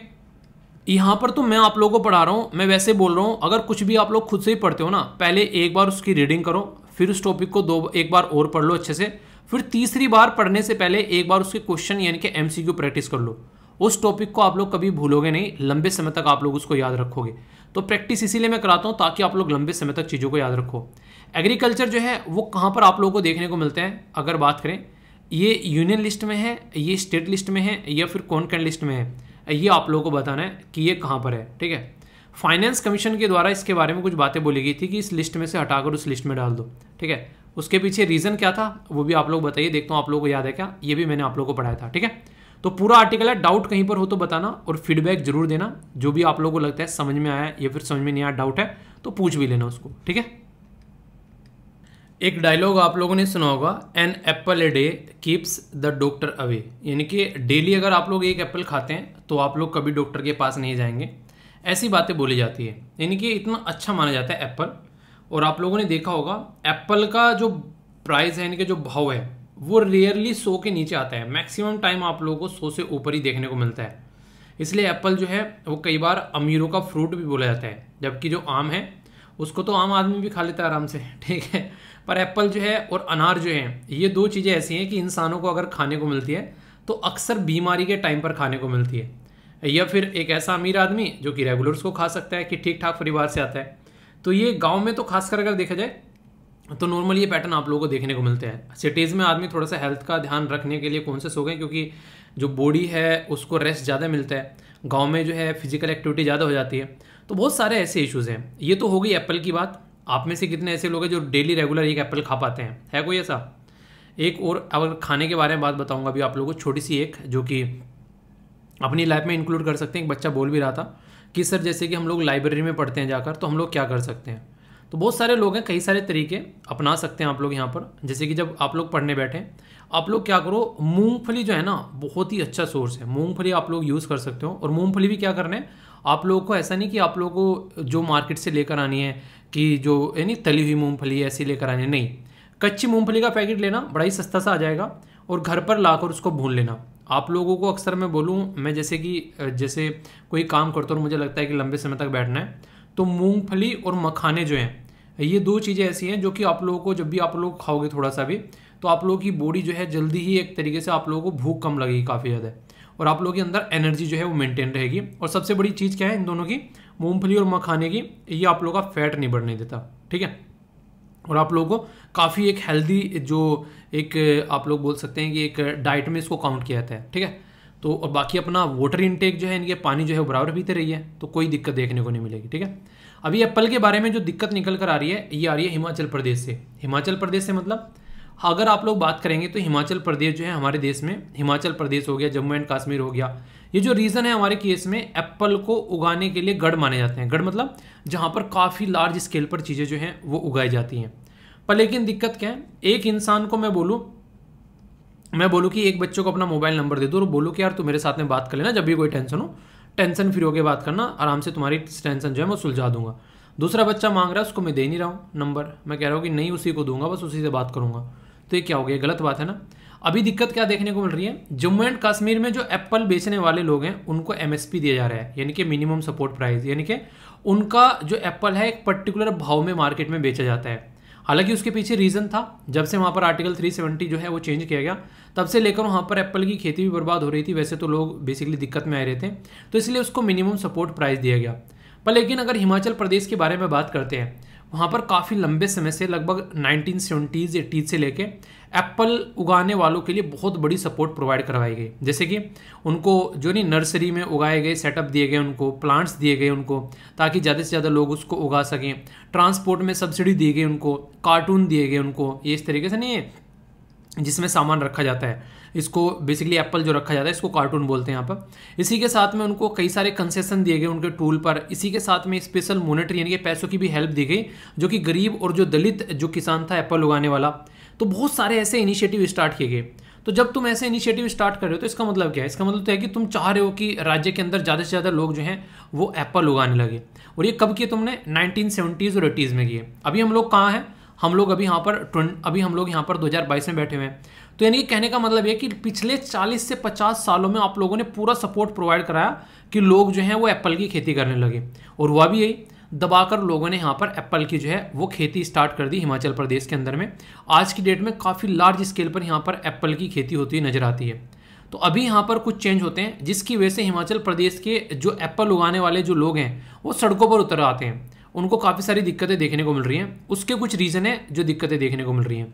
A: यहाँ पर तो मैं आप लोगों को पढ़ा रहा हूँ मैं वैसे बोल रहा हूँ अगर कुछ भी आप लोग खुद से ही पढ़ते हो ना पहले एक बार उसकी रीडिंग करो फिर उस टॉपिक को दो एक बार और पढ़ लो अच्छे से फिर तीसरी बार पढ़ने से पहले एक बार उसके क्वेश्चन यानी कि एम प्रैक्टिस कर लो उस टॉपिक को आप लोग कभी भूलोगे नहीं लंबे समय तक आप लोग उसको याद रखोगे तो प्रैक्टिस इसीलिए मैं कराता हूँ ताकि आप लोग लंबे समय तक चीज़ों को याद रखो एग्रीकल्चर जो है वो कहाँ पर आप लोगों को देखने को मिलते हैं अगर बात करें ये यूनियन लिस्ट में है ये स्टेट लिस्ट में है या फिर कौन कौन लिस्ट में है ये आप लोगों को बताना है कि ये कहाँ पर है ठीक है फाइनेंस कमीशन के द्वारा इसके बारे में कुछ बातें बोली गई थी कि इस लिस्ट में से हटाकर उस लिस्ट में डाल दो ठीक है उसके पीछे रीज़न क्या था वो भी आप लोग बताइए देखता हूँ आप लोगों को याद है क्या ये भी मैंने आप लोगों को पढ़ाया था ठीक है तो पूरा आर्टिकल है डाउट कहीं पर हो तो बताना और फीडबैक जरूर देना जो भी आप लोगों को लगता है समझ में आया या फिर समझ में नहीं आया डाउट है तो पूछ भी लेना उसको ठीक है एक डायलॉग आप लोगों ने सुना होगा an apple a day keeps the doctor away यानी कि डेली अगर आप लोग एक एप्पल खाते हैं तो आप लोग कभी डॉक्टर के पास नहीं जाएंगे ऐसी बातें बोली जाती है यानी कि इतना अच्छा माना जाता है एप्पल और आप लोगों ने देखा होगा एप्पल का जो प्राइस है यानी कि जो भाव है वो रेयरली सौ के नीचे आता है मैक्सिमम टाइम आप लोगों को सौ से ऊपर ही देखने को मिलता है इसलिए एप्पल जो है वो कई बार अमीरों का फ्रूट भी बोला जाता है जबकि जो आम है उसको तो आम आदमी भी खा लेता है आराम से ठीक है पर एप्पल जो है और अनार जो है ये दो चीज़ें ऐसी हैं कि इंसानों को अगर खाने को मिलती है तो अक्सर बीमारी के टाइम पर खाने को मिलती है या फिर एक ऐसा अमीर आदमी जो कि रेगुलर्स को खा सकता है कि ठीक ठाक परिवार से आता है तो ये गाँव में तो खासकर अगर देखा जाए तो नॉर्मल ये पैटर्न आप लोगों को देखने को मिलते हैं सिटीज़ में आदमी थोड़ा सा हेल्थ का ध्यान रखने के लिए से सो गए क्योंकि जो बॉडी है उसको रेस्ट ज़्यादा मिलता है गांव में जो है फिजिकल एक्टिविटी ज़्यादा हो जाती है तो बहुत सारे ऐसे इश्यूज़ हैं ये तो हो गई एप्पल की बात आप में से कितने ऐसे लोग हैं जो डेली रेगुलर एक एप्पल खा पाते हैं है कोई ऐसा एक और अगर खाने के बारे में बात बताऊंगा अभी आप लोगों को छोटी सी एक जो कि अपनी लाइफ में इंक्लूड कर सकते हैं एक बच्चा बोल भी रहा था कि सर जैसे कि हम लोग लाइब्रेरी में पढ़ते हैं जाकर तो हम लोग क्या कर सकते हैं तो बहुत सारे लोग हैं कई सारे तरीके अपना सकते हैं आप लोग यहाँ पर जैसे कि जब आप लोग पढ़ने बैठे आप लोग क्या करो मूंगफली जो है ना बहुत ही अच्छा सोर्स है मूंगफली आप लोग यूज़ कर सकते हो और मूंगफली भी क्या करना है आप लोगों को ऐसा नहीं कि आप लोगों को जो मार्केट से लेकर आनी है कि जो यानी तली हुई मूँगफली ऐसी लेकर आनी है नहीं कच्ची मूँगफली का पैकेट लेना बड़ा ही सस्ता सा आ जाएगा और घर पर लाकर उसको भून लेना आप लोगों को अक्सर मैं बोलूँ मैं जैसे कि जैसे कोई काम करता हूँ मुझे लगता है कि लंबे समय तक बैठना है तो मूँगफली और मखाने जो हैं ये दो चीज़ें ऐसी हैं जो कि आप लोगों को जब भी आप लोग खाओगे थोड़ा सा भी तो आप लोगों की बॉडी जो है जल्दी ही एक तरीके से आप लोगों को भूख कम लगेगी काफ़ी ज़्यादा और आप लोगों के अंदर एनर्जी जो है वो मेंटेन रहेगी और सबसे बड़ी चीज़ क्या है इन दोनों की मूंगफली और मखाने की ये आप लोगों का फैट नहीं बढ़ने देता ठीक है और आप लोगों को काफ़ी एक हेल्दी जो एक आप लोग बोल सकते हैं कि एक डाइट में इसको काउंट किया जाता है ठीक है तो और बाकी अपना वाटर इनटेक जो है इनके पानी जो है बराबर पीते रहिए तो कोई दिक्कत देखने को नहीं मिलेगी ठीक है अभी एप्पल के बारे में जो दिक्कत निकल कर आ रही है ये आ रही है हिमाचल प्रदेश से हिमाचल प्रदेश से मतलब अगर आप लोग बात करेंगे तो हिमाचल प्रदेश जो है हमारे देश में हिमाचल प्रदेश हो गया जम्मू एंड कश्मीर हो गया ये जो रीज़न है हमारे केस में एप्पल को उगाने के लिए गढ़ माने जाते हैं गढ़ मतलब जहाँ पर काफ़ी लार्ज स्केल पर चीज़ें जो हैं वो उगाई जाती हैं पर लेकिन दिक्कत क्या है एक इंसान को मैं बोलूँ मैं बोलूँ कि एक बच्चे को अपना मोबाइल नंबर दे दो और बोलूँ कि यार तू मेरे साथ में बात कर लेना जब भी कोई टेंशन हो टेंशन फ्री होकर बात करना आराम से तुम्हारी टेंशन जो है मैं सुलझा दूंगा दूसरा बच्चा मांग रहा है उसको मैं दे नहीं रहा हूँ नंबर मैं कह रहा हूँ कि नहीं उसी को दूंगा बस उसी से बात करूँगा तो ये क्या हो गया गलत बात है ना अभी दिक्कत क्या देखने को मिल रही है जम्मू एंड कश्मीर में जो एप्पल बेचने वाले लोग हैं उनको एमएसपी दिया जा रहा है यानी कि मिनिमम सपोर्ट प्राइस यानी कि उनका जो एप्पल है एक पर्टिकुलर भाव में मार्केट में बेचा जाता है हालांकि उसके पीछे रीज़न था जब से वहाँ पर आर्टिकल 370 जो है वो चेंज किया गया तब से लेकर वहाँ पर एप्पल की खेती भी बर्बाद हो रही थी वैसे तो लोग बेसिकली दिक्कत में आए रहे थे तो इसलिए उसको मिनिमम सपोर्ट प्राइस दिया गया पर लेकिन अगर हिमाचल प्रदेश के बारे में बात करते हैं वहाँ पर काफ़ी लंबे समय से लगभग नाइनटीन सेवेंटीज़ एटीज़ से लेके एप्पल उगाने वालों के लिए बहुत बड़ी सपोर्ट प्रोवाइड करवाई गई जैसे कि उनको जो नहीं नर्सरी में उगाए गए सेटअप दिए गए उनको प्लांट्स दिए गए उनको ताकि ज़्यादा से ज़्यादा लोग उसको उगा सकें ट्रांसपोर्ट में सब्सिडी दी गई उनको कार्टून दिए गए उनको ये इस तरीके से नहीं है जिसमें सामान रखा जाता है इसको बेसिकली एप्पल जो रखा जाता है इसको कार्टून बोलते हैं यहाँ पर इसी के साथ में उनको कई सारे कंसेशन दिए गए उनके टूल पर इसी के साथ में स्पेशल मोनिटरी यानी कि पैसों की भी हेल्प दी गई जो कि गरीब और जो दलित जो किसान था एप्पल उगाने वाला तो बहुत सारे ऐसे इनिशिएटिव स्टार्ट किए गए तो जब तुम ऐसे इनिशिएटिव स्टार्ट कर रहे हो तो इसका मतलब क्या है इसका मतलब तो है कि तुम चाह रहे हो कि राज्य के अंदर ज़्यादा से ज़्यादा लोग जो हैं वो एप्पल उगाने लगे और ये कब किए तुमने नाइनटीन सेवेंटीज़ और एटीज़ में किए अभी हम लोग कहाँ हैं हम लोग अभी यहाँ पर अभी हम लोग यहाँ पर 2022 में बैठे हुए हैं तो यानी कि कहने का मतलब ये कि पिछले 40 से 50 सालों में आप लोगों ने पूरा सपोर्ट प्रोवाइड कराया कि लोग जो हैं वो एप्पल की खेती करने लगे और हुआ भी यही दबाकर लोगों ने यहाँ पर एप्पल की जो है वो खेती स्टार्ट कर दी हिमाचल प्रदेश के अंदर में आज की डेट में काफ़ी लार्ज स्केल पर यहाँ पर एप्पल की खेती होती नज़र आती है तो अभी यहाँ पर कुछ चेंज होते हैं जिसकी वजह से हिमाचल प्रदेश के जो एप्पल उगाने वाले जो लोग हैं वो सड़कों पर उतर आते हैं उनको काफ़ी सारी दिक्कतें देखने को मिल रही हैं उसके कुछ रीज़न हैं जो दिक्कतें देखने को मिल रही हैं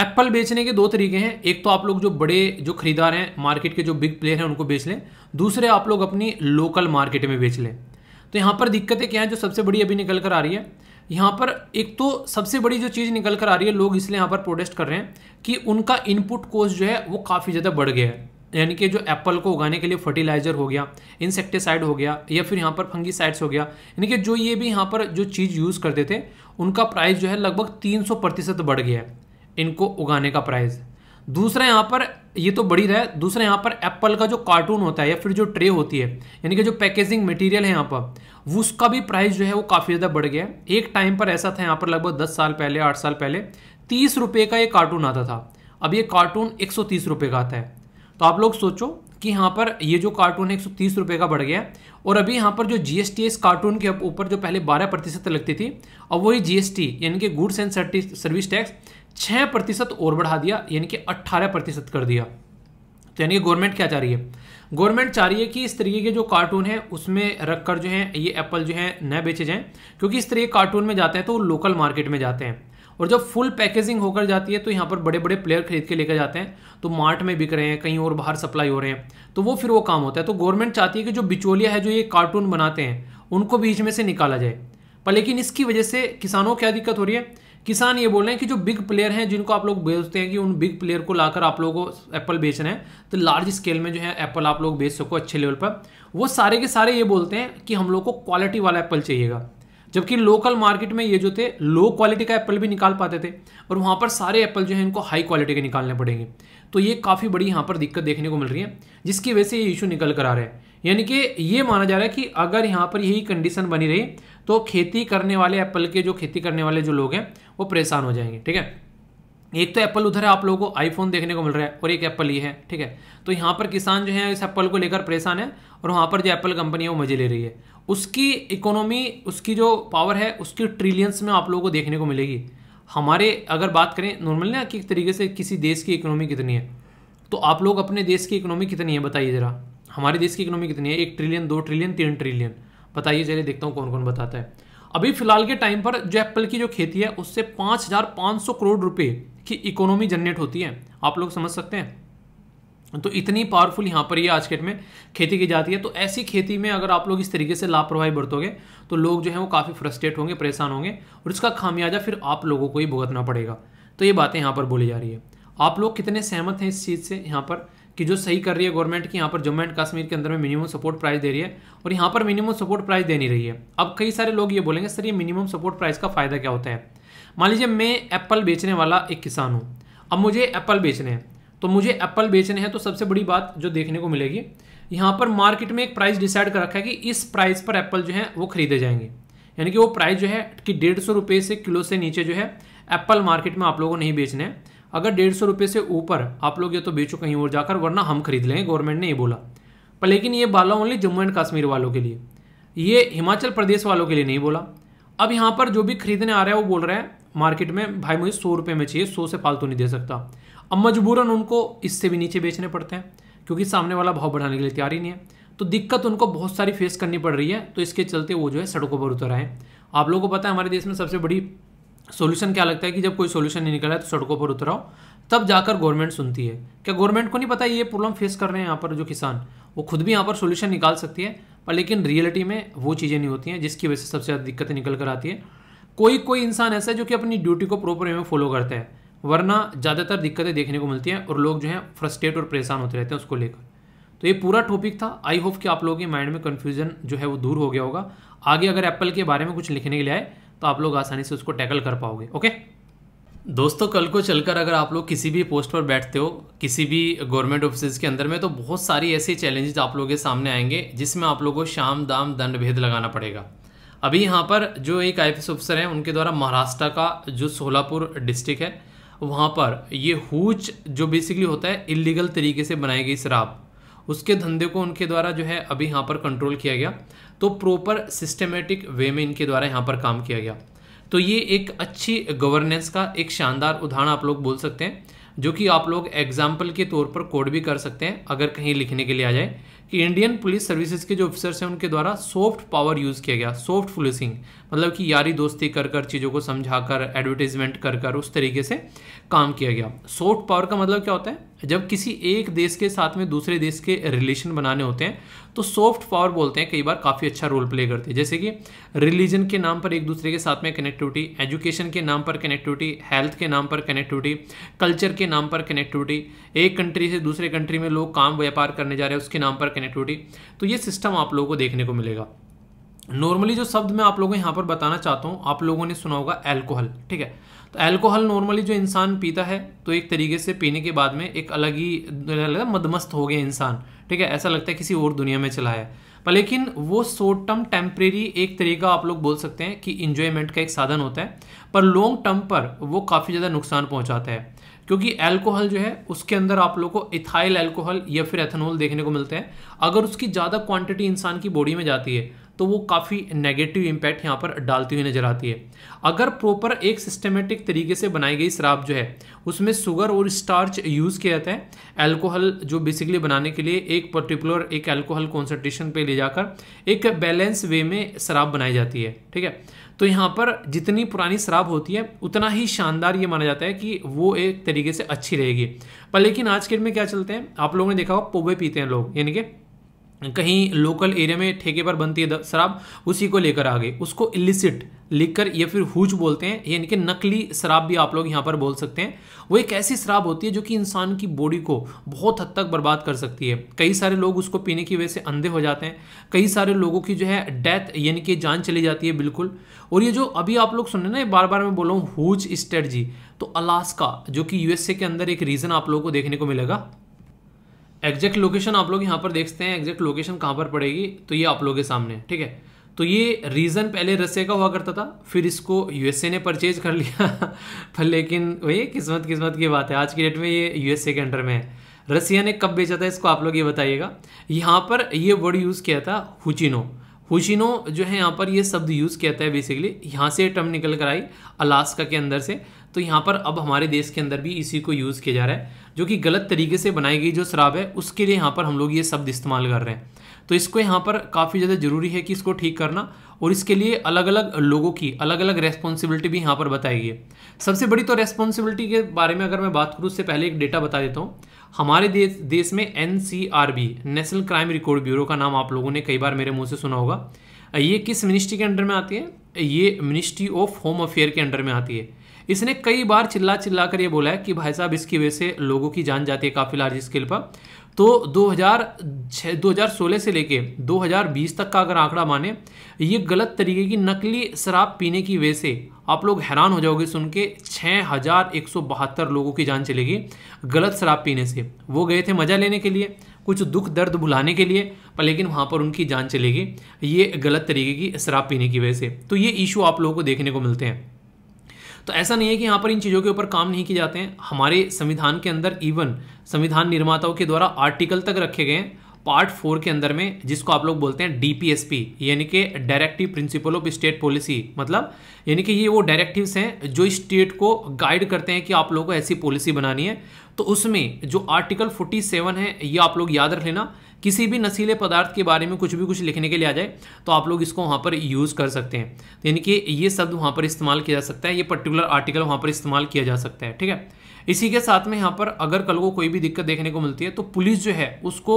A: एप्पल बेचने के दो तरीके हैं एक तो आप लोग जो बड़े जो खरीदार हैं मार्केट के जो बिग प्लेयर हैं उनको बेच लें दूसरे आप लोग अपनी लोकल मार्केट में बेच लें तो यहाँ पर दिक्कतें क्या हैं जो सबसे बड़ी अभी निकल कर आ रही है यहाँ पर एक तो सबसे बड़ी जो चीज़ निकल कर आ रही है लोग इसलिए यहाँ पर प्रोटेस्ट कर रहे हैं कि उनका इनपुट कॉस्ट जो है वो काफ़ी ज़्यादा बढ़ गया है यानी कि जो एप्पल को उगाने के लिए फर्टिलाइजर हो गया इंसेक्टिसाइड हो गया या फिर यहाँ पर फंगीसाइड्स हो गया यानी कि जो ये भी यहाँ पर जो चीज़ यूज़ करते थे उनका प्राइस जो है लगभग 300 प्रतिशत बढ़ गया है इनको उगाने का प्राइस दूसरा यहाँ पर ये तो बड़ी रहा है दूसरा यहाँ पर एप्पल का जो कार्टून होता है या फिर जो ट्रे होती है यानी कि जो पैकेजिंग मटेरियल है यहाँ पर उसका भी प्राइस जो है वो काफ़ी ज़्यादा बढ़ गया है एक टाइम पर ऐसा था यहाँ पर लगभग दस साल पहले आठ साल पहले तीस रुपये का ये कार्टून आता था अब ये कार्टून एक सौ तीस का आता है तो आप लोग सोचो कि यहाँ पर ये जो कार्टून है एक सौ तीस का बढ़ गया है और अभी यहाँ पर जो जीएसटी इस कार्टून के ऊपर जो पहले बारह प्रतिशत लगती थी अब वही जीएसटी यानी कि गुड्स एंड सर्विस टैक्स छः प्रतिशत और बढ़ा दिया यानी कि अट्ठारह प्रतिशत कर दिया तो यानी कि गवर्नमेंट क्या चाह रही है गवर्नमेंट चाह रही है कि इस तरीके के जो कार्टून है उसमें रखकर जो है ये एप्पल जो है न बेचे जाएं क्योंकि इस तरीके कार्टून में जाते हैं तो वो लोकल मार्केट में जाते हैं और जब फुल पैकेजिंग होकर जाती है तो यहाँ पर बड़े बड़े प्लेयर खरीद के लेकर जाते हैं तो मार्ट में बिक रहे हैं कहीं और बाहर सप्लाई हो रहे हैं तो वो फिर वो काम होता है तो गवर्नमेंट चाहती है कि जो बिचौलिया है जो ये कार्टून बनाते हैं उनको बीच में से निकाला जाए पर लेकिन इसकी वजह से किसानों को क्या दिक्कत हो रही है किसान ये बोल रहे हैं कि जो बिग प्लेयर हैं जिनको आप लोग बेचते हैं कि उन बिग प्लेयर को लाकर आप लोगों को एप्पल बेच रहे हैं तो लार्ज स्केल में जो है एप्पल आप लोग बेच सको अच्छे लेवल पर वो सारे के सारे ये बोलते हैं कि हम लोग को क्वालिटी वाला एप्पल चाहिएगा जबकि लोकल मार्केट में ये जो थे लो क्वालिटी का एप्पल भी निकाल पाते थे और वहाँ पर सारे एप्पल जो है इनको हाई क्वालिटी के निकालने पड़ेंगे तो ये काफ़ी बड़ी यहाँ पर दिक्कत देखने को मिल रही है जिसकी वजह से ये इशू निकल कर आ रहे हैं यानी कि ये माना जा रहा है कि अगर यहाँ पर यही कंडीशन बनी रही तो खेती करने वाले एप्पल के जो खेती करने वाले जो लोग हैं वो परेशान हो जाएंगे ठीक है एक तो एप्पल उधर है आप लोगों को आईफोन देखने को मिल रहा है और एक एप्पल ये है ठीक है तो यहाँ पर किसान जो है इस एप्पल को लेकर परेशान है और वहाँ पर जो एप्पल कंपनी है वो मजे ले रही है उसकी इकोनॉमी उसकी जो पावर है उसकी ट्रिलियंस में आप लोगों को देखने को मिलेगी हमारे अगर बात करें नॉर्मल ना कि तरीके से किसी देश की इकोनॉमी कितनी है तो आप लोग अपने देश की इकोनॉमी कितनी है बताइए ज़रा हमारे देश की इकोनॉमी कितनी है एक ट्रिलियन दो ट्रिलियन तीन ट्रिलियन बताइए चलिए देखता हूँ कौन कौन बताता है अभी फिलहाल के टाइम पर जो एप्पल की जो खेती है उससे पाँच हज़ार पाँच सौ करोड़ रुपए की इकोनॉमी जनरेट होती है आप लोग समझ सकते हैं तो इतनी पावरफुल यहाँ पर ये आज के डेट में खेती की जाती है तो ऐसी खेती में अगर आप लोग इस तरीके से लापरवाही बरतोगे तो लोग जो है वो काफ़ी फ्रस्ट्रेट होंगे परेशान होंगे और इसका खामियाजा फिर आप लोगों को ही भुगतना पड़ेगा तो ये बातें यहाँ पर बोली जा रही है आप लोग कितने सहमत हैं इस चीज़ से यहाँ पर कि जो सही कर रही है गवर्नमेंट की यहाँ पर जम्मू एंड कश्मीर के अंदर में मिनिमम सपोर्ट प्राइस दे रही है और यहाँ पर मिनिमम सपोर्ट प्राइस दे नहीं रही है अब कई सारे लोग ये बोलेंगे सर ये मिनिमम सपोर्ट प्राइस का फ़ायदा क्या होता है मान लीजिए मैं एप्पल बेचने वाला एक किसान हूँ अब मुझे एप्पल बेचने हैं तो मुझे एप्पल बेचने हैं तो सबसे बड़ी बात जो देखने को मिलेगी यहाँ पर मार्केट में एक प्राइस डिसाइड कर रखा है कि इस प्राइस पर एप्पल जो है वो खरीदे जाएंगे यानी कि वो प्राइस जो है कि डेढ़ सौ रुपये से किलो से नीचे जो है एप्पल मार्केट में आप लोगों को नहीं बेचने हैं अगर डेढ़ सौ रुपये से ऊपर आप लोग ये तो बेचो कहीं और जाकर वरना हम खरीद लेंगे गवर्नमेंट ने ये बोला पर लेकिन ये बाला ओनली जम्मू एंड कश्मीर वालों के लिए ये हिमाचल प्रदेश वालों के लिए नहीं बोला अब यहाँ पर जो भी खरीदने आ रहा है वो बोल रहे हैं मार्केट में भाई मुझे सौ रुपये में चाहिए सौ से फालतू नहीं दे सकता अब मजबूरन उनको इससे भी नीचे बेचने पड़ते हैं क्योंकि सामने वाला भाव बढ़ाने के लिए तैयार ही नहीं है तो दिक्कत उनको बहुत सारी फेस करनी पड़ रही है तो इसके चलते वो जो है सड़कों पर उतर आए आप लोगों को पता है हमारे देश में सबसे बड़ी सोल्यूशन क्या लगता है कि जब कोई सोल्यूशन नहीं निकला है तो सड़कों पर उतराओ तब जाकर गवर्नमेंट सुनती है क्या गवर्नमेंट को नहीं पता ये प्रॉब्लम फेस कर रहे हैं यहाँ पर जो किसान वो खुद भी यहाँ पर सोल्यूशन निकाल सकती है पर लेकिन रियलिटी में वो चीज़ें नहीं होती हैं जिसकी वजह से सबसे ज़्यादा दिक्कतें निकल कर आती है कोई कोई इंसान ऐसा है जो कि अपनी ड्यूटी को प्रॉपर वे में फॉलो करता है वरना ज़्यादातर दिक्कतें देखने को मिलती हैं और लोग जो हैं फ्रस्ट्रेट और परेशान होते रहते हैं उसको लेकर तो ये पूरा टॉपिक था आई होप कि आप लोगों के माइंड में कन्फ्यूजन जो है वो दूर हो गया होगा आगे अगर एप्पल के बारे में कुछ लिखने के लिए आए तो आप लोग आसानी से उसको टैकल कर पाओगे ओके दोस्तों कल को चलकर अगर आप लोग किसी भी पोस्ट पर बैठते हो किसी भी गवर्नमेंट ऑफिस के अंदर में तो बहुत सारी ऐसी चैलेंजेस आप लोगों के सामने आएंगे जिसमें आप लोगों को शाम दाम दंड भेद लगाना पड़ेगा अभी यहाँ पर जो एक आई ऑफिसर हैं उनके द्वारा महाराष्ट्र का जो सोलापुर डिस्ट्रिक्ट है वहाँ पर ये हुच जो बेसिकली होता है इलीगल तरीके से बनाई गई शराब उसके धंधे को उनके द्वारा जो है अभी यहाँ पर कंट्रोल किया गया तो प्रॉपर सिस्टमेटिक वे में इनके द्वारा यहाँ पर काम किया गया तो ये एक अच्छी गवर्नेंस का एक शानदार उदाहरण आप लोग बोल सकते हैं जो कि आप लोग एग्जाम्पल के तौर पर कोड भी कर सकते हैं अगर कहीं लिखने के लिए आ जाए इंडियन पुलिस सर्विसेज के जो ऑफिसर्स हैं उनके द्वारा सॉफ्ट पावर यूज़ किया गया सॉफ्ट पुलिसिंग मतलब कि यारी दोस्ती कर कर चीज़ों को समझा कर एडवर्टीजमेंट कर कर उस तरीके से काम किया गया सॉफ्ट पावर का मतलब क्या होता है जब किसी एक देश के साथ में दूसरे देश के रिलेशन बनाने होते हैं तो सॉफ्ट पावर बोलते हैं कई बार काफ़ी अच्छा रोल प्ले करते हैं जैसे कि रिलीजन के नाम पर एक दूसरे के साथ में कनेक्टिविटी एजुकेशन के नाम पर कनेक्टिविटी हेल्थ के नाम पर कनेक्टिविटी कल्चर के नाम पर कनेक्टिविटी एक कंट्री से दूसरे कंट्री में लोग काम व्यापार करने जा रहे हैं उसके नाम पर कनेक्टिविटी तो ये सिस्टम आप लोगों को देखने को मिलेगा नॉर्मली जो शब्द मैं आप लोगों को यहाँ पर बताना चाहता हूँ आप लोगों ने सुना होगा एल्कोहल ठीक है तो एल्कोहल नॉर्मली जो इंसान पीता है तो एक तरीके से पीने के बाद में एक अलग ही मदमस्त हो गया इंसान ठीक है ऐसा लगता है किसी और दुनिया में चला है पर लेकिन वो शॉर्ट टर्म टेम्परेरी एक तरीका आप लोग बोल सकते हैं कि इंजॉयमेंट का एक साधन होता है पर लॉन्ग टर्म पर वो काफ़ी ज़्यादा नुकसान पहुँचाता है क्योंकि एल्कोहल जो है उसके अंदर आप लोग को इथाइल एल्कोहल या फिर एथेनॉल देखने को मिलते हैं अगर उसकी ज़्यादा क्वांटिटी इंसान की बॉडी में जाती है तो वो काफ़ी नेगेटिव इम्पैक्ट यहाँ पर डालती हुई नज़र आती है अगर प्रॉपर एक सिस्टमेटिक तरीके से बनाई गई शराब जो है उसमें शुगर और स्टार्च यूज़ किया जाता है अल्कोहल जो बेसिकली बनाने के लिए एक पर्टिकुलर एक अल्कोहल कॉन्सेंट्रेशन पे ले जाकर एक बैलेंस वे में शराब बनाई जाती है ठीक है तो यहाँ पर जितनी पुरानी शराब होती है उतना ही शानदार ये माना जाता है कि वो एक तरीके से अच्छी रहेगी पर लेकिन आज के डेट में क्या चलते हैं आप लोगों ने देखा हो पोवे पीते हैं लोग यानी कि कहीं लोकल एरिया में ठेके पर बनती है शराब उसी को लेकर आ गए उसको इलिसिट कर या फिर हुज बोलते हैं यानी कि नकली शराब भी आप लोग यहाँ पर बोल सकते हैं वो एक ऐसी शराब होती है जो कि इंसान की बॉडी को बहुत हद तक बर्बाद कर सकती है कई सारे लोग उसको पीने की वजह से अंधे हो जाते हैं कई सारे लोगों की जो है डेथ यानी कि जान चली जाती है बिल्कुल और ये जो अभी आप लोग सुन रहे हैं ना बार बार मैं बोला हूँ हुज स्ट्रेटजी तो अलास्का जो कि यूएसए के अंदर एक रीजन आप लोगों को देखने को मिलेगा एग्जैक्ट लोकेशन आप लोग यहाँ पर देखते हैं एग्जैक्ट लोकेशन कहाँ पर पड़ेगी तो ये आप लोगों के सामने ठीक है तो ये रीज़न पहले रसिया का हुआ करता था फिर इसको यूएसए ने परचेज कर लिया पर लेकिन वही किस्मत किस्मत की बात है आज की डेट में ये यूएसए के अंडर में है रसिया ने कब बेचा था इसको आप लोग ये बताइएगा यहाँ पर ये वर्ड यूज़ किया था हुचिनो हुचिनो जो है यहाँ पर ये शब्द यूज़ किया था बेसिकली यहाँ से टर्म निकल कर आई अलास्का के अंदर से तो यहाँ पर अब हमारे देश के अंदर भी इसी को यूज़ किया जा रहा है जो कि गलत तरीके से बनाई गई जो शराब है उसके लिए यहाँ पर हम लोग ये शब्द इस्तेमाल कर रहे हैं तो इसको यहाँ पर काफ़ी ज़्यादा ज़रूरी है कि इसको ठीक करना और इसके लिए अलग अलग लोगों की अलग अलग रेस्पॉन्सिबिलिटी भी यहाँ पर बताई गई है सबसे बड़ी तो रेस्पॉन्सिबिलिटी के बारे में अगर मैं बात करूँ उससे पहले एक डेटा बता देता हूँ हमारे देश देश में an national crime record bureau का नाम आप लोगों ने कई बार मेरे मुँह से सुना होगा ये किस मिनिस्ट्री के अंडर में आती है ये मिनिस्ट्री ऑफ होम अफेयर के अंडर में आती है इसने कई बार चिल्ला चिल्ला कर ये बोला है कि भाई साहब इसकी वजह से लोगों की जान जाती है काफ़ी लार्ज स्केल पर तो 2006 2016 से लेके 2020 तक का अगर आंकड़ा माने ये गलत तरीके की नकली शराब पीने की वजह से आप लोग हैरान हो जाओगे सुन के छः लोगों की जान चलेगी गलत शराब पीने से वो गए थे मज़ा लेने के लिए कुछ दुख दर्द भुलाने के लिए पर लेकिन वहाँ पर उनकी जान चलेगी ये गलत तरीके की शराब पीने की वजह से तो ये इशू आप लोगों को देखने को मिलते हैं तो ऐसा नहीं है कि यहाँ पर इन चीज़ों के ऊपर काम नहीं किए जाते हैं हमारे संविधान के अंदर इवन संविधान निर्माताओं के द्वारा आर्टिकल तक रखे गए हैं पार्ट फोर के अंदर में जिसको आप लोग बोलते हैं डीपीएसपी यानी कि directive principle of state policy मतलब यानी कि ये वो डायरेक्टिव्स हैं जो स्टेट को गाइड करते हैं कि आप लोगों को ऐसी पॉलिसी बनानी है तो उसमें जो आर्टिकल 47 है ये आप लोग याद रख लेना किसी भी नशीले पदार्थ के बारे में कुछ भी कुछ लिखने के लिए आ जाए तो आप लोग इसको वहाँ पर यूज़ कर सकते हैं तो यानी कि ये शब्द वहाँ पर इस्तेमाल किया जा सकता है ये पर्टिकुलर आर्टिकल वहाँ पर इस्तेमाल किया जा सकता है ठीक है इसी के साथ में यहाँ पर अगर कल को कोई भी दिक्कत देखने को मिलती है तो पुलिस जो है उसको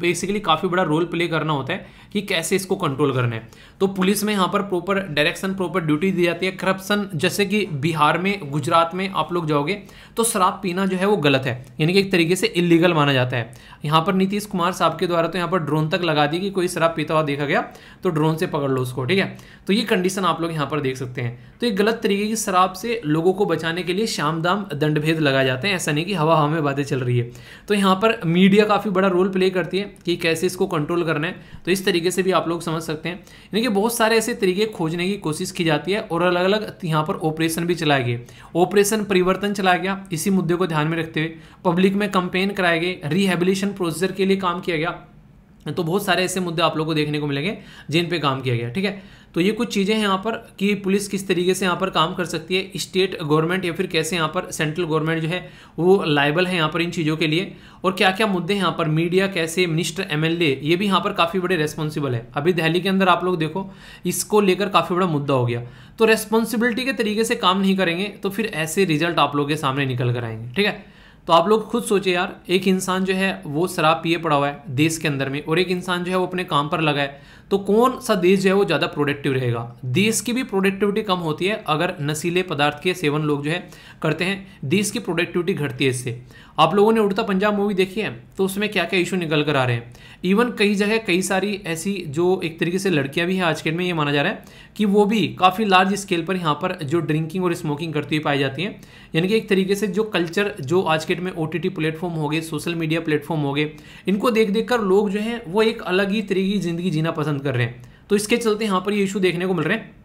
A: बेसिकली काफ़ी बड़ा रोल प्ले करना होता है कि कैसे इसको कंट्रोल करना है तो पुलिस में यहाँ पर प्रॉपर डायरेक्शन प्रॉपर ड्यूटी दी जाती है करप्शन जैसे कि बिहार में गुजरात में आप लोग जाओगे तो शराब पीना जो है वो गलत है यानी कि एक तरीके से इलीगल माना जाता है यहाँ पर नीतीश कुमार साहब के द्वारा तो यहाँ पर ड्रोन तक लगा दी कि कोई शराब पीता हुआ देखा गया तो ड्रोन से पकड़ लो उसको ठीक है तो ये कंडीशन आप लोग यहाँ पर देख सकते हैं तो ये गलत तरीके की शराब से लोगों को बचाने के लिए शाम दाम दंडभेद लगाए जाते हैं ऐसा नहीं कि हवा हवा में बातें चल रही है तो यहाँ पर मीडिया काफ़ी बड़ा रोल प्ले करती है कि कैसे इसको कंट्रोल करना है तो इस तरीके से भी आप लोग समझ सकते हैं यानी कि बहुत सारे ऐसे तरीके खोजने की कोशिश की जाती है और अलग अलग यहाँ पर ऑपरेशन भी चलाए गए ऑपरेशन परिवर्तन चलाया गया इसी मुद्दे को ध्यान में रखते हुए पब्लिक में कंपेन कराए गए रिहेबिलेशन एजुकेशन प्रोसेसर के लिए काम किया गया तो बहुत सारे ऐसे मुद्दे आप लोगों को देखने को मिलेंगे जिन पे काम किया गया ठीक है तो ये कुछ चीज़ें हैं यहाँ पर कि पुलिस किस तरीके से यहाँ पर काम कर सकती है स्टेट गवर्नमेंट या फिर कैसे यहाँ पर सेंट्रल गवर्नमेंट जो है वो लाइबल है यहाँ पर इन चीज़ों के लिए और क्या क्या मुद्दे हैं यहाँ पर मीडिया कैसे मिनिस्टर एमएलए ये भी यहाँ पर काफ़ी बड़े रेस्पॉन्सिबल है अभी दिल्ली के अंदर आप लोग देखो इसको लेकर काफ़ी बड़ा मुद्दा हो गया तो रेस्पॉन्सिबिलिटी के तरीके से काम नहीं करेंगे तो फिर ऐसे रिजल्ट आप लोग के सामने निकल कर आएंगे ठीक है तो आप लोग खुद सोचे यार एक इंसान जो है वो शराब पिए पड़ा हुआ है देश के अंदर में और एक इंसान जो है वो अपने काम पर लगा है तो कौन सा देश जो है वो ज़्यादा प्रोडक्टिव रहेगा देश की भी प्रोडक्टिविटी कम होती है अगर नशीले पदार्थ के सेवन लोग जो है करते हैं देश की प्रोडक्टिविटी घटती है इससे आप लोगों ने उड़ता पंजाब मूवी देखी है तो उसमें क्या क्या इशू निकल कर आ रहे हैं इवन कई जगह कई सारी ऐसी जो एक तरीके से लड़कियां भी हैं आज के में ये माना जा रहा है कि वो भी काफ़ी लार्ज स्केल पर यहाँ पर जो ड्रिंकिंग और स्मोकिंग करती हुई पाई जाती हैं यानी कि एक तरीके से जो कल्चर जो आज के डेट में ओ टी प्लेटफॉर्म हो गए सोशल मीडिया प्लेटफॉर्म हो गए इनको देख देख कर लोग जो हैं वो एक अलग ही तरीके की ज़िंदगी जीना पसंद कर रहे हैं तो इसके चलते यहाँ पर ये इशू देखने को मिल रहे हैं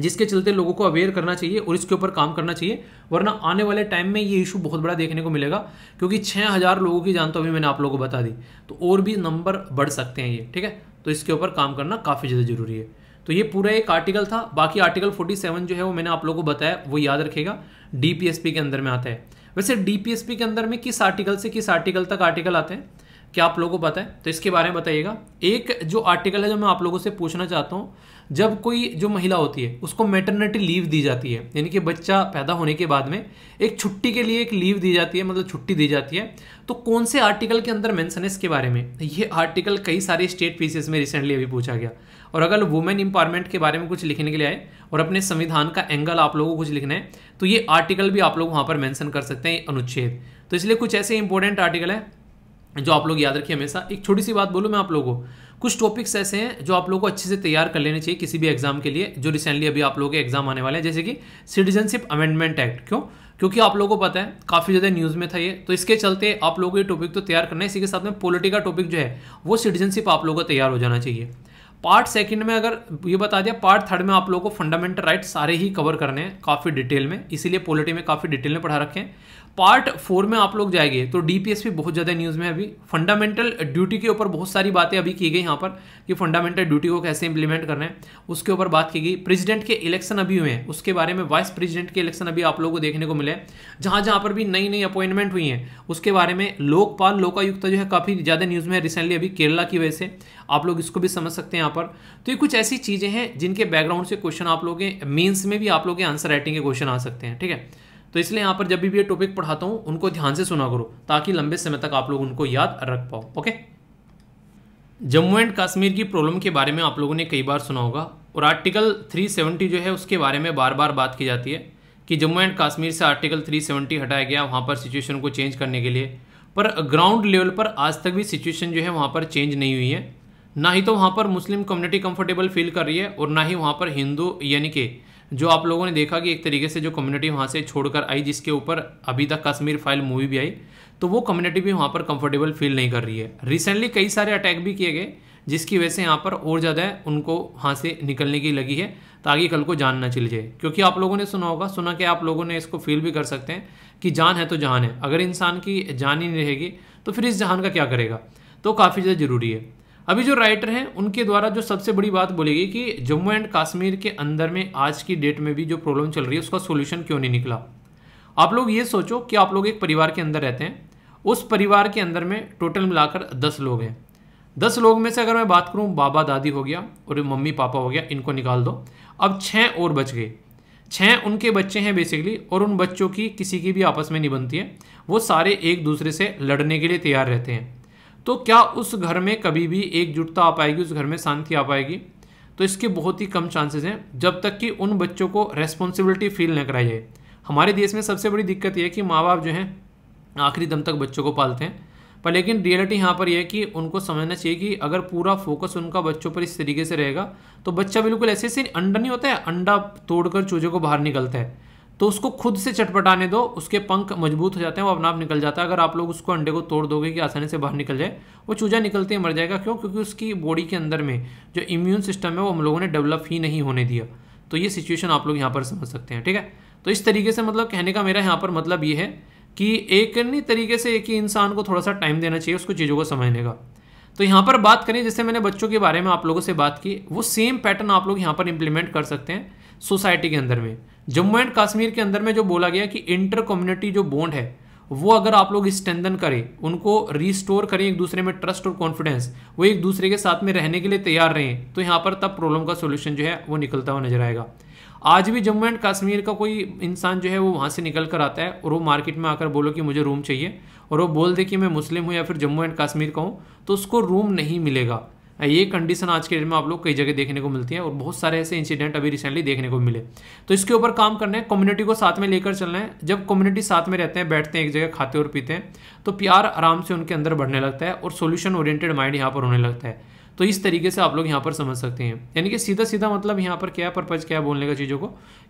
A: जिसके चलते लोगों को अवेयर करना चाहिए और इसके ऊपर काम करना चाहिए वरना आने वाले टाइम में ये इशू बहुत बड़ा देखने को मिलेगा क्योंकि छः हज़ार लोगों की जान तो अभी मैंने आप लोगों को बता दी तो और भी नंबर बढ़ सकते हैं ये ठीक है तो इसके ऊपर काम करना काफ़ी ज़्यादा ज़रूरी है तो ये पूरा एक आर्टिकल था बाकी आर्टिकल फोर्टी जो है वो मैंने आप लोगों को बताया वो याद रखेगा डी के अंदर में आता है वैसे डी के अंदर में किस आर्टिकल से किस आर्टिकल तक आर्टिकल आते हैं क्या आप लोगों को पता है तो इसके बारे में बताइएगा एक जो आर्टिकल है जो मैं आप लोगों से पूछना चाहता हूँ जब कोई जो महिला होती है उसको मेटर्निटी लीव दी जाती है यानी कि बच्चा पैदा होने के बाद में एक छुट्टी के लिए एक लीव दी जाती है मतलब छुट्टी दी जाती है तो कौन से आर्टिकल के अंदर मेंशन है इसके बारे में ये आर्टिकल कई सारे स्टेट पीसीएस में रिसेंटली अभी पूछा गया और अगर वुमेन इंपावरमेंट के बारे में कुछ लिखने के लिए आए और अपने संविधान का एंगल आप लोगों को कुछ लिखना है तो ये आर्टिकल भी आप लोग वहाँ पर मैंसन कर सकते हैं अनुच्छेद तो इसलिए कुछ ऐसे इंपॉर्टेंट आर्टिकल है जो आप लोग याद रखिए हमेशा एक छोटी सी बात बोलूँ मैं आप लोगों को कुछ टॉपिक्स ऐसे हैं जो आप लोगों को अच्छे से तैयार कर लेने चाहिए किसी भी एग्जाम के लिए जो रिसेंटली अभी आप लोगों के एग्जाम आने वाले हैं जैसे कि सिटीजनशिप अमेंडमेंट एक्ट क्यों क्योंकि आप लोगों को पता है काफ़ी ज़्यादा न्यूज़ में था ये तो इसके चलते आप लोगों को ये टॉपिक तो तैयार करना है इसी के साथ में पोलिटी का टॉपिक जो है वो सिटीजनशिप आप लोगों का तैयार हो जाना चाहिए पार्ट सेकंड में अगर ये बता दिया पार्ट थर्ड में आप लोगों को फंडामेंटल राइट सारे ही कवर करने हैं काफ़ी डिटेल में इसीलिए पॉलिटी में काफ़ी डिटेल में पढ़ा रखें पार्ट फोर में आप लोग जाएंगे तो डीपीएस भी बहुत ज़्यादा न्यूज़ में अभी फंडामेंटल ड्यूटी के ऊपर बहुत सारी बातें अभी की गई यहाँ पर कि फंडामेंटल ड्यूटी को कैसे इंप्लीमेंट करना है उसके ऊपर बात की गई प्रेसिडेंट के इलेक्शन अभी हुए हैं उसके बारे में वाइस प्रेसिडेंट के इलेक्शन अभी आप लोगों को देखने को मिले जहां जहां पर भी नई नई अपॉइंटमेंट हुई है उसके बारे में लोकपाल लोकायुक्त जो है काफ़ी ज़्यादा न्यूज़ में है रिसेंटली अभी केरला की वजह से आप लोग इसको भी समझ सकते हैं यहाँ पर तो ये कुछ ऐसी चीज़ें हैं जिनके बैकग्राउंड से क्वेश्चन आप लोग मेन्स में भी आप लोग आंसर राइटिंग के क्वेश्चन आ सकते हैं ठीक है तो इसलिए यहाँ पर जब भी ये टॉपिक पढ़ाता हूँ उनको ध्यान से सुना करो ताकि लंबे समय तक आप लोग उनको याद रख पाओ ओके जम्मू एंड कश्मीर की प्रॉब्लम के बारे में आप लोगों ने कई बार सुना होगा और आर्टिकल 370 जो है उसके बारे में बार बार बात की जाती है कि जम्मू एंड कश्मीर से आर्टिकल 370 हटाया गया वहाँ पर सिचुएशन को चेंज करने के लिए पर ग्राउंड लेवल पर आज तक भी सिचुएशन जो है वहाँ पर चेंज नहीं हुई है ना ही तो वहाँ पर मुस्लिम कम्युनिटी कम्फर्टेबल फील कर रही है और ना ही वहाँ पर हिंदू यानी कि जो आप लोगों ने देखा कि एक तरीके से जो कम्युनिटी वहाँ से छोड़कर आई जिसके ऊपर अभी तक कश्मीर फाइल मूवी भी आई तो वो कम्युनिटी भी वहाँ पर कंफर्टेबल फील नहीं कर रही है रिसेंटली कई सारे अटैक भी किए गए जिसकी वजह से यहाँ पर और ज़्यादा उनको वहाँ से निकलने की लगी है ताकि कल को जान ना चिल जाए क्योंकि आप लोगों ने सुना होगा सुना कि आप लोगों ने इसको फील भी कर सकते हैं कि जान है तो जान है अगर इंसान की जान ही नहीं रहेगी तो फिर इस जहान का क्या करेगा तो काफ़ी ज़्यादा ज़रूरी है अभी जो राइटर हैं उनके द्वारा जो सबसे बड़ी बात बोलेगी कि जम्मू एंड कश्मीर के अंदर में आज की डेट में भी जो प्रॉब्लम चल रही है उसका सोल्यूशन क्यों नहीं निकला आप लोग ये सोचो कि आप लोग एक परिवार के अंदर रहते हैं उस परिवार के अंदर में टोटल मिलाकर दस लोग हैं दस लोग में से अगर मैं बात करूँ बाबा दादी हो गया और मम्मी पापा हो गया इनको निकाल दो अब छः और बच गए छः उनके बच्चे हैं बेसिकली और उन बच्चों की किसी की भी आपस में नहीं बनती है वो सारे एक दूसरे से लड़ने के लिए तैयार रहते हैं तो क्या उस घर में कभी भी एकजुटता आ पाएगी उस घर में शांति आ पाएगी तो इसके बहुत ही कम चांसेस हैं जब तक कि उन बच्चों को रेस्पॉन्सिबिलिटी फील न कराई जाए हमारे देश में सबसे बड़ी दिक्कत यह है कि माँ बाप जो हैं आखिरी दम तक बच्चों को पालते हैं पर लेकिन रियलिटी यहाँ पर यह है कि उनको समझना चाहिए कि अगर पूरा फोकस उनका बच्चों पर इस तरीके से रहेगा तो बच्चा बिल्कुल ऐसे ऐसे अंडा नहीं होता है अंडा तोड़कर चूजे को बाहर निकलता है तो उसको खुद से चटपटाने दो उसके पंख मजबूत हो जाते हैं वो अपना आप निकल जाता है अगर आप लोग उसको अंडे को तोड़ दोगे कि आसानी से बाहर निकल जाए वो चूजा निकलते ही मर जाएगा क्यों क्योंकि उसकी बॉडी के अंदर में जो इम्यून सिस्टम है वो हम लोगों ने डेवलप ही नहीं होने दिया तो ये सिचुएशन आप लोग यहाँ पर समझ सकते हैं ठीक है तो इस तरीके से मतलब कहने का मेरा यहाँ पर मतलब ये है कि एक नहीं तरीके से एक ही इंसान को थोड़ा सा टाइम देना चाहिए उसको चीज़ों को समझने का तो यहाँ पर बात करें जैसे मैंने बच्चों के बारे में आप लोगों से बात की वो सेम पैटर्न आप लोग यहाँ पर इम्प्लीमेंट कर सकते हैं सोसाइटी के अंदर में जम्मू एंड कश्मीर के अंदर में जो बोला गया कि इंटर कम्युनिटी जो बॉन्ड है वो अगर आप लोग स्ट्रेंदन करें उनको रिस्टोर करें एक दूसरे में ट्रस्ट और कॉन्फिडेंस वो एक दूसरे के साथ में रहने के लिए तैयार रहें तो यहाँ पर तब प्रॉब्लम का सोल्यूशन जो है वो निकलता हुआ नजर आएगा आज भी जम्मू एंड कश्मीर का कोई इंसान जो है वो वहाँ से निकल कर आता है और वो मार्केट में आकर बोलो कि मुझे रूम चाहिए और वो बोल दे कि मैं मुस्लिम हूँ या फिर जम्मू एंड कश्मीर का हूँ तो उसको रूम नहीं मिलेगा ये कंडीशन आज के डेट में आप लोग कई जगह देखने को मिलती है और बहुत सारे ऐसे इंसिडेंट अभी रिसेंटली देखने को मिले तो इसके ऊपर काम करना है कम्युनिटी को साथ में लेकर चलना है जब कम्युनिटी साथ में रहते हैं बैठते हैं एक जगह खाते और पीते हैं तो प्यार आराम से उनके अंदर बढ़ने लगता है और सोल्यूशन ओरिएंटेड माइंड यहाँ पर होने लगता है तो इस तरीके से आप लोग यहाँ पर समझ सकते हैं यानी कि सीधा सीधा मतलब यहाँ पर क्या पर्पज क्या है बोलने का चीज़ों को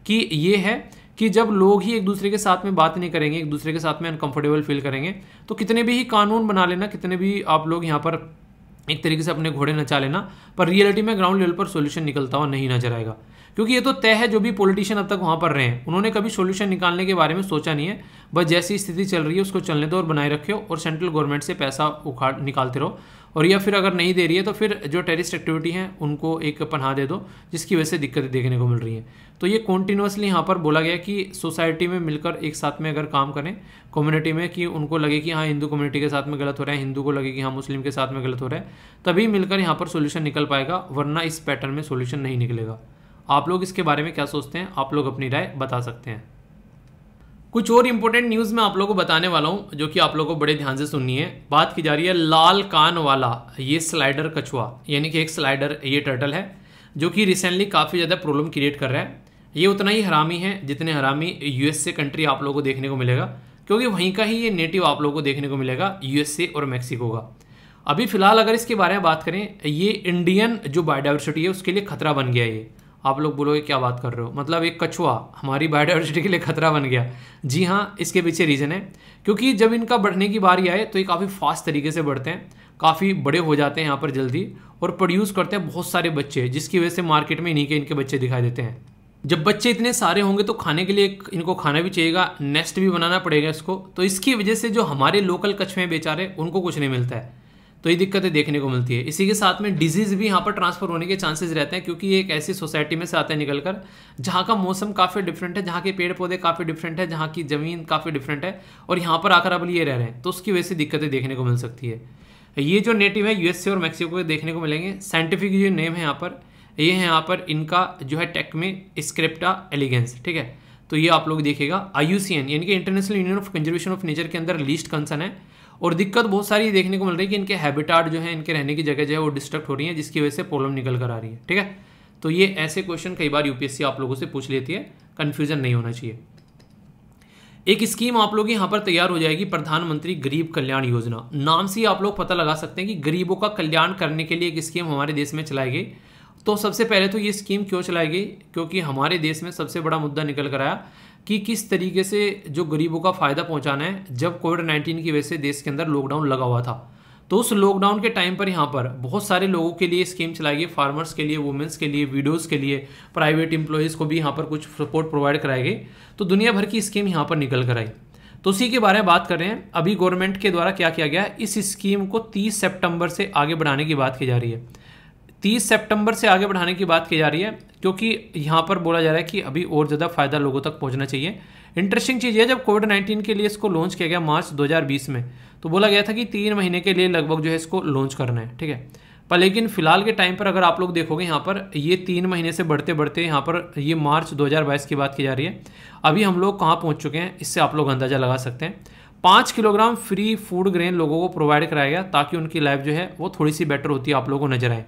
A: कि ये है कि जब लोग ही एक दूसरे के साथ में बात नहीं करेंगे एक दूसरे के साथ में अनकंफर्टेबल फील करेंगे तो कितने भी ही कानून बना लेना कितने भी आप लोग यहाँ पर एक तरीके से अपने घोड़े नचा लेना पर रियलिटी में ग्राउंड लेवल पर सोल्यूशन निकलता हुआ नहीं नजर आएगा क्योंकि ये तो तय है जो भी पॉलिटिशियन अब तक वहाँ पर रहे हैं उन्होंने कभी सोल्यूशन निकालने के बारे में सोचा नहीं है बस जैसी स्थिति चल रही है उसको चलने दो और बनाए रखे और सेंट्रल गवर्नमेंट से पैसा उखाड़ निकालते रहो और या फिर अगर नहीं दे रही है तो फिर जो टेरिस्ट एक्टिविटी हैं उनको एक पन्हा दे दो जिसकी वजह से दिक्कतें देखने को मिल रही हैं तो ये कॉन्टीन्यूसली यहाँ पर बोला गया कि सोसाइटी में मिलकर एक साथ में अगर काम करें कम्युनिटी में कि उनको लगे कि हाँ हिंदू कम्युनिटी के साथ में गलत हो रहा है हिंदू को लगे कि हाँ मुस्लिम के साथ में गलत हो रहा है तभी मिलकर यहाँ पर सोल्यूशन निकल पाएगा वरना इस पैटर्न में सोल्यूशन नहीं निकलेगा आप लोग इसके बारे में क्या सोचते हैं आप लोग अपनी राय बता सकते हैं कुछ और इम्पोर्टेंट न्यूज़ मैं आप लोगों को बताने वाला हूँ जो कि आप लोगों को बड़े ध्यान से सुननी है बात की जा रही है लाल कान वाला ये स्लाइडर कछुआ यानी कि एक स्लाइडर ये टर्टल है जो कि रिसेंटली काफ़ी ज़्यादा प्रॉब्लम क्रिएट कर रहा है ये उतना ही हरामी है जितने हरामी यूएस कंट्री आप लोगों को देखने को मिलेगा क्योंकि वहीं का ही ये नेटिव आप लोगों को देखने को मिलेगा यूएसए और मैक्सिको का अभी फिलहाल अगर इसके बारे में बात करें ये इंडियन जो बायोडाइवर्सिटी है उसके लिए खतरा बन गया ये आप लोग बोलोगे क्या बात कर रहे हो मतलब एक कछुआ हमारी बायोडाइवर्सिटी के लिए खतरा बन गया जी हाँ इसके पीछे रीज़न है क्योंकि जब इनका बढ़ने की बारी आए तो ये काफ़ी फास्ट तरीके से बढ़ते हैं काफ़ी बड़े हो जाते हैं यहाँ पर जल्दी और प्रोड्यूस करते हैं बहुत सारे बच्चे जिसकी वजह से मार्केट में इन्हीं के इनके बच्चे दिखाई देते हैं जब बच्चे इतने सारे होंगे तो खाने के लिए इनको खाना भी चाहिएगा नेस्ट भी बनाना पड़ेगा इसको तो इसकी वजह से जो हमारे लोकल कछुए बेचारे उनको कुछ नहीं मिलता है तो ये दिक्कतें देखने को मिलती है इसी के साथ में डिजीज़ भी यहाँ पर ट्रांसफ़र होने के चांसेस रहते हैं क्योंकि ये एक ऐसी सोसाइटी में से आते हैं निकल कर जहाँ का मौसम काफ़ी डिफरेंट है जहाँ के पेड़ पौधे काफ़ी डिफरेंट है जहाँ की ज़मीन काफ़ी डिफरेंट है और यहाँ पर आकर अब ये रह रहे हैं तो उसकी वजह से दिक्कतें देखने को मिल सकती है ये जो नेटिव है यूएसए और मैक्सिको के देखने को मिलेंगे साइंटिफिक जो नेम है यहाँ पर ये है यहाँ पर इनका जो है टेक में स्क्रिप्टा एलिगेंस ठीक है तो ये आप लोग देखेगा आई यानी कि international union of conservation of nature के अंदर लीस्ट कंसर्न है और दिक्कत बहुत सारी देखने को मिल रही है कि इनके हैबिटाट जो है इनके रहने की जगह जो है वो डिस्ट्रक्ट हो रही है जिसकी वजह से प्रॉब्लम निकल कर आ रही है ठीक है तो ये ऐसे क्वेश्चन कई बार यूपीएससी आप लोगों से पूछ लेती है कन्फ्यूजन नहीं होना चाहिए एक स्कीम आप लोग यहाँ पर तैयार हो जाएगी प्रधानमंत्री गरीब कल्याण योजना नाम से आप लोग पता लगा सकते हैं कि गरीबों का कल्याण करने के लिए एक स्कीम हमारे देश में चलाई गई तो सबसे पहले तो ये स्कीम क्यों चलाई गई क्योंकि हमारे देश में सबसे बड़ा मुद्दा निकल कर आया कि किस तरीके से जो गरीबों का फ़ायदा पहुंचाना है जब कोविड नाइन्टीन की वजह से देश के अंदर लॉकडाउन लगा हुआ था तो उस लॉकडाउन के टाइम पर यहाँ पर बहुत सारे लोगों के लिए स्कीम चलाई गई फार्मर्स के लिए वुमेंस के लिए वीडियोज़ के लिए प्राइवेट इंप्लॉयज़ को भी यहाँ पर कुछ सपोर्ट प्रोवाइड कराई गई तो दुनिया भर की स्कीम यहाँ पर निकल कर आई तो उसी के बारे में बात कर रहे हैं अभी गवर्नमेंट के द्वारा क्या किया गया इस स्कीम को 30 सितंबर से आगे बढ़ाने की बात की जा रही है तीस सितंबर से आगे बढ़ाने की बात की जा रही है क्योंकि यहाँ पर बोला जा रहा है कि अभी और ज़्यादा फ़ायदा लोगों तक पहुँचना चाहिए इंटरेस्टिंग चीज़ है जब कोविड नाइन्टीन के लिए इसको लॉन्च किया गया मार्च 2020 में तो बोला गया था कि तीन महीने के लिए लगभग जो है इसको लॉन्च करना है ठीक है पर लेकिन फिलहाल के टाइम पर अगर आप लोग देखोगे यहाँ पर ये तीन महीने से बढ़ते बढ़ते यहाँ पर ये मार्च 2022 की बात की जा रही है अभी हम लोग कहाँ पहुँच चुके हैं इससे आप लोग अंदाज़ा लगा सकते हैं पाँच किलोग्राम फ्री फूड ग्रेन लोगों को प्रोवाइड कराया गया ताकि उनकी लाइफ जो है वो थोड़ी सी बेटर होती है आप लोगों को नजर आए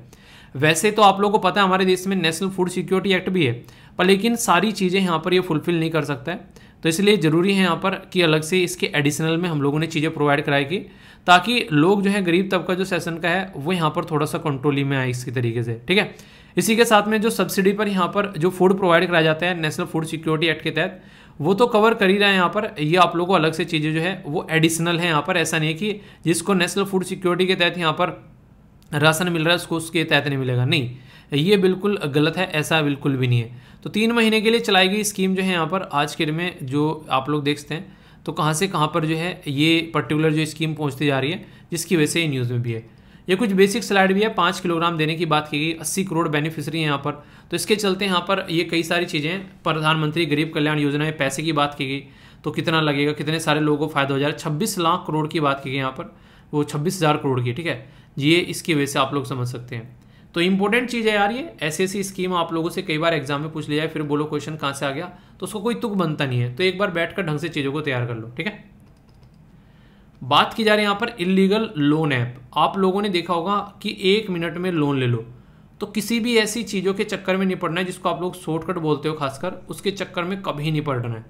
A: वैसे तो आप लोगों को पता है हमारे देश में नेशनल फूड सिक्योरिटी एक्ट भी है पर लेकिन सारी चीज़ें यहाँ पर ये फुलफिल नहीं कर सकता है तो इसलिए ज़रूरी है यहाँ पर कि अलग से इसके एडिशनल में हम लोगों ने चीज़ें प्रोवाइड कराएगी ताकि लोग जो है गरीब तबका जो सेशन का है वो यहाँ पर थोड़ा सा कंट्रोली में आए इसी तरीके से ठीक है इसी के साथ में जो सब्सिडी पर यहाँ पर जो फूड प्रोवाइड कराया जाता है नेशनल फूड सिक्योरिटी एक्ट के तहत वो तो कवर कर ही रहा है यहाँ पर ये आप लोगों को अलग से चीज़ें जो है वो एडिशनल है यहाँ पर ऐसा नहीं है कि जिसको नेशनल फूड सिक्योरिटी के तहत यहाँ पर राशन मिल रहा है उसको उसके तहत नहीं मिलेगा नहीं ये बिल्कुल गलत है ऐसा बिल्कुल भी नहीं है तो तीन महीने के लिए चलाई गई स्कीम जो है यहाँ पर आज के डेट में जो आप लोग देखते हैं तो कहाँ से कहाँ पर जो है ये पर्टिकुलर जो स्कीम पहुँचती जा रही है जिसकी वजह से ये न्यूज़ में भी है ये कुछ बेसिक स्लाइड भी है पाँच किलोग्राम देने की बात की गई अस्सी करोड़ बेनिफिशरी हैं यहाँ पर तो इसके चलते यहाँ पर ये कई सारी चीज़ें प्रधानमंत्री गरीब कल्याण योजना में पैसे की बात की गई तो कितना लगेगा कितने सारे लोगों को फायदा हो जा रहा है छब्बीस लाख करोड़ की बात की गई यहाँ पर वो छब्बीस हज़ार करोड़ की ठीक है ये इसकी वजह से आप लोग समझ सकते हैं तो इंपॉर्टेंट चीज़ है यार ये ऐसी ऐसी स्कीम आप लोगों से कई बार एग्जाम में पूछ लिया जाए फिर बोलो क्वेश्चन कहाँ से आ गया तो उसको कोई तुक बनता नहीं है तो एक बार बैठ कर ढंग से चीज़ों को तैयार कर लो ठीक है बात की जा रही है यहाँ पर इलीगल लोन ऐप आप लोगों ने देखा होगा कि एक मिनट में लोन ले लो तो किसी भी ऐसी चीज़ों के चक्कर में नहीं पड़ना है जिसको आप लोग शॉर्टकट बोलते हो खासकर उसके चक्कर में कभी नहीं पड़ना है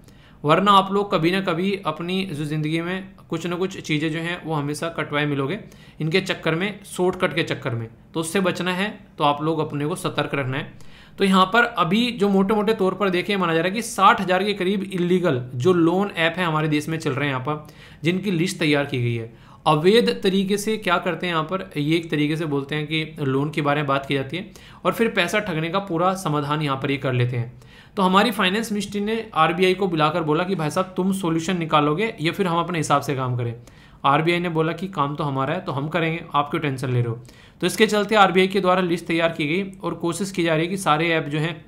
A: वरना आप लोग कभी ना कभी अपनी जो ज़िंदगी में कुछ ना कुछ चीज़ें जो हैं वो हमेशा कटवाए मिलोगे इनके चक्कर में शॉर्टकट के चक्कर में तो उससे बचना है तो आप लोग अपने को सतर्क रखना है तो यहाँ पर अभी जो मोटे मोटे तौर पर देखें माना जा रहा है कि साठ हज़ार के करीब इलीगल जो लोन ऐप है हमारे देश में चल रहे हैं यहाँ पर जिनकी लिस्ट तैयार की गई है अवैध तरीके से क्या करते हैं यहाँ पर ये एक तरीके से बोलते हैं कि लोन के बारे में बात की जाती है और फिर पैसा ठगने का पूरा समाधान यहाँ पर ये कर लेते हैं तो हमारी फाइनेंस मिनिस्ट्री ने आरबीआई को बुलाकर बोला कि भाई साहब तुम सोल्यूशन निकालोगे या फिर हम अपने हिसाब से काम करें आरबीआई ने बोला कि काम तो हमारा है तो हम करेंगे आप क्यों टेंशन ले रहे हो तो इसके चलते आरबीआई के द्वारा लिस्ट तैयार की गई और कोशिश की जा रही है कि सारे ऐप जो हैं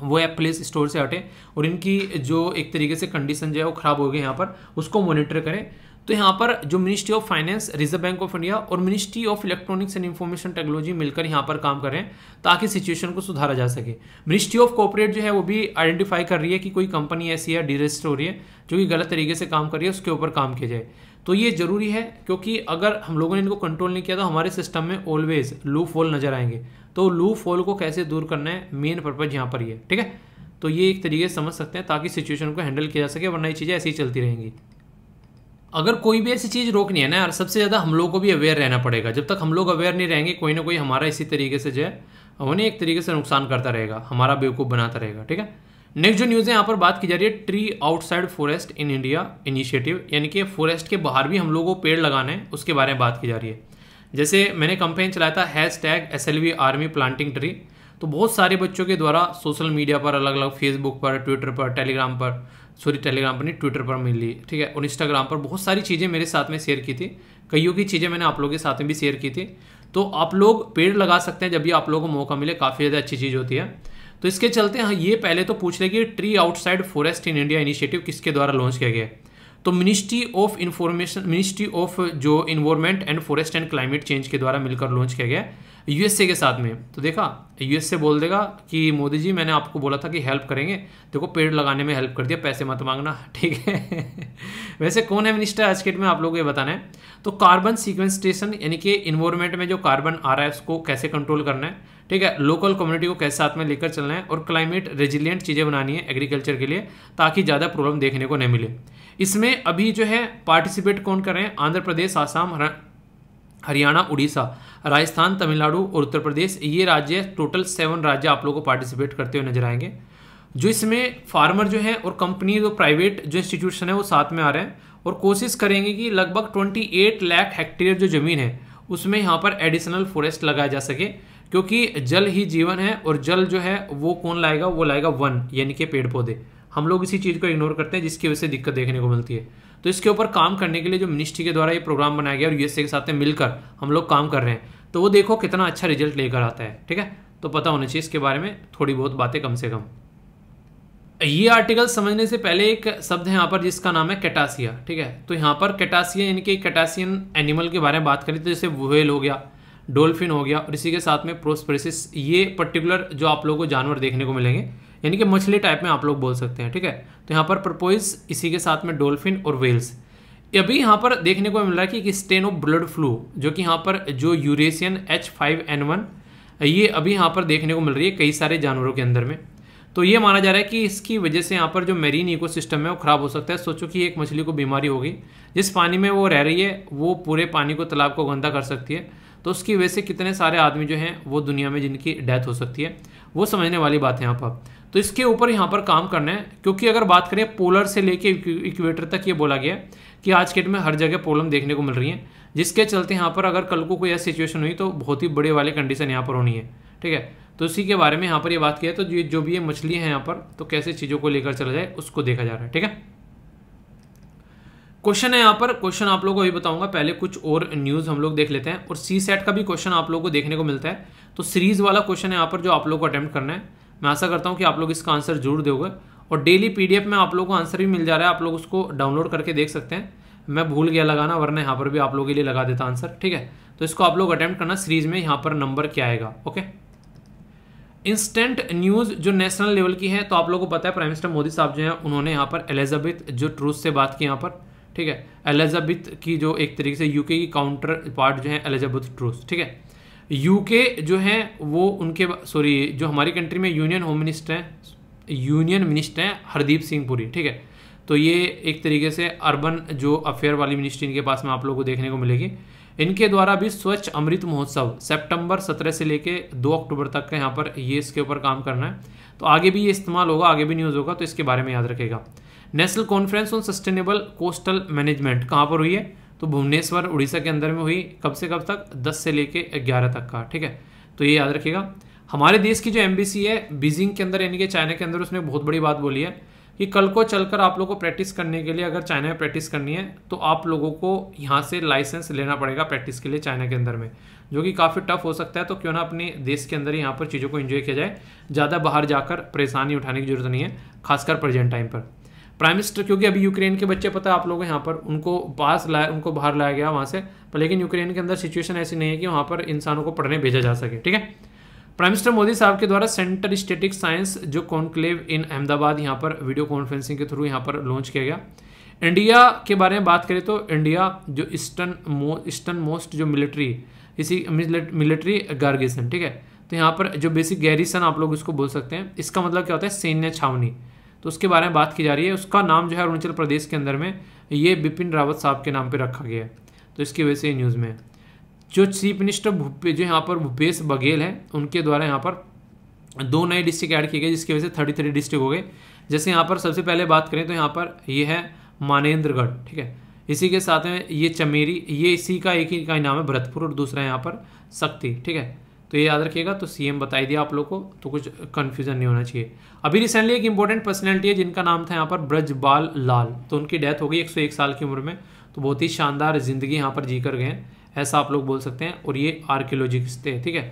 A: वो ऐप प्ले स्टोर से हटें और इनकी जो एक तरीके से कंडीशन जो है वो ख़राब हो गई यहाँ पर उसको मॉनिटर करें तो यहाँ पर जो ministry of finance reserve bank of India और ministry of electronics and information technology मिलकर यहाँ पर काम कर रहे हैं ताकि सिचुएशन को सुधारा जा सके मिनिस्ट्री ऑफ कॉपरेट जो है वो भी आइडेंटिफाई कर रही है कि कोई कंपनी ऐसी है डिजिस्टर हो रही है जो कि गलत तरीके से काम कर रही है उसके ऊपर काम किया जाए तो ये जरूरी है क्योंकि अगर हम लोगों ने इनको कंट्रोल नहीं किया तो हमारे सिस्टम में ऑलवेज लूफ होल नजर आएंगे तो लूफ होल को कैसे दूर करना है मेन पर्पज यहाँ पर ही है ठीक है तो ये एक तरीके से समझ सकते हैं ताकि सिचुएशन को हैंडल किया जा सके वरना ये चीज़ें ऐसी ही चलती रहेंगी अगर कोई भी ऐसी चीज़ रोकनी है ना यार सबसे ज़्यादा हम लोग को भी अवेयर रहना पड़ेगा जब तक हम लोग अवेयर नहीं रहेंगे कोई ना कोई हमारा इसी तरीके से जो है उन्हें एक तरीके से नुकसान करता रहेगा हमारा बेवकूफ़ बनाता रहेगा ठीक है नेक्स्ट जो न्यूज़ है यहाँ पर बात की जा रही है tree outside forest in India initiative यानी कि फॉरेस्ट के बाहर भी हम लोगों को पेड़ लगाने हैं उसके बारे में बात की जा रही है जैसे मैंने कंपेन चलाया था hashtag S L V army planting tree तो बहुत सारे बच्चों के द्वारा सोशल मीडिया पर अलग अलग फेसबुक पर ट्विटर पर टेलीग्राम पर सॉरी टेलीग्राम पर नहीं ट्विटर पर मिली ठीक है और इंस्टाग्राम पर बहुत सारी चीज़ें मेरे साथ में शेयर की थी कईयों की चीज़ें मैंने आप लोगों के साथ में भी शेयर की थी तो आप लोग पेड़ लगा सकते हैं जब भी आप लोगों को मौका मिले काफ़ी ज़्यादा अच्छी चीज़ होती है तो इसके चलते हाँ ये पहले तो पूछ रहे कि tree outside forest in India initiative किसके द्वारा लॉन्च किया गया तो ministry of information ministry of जो environment and forest and climate change के द्वारा मिलकर लॉन्च किया गया यूएसए के साथ में तो देखा यूएसए बोल देगा कि मोदी जी मैंने आपको बोला था कि हेल्प करेंगे देखो पेड़ लगाने में हेल्प कर दिया पैसे मत मांगना ठीक है वैसे कौन है मिनिस्टर आज के डेट में आप लोगों को ये बताना है तो कार्बन सिक्वेंसटेशन यानी कि इन्वायरमेंट में जो कार्बन आ रहा है उसको कैसे कंट्रोल करना है ठीक है लोकल कम्युनिटी को कैसे साथ में लेकर चलना है और क्लाइमेट रेजिलियंट चीज़ें बनानी है एग्रीकल्चर के लिए ताकि ज़्यादा प्रॉब्लम देखने को नहीं मिले इसमें अभी जो है पार्टिसिपेट कौन कर रहे हैं आंध्र प्रदेश आसाम हरियाणा उड़ीसा राजस्थान तमिलनाडु और उत्तर प्रदेश ये राज्य टोटल सेवन राज्य आप लोगों को पार्टिसिपेट करते हुए नजर आएंगे जो इसमें फार्मर जो हैं और कंपनी जो प्राइवेट जो इंस्टीट्यूशन है वो साथ में आ रहे हैं और कोशिश करेंगे कि लगभग 28 लाख हेक्टेयर जो ज़मीन है उसमें यहाँ पर एडिशनल फॉरेस्ट लगाया जा सके क्योंकि जल ही जीवन है और जल जो है वो कौन लाएगा वो लाएगा वन यानी कि पेड़ पौधे हम लोग इसी चीज़ को इग्नोर करते हैं जिसकी वजह से दिक्कत देखने को मिलती है तो इसके ऊपर काम करने के लिए जो मिनिस्ट्री के द्वारा ये प्रोग्राम बनाया गया और यूएसए के साथ में मिलकर हम लोग काम कर रहे हैं तो वो देखो कितना अच्छा रिजल्ट लेकर आता है ठीक है तो पता होना चाहिए इसके बारे में थोड़ी बहुत बातें कम से कम ये आर्टिकल समझने से पहले एक शब्द है यहाँ पर जिसका नाम है कैटासिया ठीक है तो यहाँ पर कैटासिया यानी कि कैटासियन एनिमल के बारे में बात करें तो जैसे वुहेल हो गया डोल्फिन हो गया और इसी के साथ में प्रोस्परेसिस ये पर्टिकुलर जो आप लोगों को जानवर देखने को मिलेंगे यानी कि मछली टाइप में आप लोग बोल सकते हैं ठीक है तो यहाँ पर प्रपोइज इसी के साथ में डोल्फिन और वेल्स अभी यहाँ पर देखने को मिल रहा है कि, स्टेन ऑफ ब्लड फ्लू जो कि यहाँ पर जो Eurasian H five N one ये अभी यहाँ पर देखने को मिल रही है कई सारे जानवरों के अंदर में तो ये माना जा रहा है कि इसकी वजह से यहाँ पर जो मेरीन इकोसिस्टम है वो ख़राब हो सकता है सोचो कि एक मछली को बीमारी होगी जिस पानी में वो रह रही है वो पूरे पानी को तालाब को गंदा कर सकती है तो उसकी वजह से कितने सारे आदमी जो हैं वो दुनिया में जिनकी डेथ हो सकती है वो समझने वाली बात है यहाँ पर तो इसके ऊपर यहाँ पर काम करना है क्योंकि अगर बात करें पोलर से लेके इक्वेटर तक ये बोला गया है कि आज के डेट में हर जगह प्रॉब्लम देखने को मिल रही है जिसके चलते यहाँ पर अगर कल को कोई ऐसी सिचुएशन हुई तो बहुत ही बड़े वाले कंडीशन यहाँ पर होनी है ठीक है तो इसी के बारे में यहाँ पर ये बात किया तो जो जो भी ये मछली है यहाँ पर तो कैसे चीज़ों को लेकर चला जाए उसको देखा जा रहा है ठीक है क्वेश्चन है यहाँ पर क्वेश्चन आप लोगों को अभी बताऊंगा पहले कुछ और न्यूज़ हम लोग देख लेते हैं और सी सेट का भी क्वेश्चन आप लोगों को देखने को मिलता है तो सीरीज वाला क्वेश्चन है यहाँ पर जो आप लोग को अटैम्प्ट करना है मैं आशा करता हूँ कि आप लोग इसका आंसर जरूर दोगे और डेली पीडीएफ में आप लोगों को आंसर भी मिल जा रहा है आप लोग उसको डाउनलोड करके देख सकते हैं मैं भूल गया लगाना वरना यहाँ पर भी आप लोगों के लिए लगा देता आंसर ठीक है तो इसको आप लोग अटैम्प्ट करना सीरीज में यहाँ पर नंबर क्या आएगा ओके इंस्टेंट न्यूज़ जो नेशनल लेवल की है तो आप लोगों को पता है प्राइम मिनिस्टर मोदी साहब जो हैं उन्होंने यहाँ पर एलिजाबेथ जो ट्रूथ से बात की यहाँ पर ठीक है एलिजाबेथ की जो एक तरीके से यूके की काउंटर पार्ट जो है एलिजाबेथ ट्रूथ ठीक है यूके जो है वो उनके सॉरी जो हमारी कंट्री में यूनियन होम मिनिस्टर हैं यूनियन मिनिस्टर हैं हरदीप सिंह पुरी ठीक है तो ये एक तरीके से अर्बन जो अफेयर वाली मिनिस्ट्री इनके पास में आप लोगों को देखने को मिलेगी इनके द्वारा भी स्वच्छ अमृत महोत्सव सितंबर 17 से लेके 2 अक्टूबर तक का यहाँ पर ये इसके ऊपर काम करना है तो आगे भी ये इस्तेमाल होगा आगे भी न्यूज़ होगा तो इसके बारे में याद रखेगा national conference on sustainable coastal management कहाँ पर हुई है तो भुवनेश्वर उड़ीसा के अंदर में हुई कब से कब तक दस से लेके ग्यारह तक का ठीक है तो ये याद रखिएगा हमारे देश की जो एम है बीजिंग के अंदर यानी कि चाइना के अंदर उसने बहुत बड़ी बात बोली है कि कल को चलकर आप लोगों को प्रैक्टिस करने के लिए अगर चाइना में प्रैक्टिस करनी है तो आप लोगों को यहाँ से लाइसेंस लेना पड़ेगा प्रैक्टिस के लिए चाइना के अंदर में जो कि काफ़ी टफ हो सकता है तो क्यों ना अपने देश के अंदर ही यहाँ पर चीज़ों को इन्जॉय किया जाए ज़्यादा बाहर जाकर परेशानी उठाने की जरूरत नहीं है खासकर प्रेजेंट टाइम पर प्राइम मिनिस्टर क्योंकि अभी यूक्रेन के बच्चे पता है आप लोगों को यहाँ पर उनको पास लाया उनको बाहर लाया गया वहाँ से पर लेकिन यूक्रेन के अंदर सिचुएशन ऐसी नहीं है कि वहाँ पर इंसानों को पढ़ने भेजा जा सके ठीक है प्राइम मिनिस्टर मोदी साहब के द्वारा सेंटर स्टेटिक साइंस जो कॉन्क्लेव इन अहमदाबाद यहाँ पर वीडियो कॉन्फ्रेंसिंग के थ्रू यहाँ पर लॉन्च किया गया इंडिया के बारे में बात करें तो इंडिया जो ईस्टर्न मो ईस्टर्न मोस्ट जो मिलिट्री इसी मिलिट्री गार्गेसन ठीक है तो यहाँ पर जो बेसिक गैरिसन आप लोग इसको बोल सकते हैं इसका मतलब क्या होता है सैन्य छावनी तो उसके बारे में बात की जा रही है उसका नाम जो है अरुणाचल प्रदेश के अंदर में ये बिपिन रावत साहब के नाम पर रखा गया है तो इसकी वजह से न्यूज़ में जो चीफ मिनिस्टर भूपे जो यहाँ पर भूपेश बघेल हैं उनके द्वारा यहाँ पर दो नए डिस्ट्रिक्ट ऐड किए गए जिसकी वजह से थर्टी थ्री डिस्ट्रिक्ट हो गए जैसे यहाँ पर सबसे पहले बात करें तो यहाँ पर ये है मानेंद्रगढ़ ठीक है इसी के साथ में ये चमेरी ये इसी का एक ही का नाम है भरतपुर और दूसरा यहाँ पर शक्ति ठीक है तो ये याद रखिएगा तो सीएम बता दिया आप लोग को तो कुछ कन्फ्यूजन नहीं होना चाहिए अभी रिसेंटली एक इंपॉर्टेंट पर्सनैलिटी है जिनका नाम था यहाँ पर ब्रजबाल लाल तो उनकी डेथ हो गई 101 साल की उम्र में तो बहुत ही शानदार ज़िंदगी यहाँ पर जी कर गए हैं ऐसा आप लोग बोल सकते हैं और ये आर्क्योलॉजिक्स थे ठीक है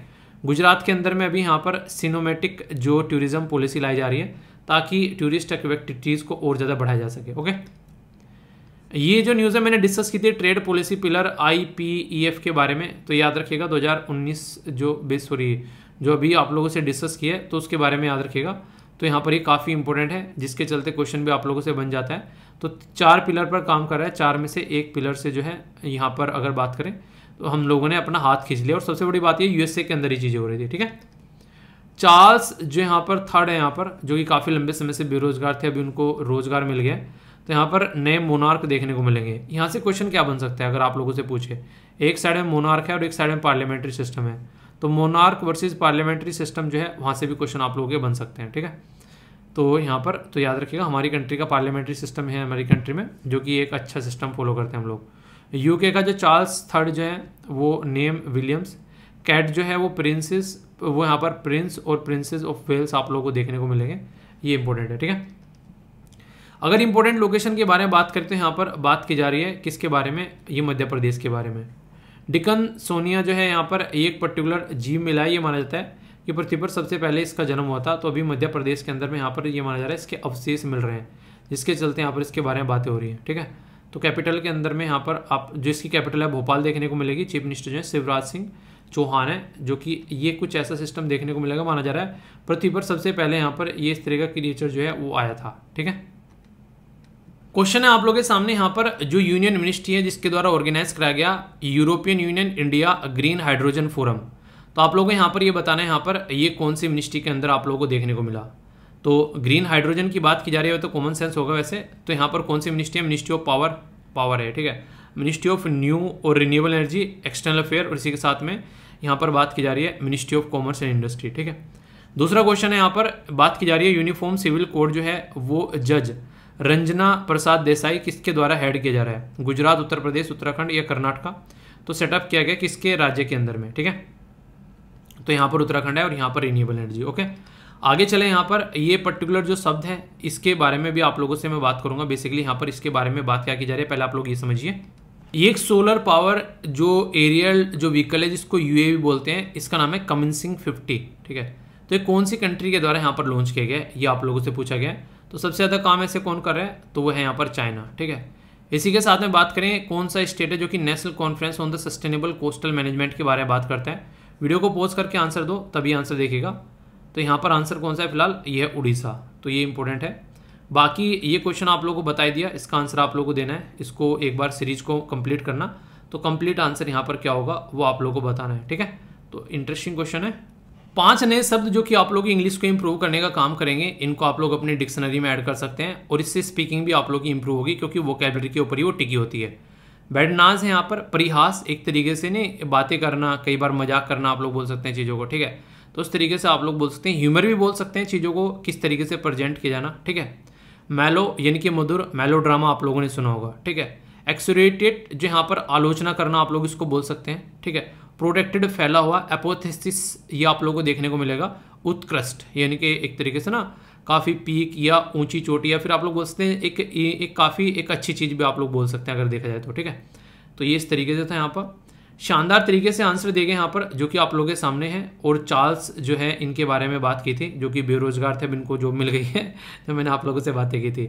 A: गुजरात के अंदर में अभी यहाँ पर सिनोमेटिक जो टूरिज़्म पॉलिसी लाई जा रही है ताकि टूरिस्ट एक्टिविटीज़ को और ज़्यादा बढ़ाया जा सके ओके ये जो न्यूज़ है मैंने डिस्कस की थी trade policy pillar I P E F के बारे में तो याद रखिएगा 2019 जो बेस सॉरी जो अभी आप लोगों से डिस्कस किया है तो उसके बारे में याद रखिएगा तो यहाँ पर ये काफ़ी इंपॉर्टेंट है जिसके चलते क्वेश्चन भी आप लोगों से बन जाता है तो चार पिलर पर काम कर रहा है चार में से एक पिलर से जो है यहाँ पर अगर बात करें तो हम लोगों ने अपना हाथ खींच लिया और सबसे बड़ी बात ये यूएसए के अंदर ही चीज़ें हो रही थी ठीक है चार्ल्स जो यहाँ पर थर्ड है यहाँ पर जो कि काफ़ी लंबे समय से बेरोजगार थे अभी उनको रोजगार मिल गया तो यहाँ पर नए मोनार्क देखने को मिलेंगे यहाँ से क्वेश्चन क्या बन सकता है अगर आप लोगों से पूछे एक साइड में मोनार्क है और एक साइड में पार्लियामेंट्री सिस्टम है तो मोनार्क वर्सेज पार्लियामेंट्री सिस्टम जो है वहाँ से भी क्वेश्चन आप लोगों के बन सकते हैं ठीक है तो यहाँ पर तो याद रखिएगा हमारी कंट्री का पार्लियामेंट्री सिस्टम है हमारी कंट्री में जो कि एक अच्छा सिस्टम फॉलो करते हैं हम लोग यूके का जो चार्ल्स थर्ड जो है वो नेम विलियम्स कैट जो है वो प्रिंसेस वो यहाँ पर प्रिंस और प्रिंसेस ऑफ वेल्स आप लोगों को देखने को मिलेंगे ये इंपॉर्टेंट है ठीक है अगर इंपॉर्टेंट लोकेशन के बारे में बात करते हैं यहाँ पर बात की जा रही है किसके बारे में ये मध्य प्रदेश के बारे में डिकन सोनिया जो है यहाँ पर एक पर्टिकुलर जीव मिला है ये माना जाता है कि पृथ्वी पर सबसे पहले इसका जन्म हुआ था तो अभी मध्य प्रदेश के अंदर में यहाँ पर ये माना जा रहा है इसके अवशेष मिल रहे हैं जिसके चलते यहाँ पर इसके बारे में बातें हो रही हैं ठीक है तो कैपिटल के अंदर में यहाँ पर आप जो इसकी कैपिटल है भोपाल देखने को मिलेगी चीफ मिनिस्टर जो है शिवराज सिंह चौहान है जो कि ये कुछ ऐसा सिस्टम देखने को मिलेगा माना जा रहा है पृथ्वी पर सबसे पहले यहाँ पर ये इस तरह का क्रिएचर जो है वो आया था ठीक है क्वेश्चन है आप लोगों के सामने यहाँ पर जो यूनियन मिनिस्ट्री है जिसके द्वारा ऑर्गेनाइज कराया गया European union India green hydrogen forum तो आप लोगों को यहाँ पर ये यह बताना है यहाँ पर ये कौन सी मिनिस्ट्री के अंदर आप लोगों को देखने को मिला तो ग्रीन हाइड्रोजन की बात की जा रही है तो कॉमन सेंस होगा वैसे तो यहाँ पर कौन सी मिनिस्ट्री है मिनिस्ट्री ऑफ पावर पावर है ठीक है मिनिस्ट्री ऑफ न्यू और रिन्यूएबल एनर्जी एक्सटर्नल अफेयर और इसी के साथ में यहाँ पर बात की जा रही है ministry of commerce and industry ठीक है दूसरा क्वेश्चन है यहाँ पर बात की जा रही है यूनिफॉर्म सिविल कोड जो है वो जज रंजना प्रसाद देसाई किसके द्वारा हेड किया जा रहा है गुजरात उत्तर प्रदेश उत्तराखंड या कर्नाटका तो सेटअप किया गया किसके राज्य के अंदर में ठीक है तो यहाँ पर उत्तराखंड है और यहाँ पर रिन्यूएबल एनर्जी ओके आगे चले यहाँ पर ये पर्टिकुलर जो शब्द है इसके बारे में भी आप लोगों से मैं बात करूंगा बेसिकली यहाँ पर इसके बारे में बात क्या की जा रही है पहले आप लोग ये समझिए ये एक सोलर पावर जो एरियल जो व्हीकल है जिसको यूएवी बोलते हैं इसका नाम है कमिंसिंग फिफ्टी ठीक है तो ये कौन सी कंट्री के द्वारा यहाँ पर लॉन्च किया गया ये आप लोगों से पूछा गया है तो सबसे ज़्यादा काम ऐसे कौन कर रहे हैं तो वो है यहाँ पर चाइना ठीक है इसी के साथ में बात करें कौन सा स्टेट है जो कि national conference on the sustainable coastal management के बारे में बात करते हैं वीडियो को पोस्ट करके आंसर दो तभी आंसर देखेगा तो यहाँ पर आंसर कौन सा है फिलहाल ये है उड़ीसा तो ये इंपॉर्टेंट है बाकी ये क्वेश्चन आप लोगों को बताई दिया इसका आंसर आप लोगों को देना है इसको एक बार सीरीज को कंप्लीट करना तो कंप्लीट आंसर यहाँ पर क्या होगा वो आप लोगों को बताना है ठीक है तो इंटरेस्टिंग क्वेश्चन है पांच नए शब्द जो कि आप लोग इंग्लिश को इम्प्रूव करने का काम करेंगे इनको आप लोग अपने डिक्शनरी में ऐड कर सकते हैं और इससे स्पीकिंग भी आप लोग की इम्प्रूव होगी क्योंकि वोकेबलरी के ऊपर ही वो टिकी होती है बैडनाज है यहाँ पर परिहास एक तरीके से नहीं बातें करना कई बार मजाक करना आप लोग बोल सकते हैं चीज़ों को ठीक है तो उस तरीके से आप लोग बोल सकते हैं ह्यूमर भी बोल सकते हैं चीज़ों को किस तरीके से प्रजेंट किया जाना ठीक है मैलो यानी कि मधुर मैलो ड्रामा आप लोगों ने सुना होगा ठीक है एक्सोरेटेड जो यहाँ पर आलोचना करना आप लोग इसको बोल सकते हैं ठीक है प्रोटेक्टेड फैला हुआ एपोथेसिस ये आप लोगों को देखने को मिलेगा उत्कृष्ट यानी कि एक तरीके से ना काफ़ी पीक या ऊंची चोटी या फिर आप लोग बोलते हैं एक एक काफ़ी एक अच्छी चीज़ भी आप लोग बोल सकते हैं अगर देखा जाए तो ठीक है तो ये इस तरीके से था यहाँ पर शानदार तरीके से आंसर दे गए यहाँ पर जो कि आप लोगों के सामने हैं और चार्ल्स जो है इनके बारे में बात की थी जो कि बेरोजगार थे इनको जॉब मिल गई है तो मैंने आप लोगों से बातें की थी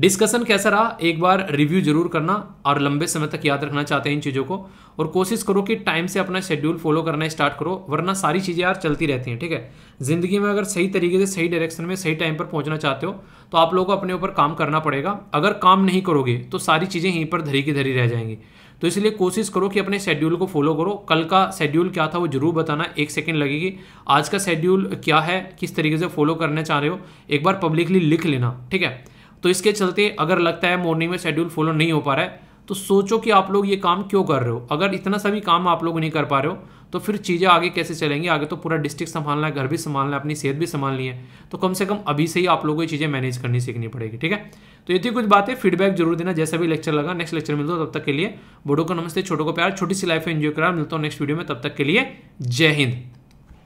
A: डिस्कशन कैसा रहा एक बार रिव्यू जरूर करना और लंबे समय तक याद रखना चाहते हैं इन चीज़ों को और कोशिश करो कि टाइम से अपना शेड्यूल फॉलो करना स्टार्ट करो वरना सारी चीज़ें यार चलती रहती हैं ठीक है ज़िंदगी में अगर सही तरीके से सही डायरेक्शन में सही टाइम पर पहुंचना चाहते हो तो आप लोगों को अपने ऊपर काम करना पड़ेगा अगर काम नहीं करोगे तो सारी चीज़ें यहीं पर धरी की धरी रह जाएंगी तो इसलिए कोशिश करो कि अपने शेड्यूल को फॉलो करो कल का शेड्यूल क्या था वो जरूर बताना एक सेकेंड लगेगी आज का शेड्यूल क्या है किस तरीके से फॉलो करना चाह रहे हो एक बार पब्लिकली लिख लेना ठीक है तो इसके चलते अगर लगता है मॉर्निंग में शेड्यूल फॉलो नहीं हो पा रहा है तो सोचो कि आप लोग ये काम क्यों कर रहे हो अगर इतना सा भी काम आप लोग नहीं कर पा रहे हो तो फिर चीज़ें आगे कैसे चलेंगी आगे तो पूरा डिस्ट्रिक्ट संभालना है घर भी संभालना है अपनी सेहत भी संभालनी है तो कम से कम अभी से ही आप लोगों को ये चीज़ें मैनेज करनी सीखनी पड़ेगी ठीक है तो ये थी कुछ बातें फीडबैक जरूर देना जैसा भी लेक्चर लगा नेक्स्ट लेक्चर मिलता तब तक के लिए बड़ों को नमस्ते छोटों को प्यार छोटी सी लाइफ एंजॉय करा मिलता हूँ नेक्स्ट वीडियो में तब तक के लिए जय हिंद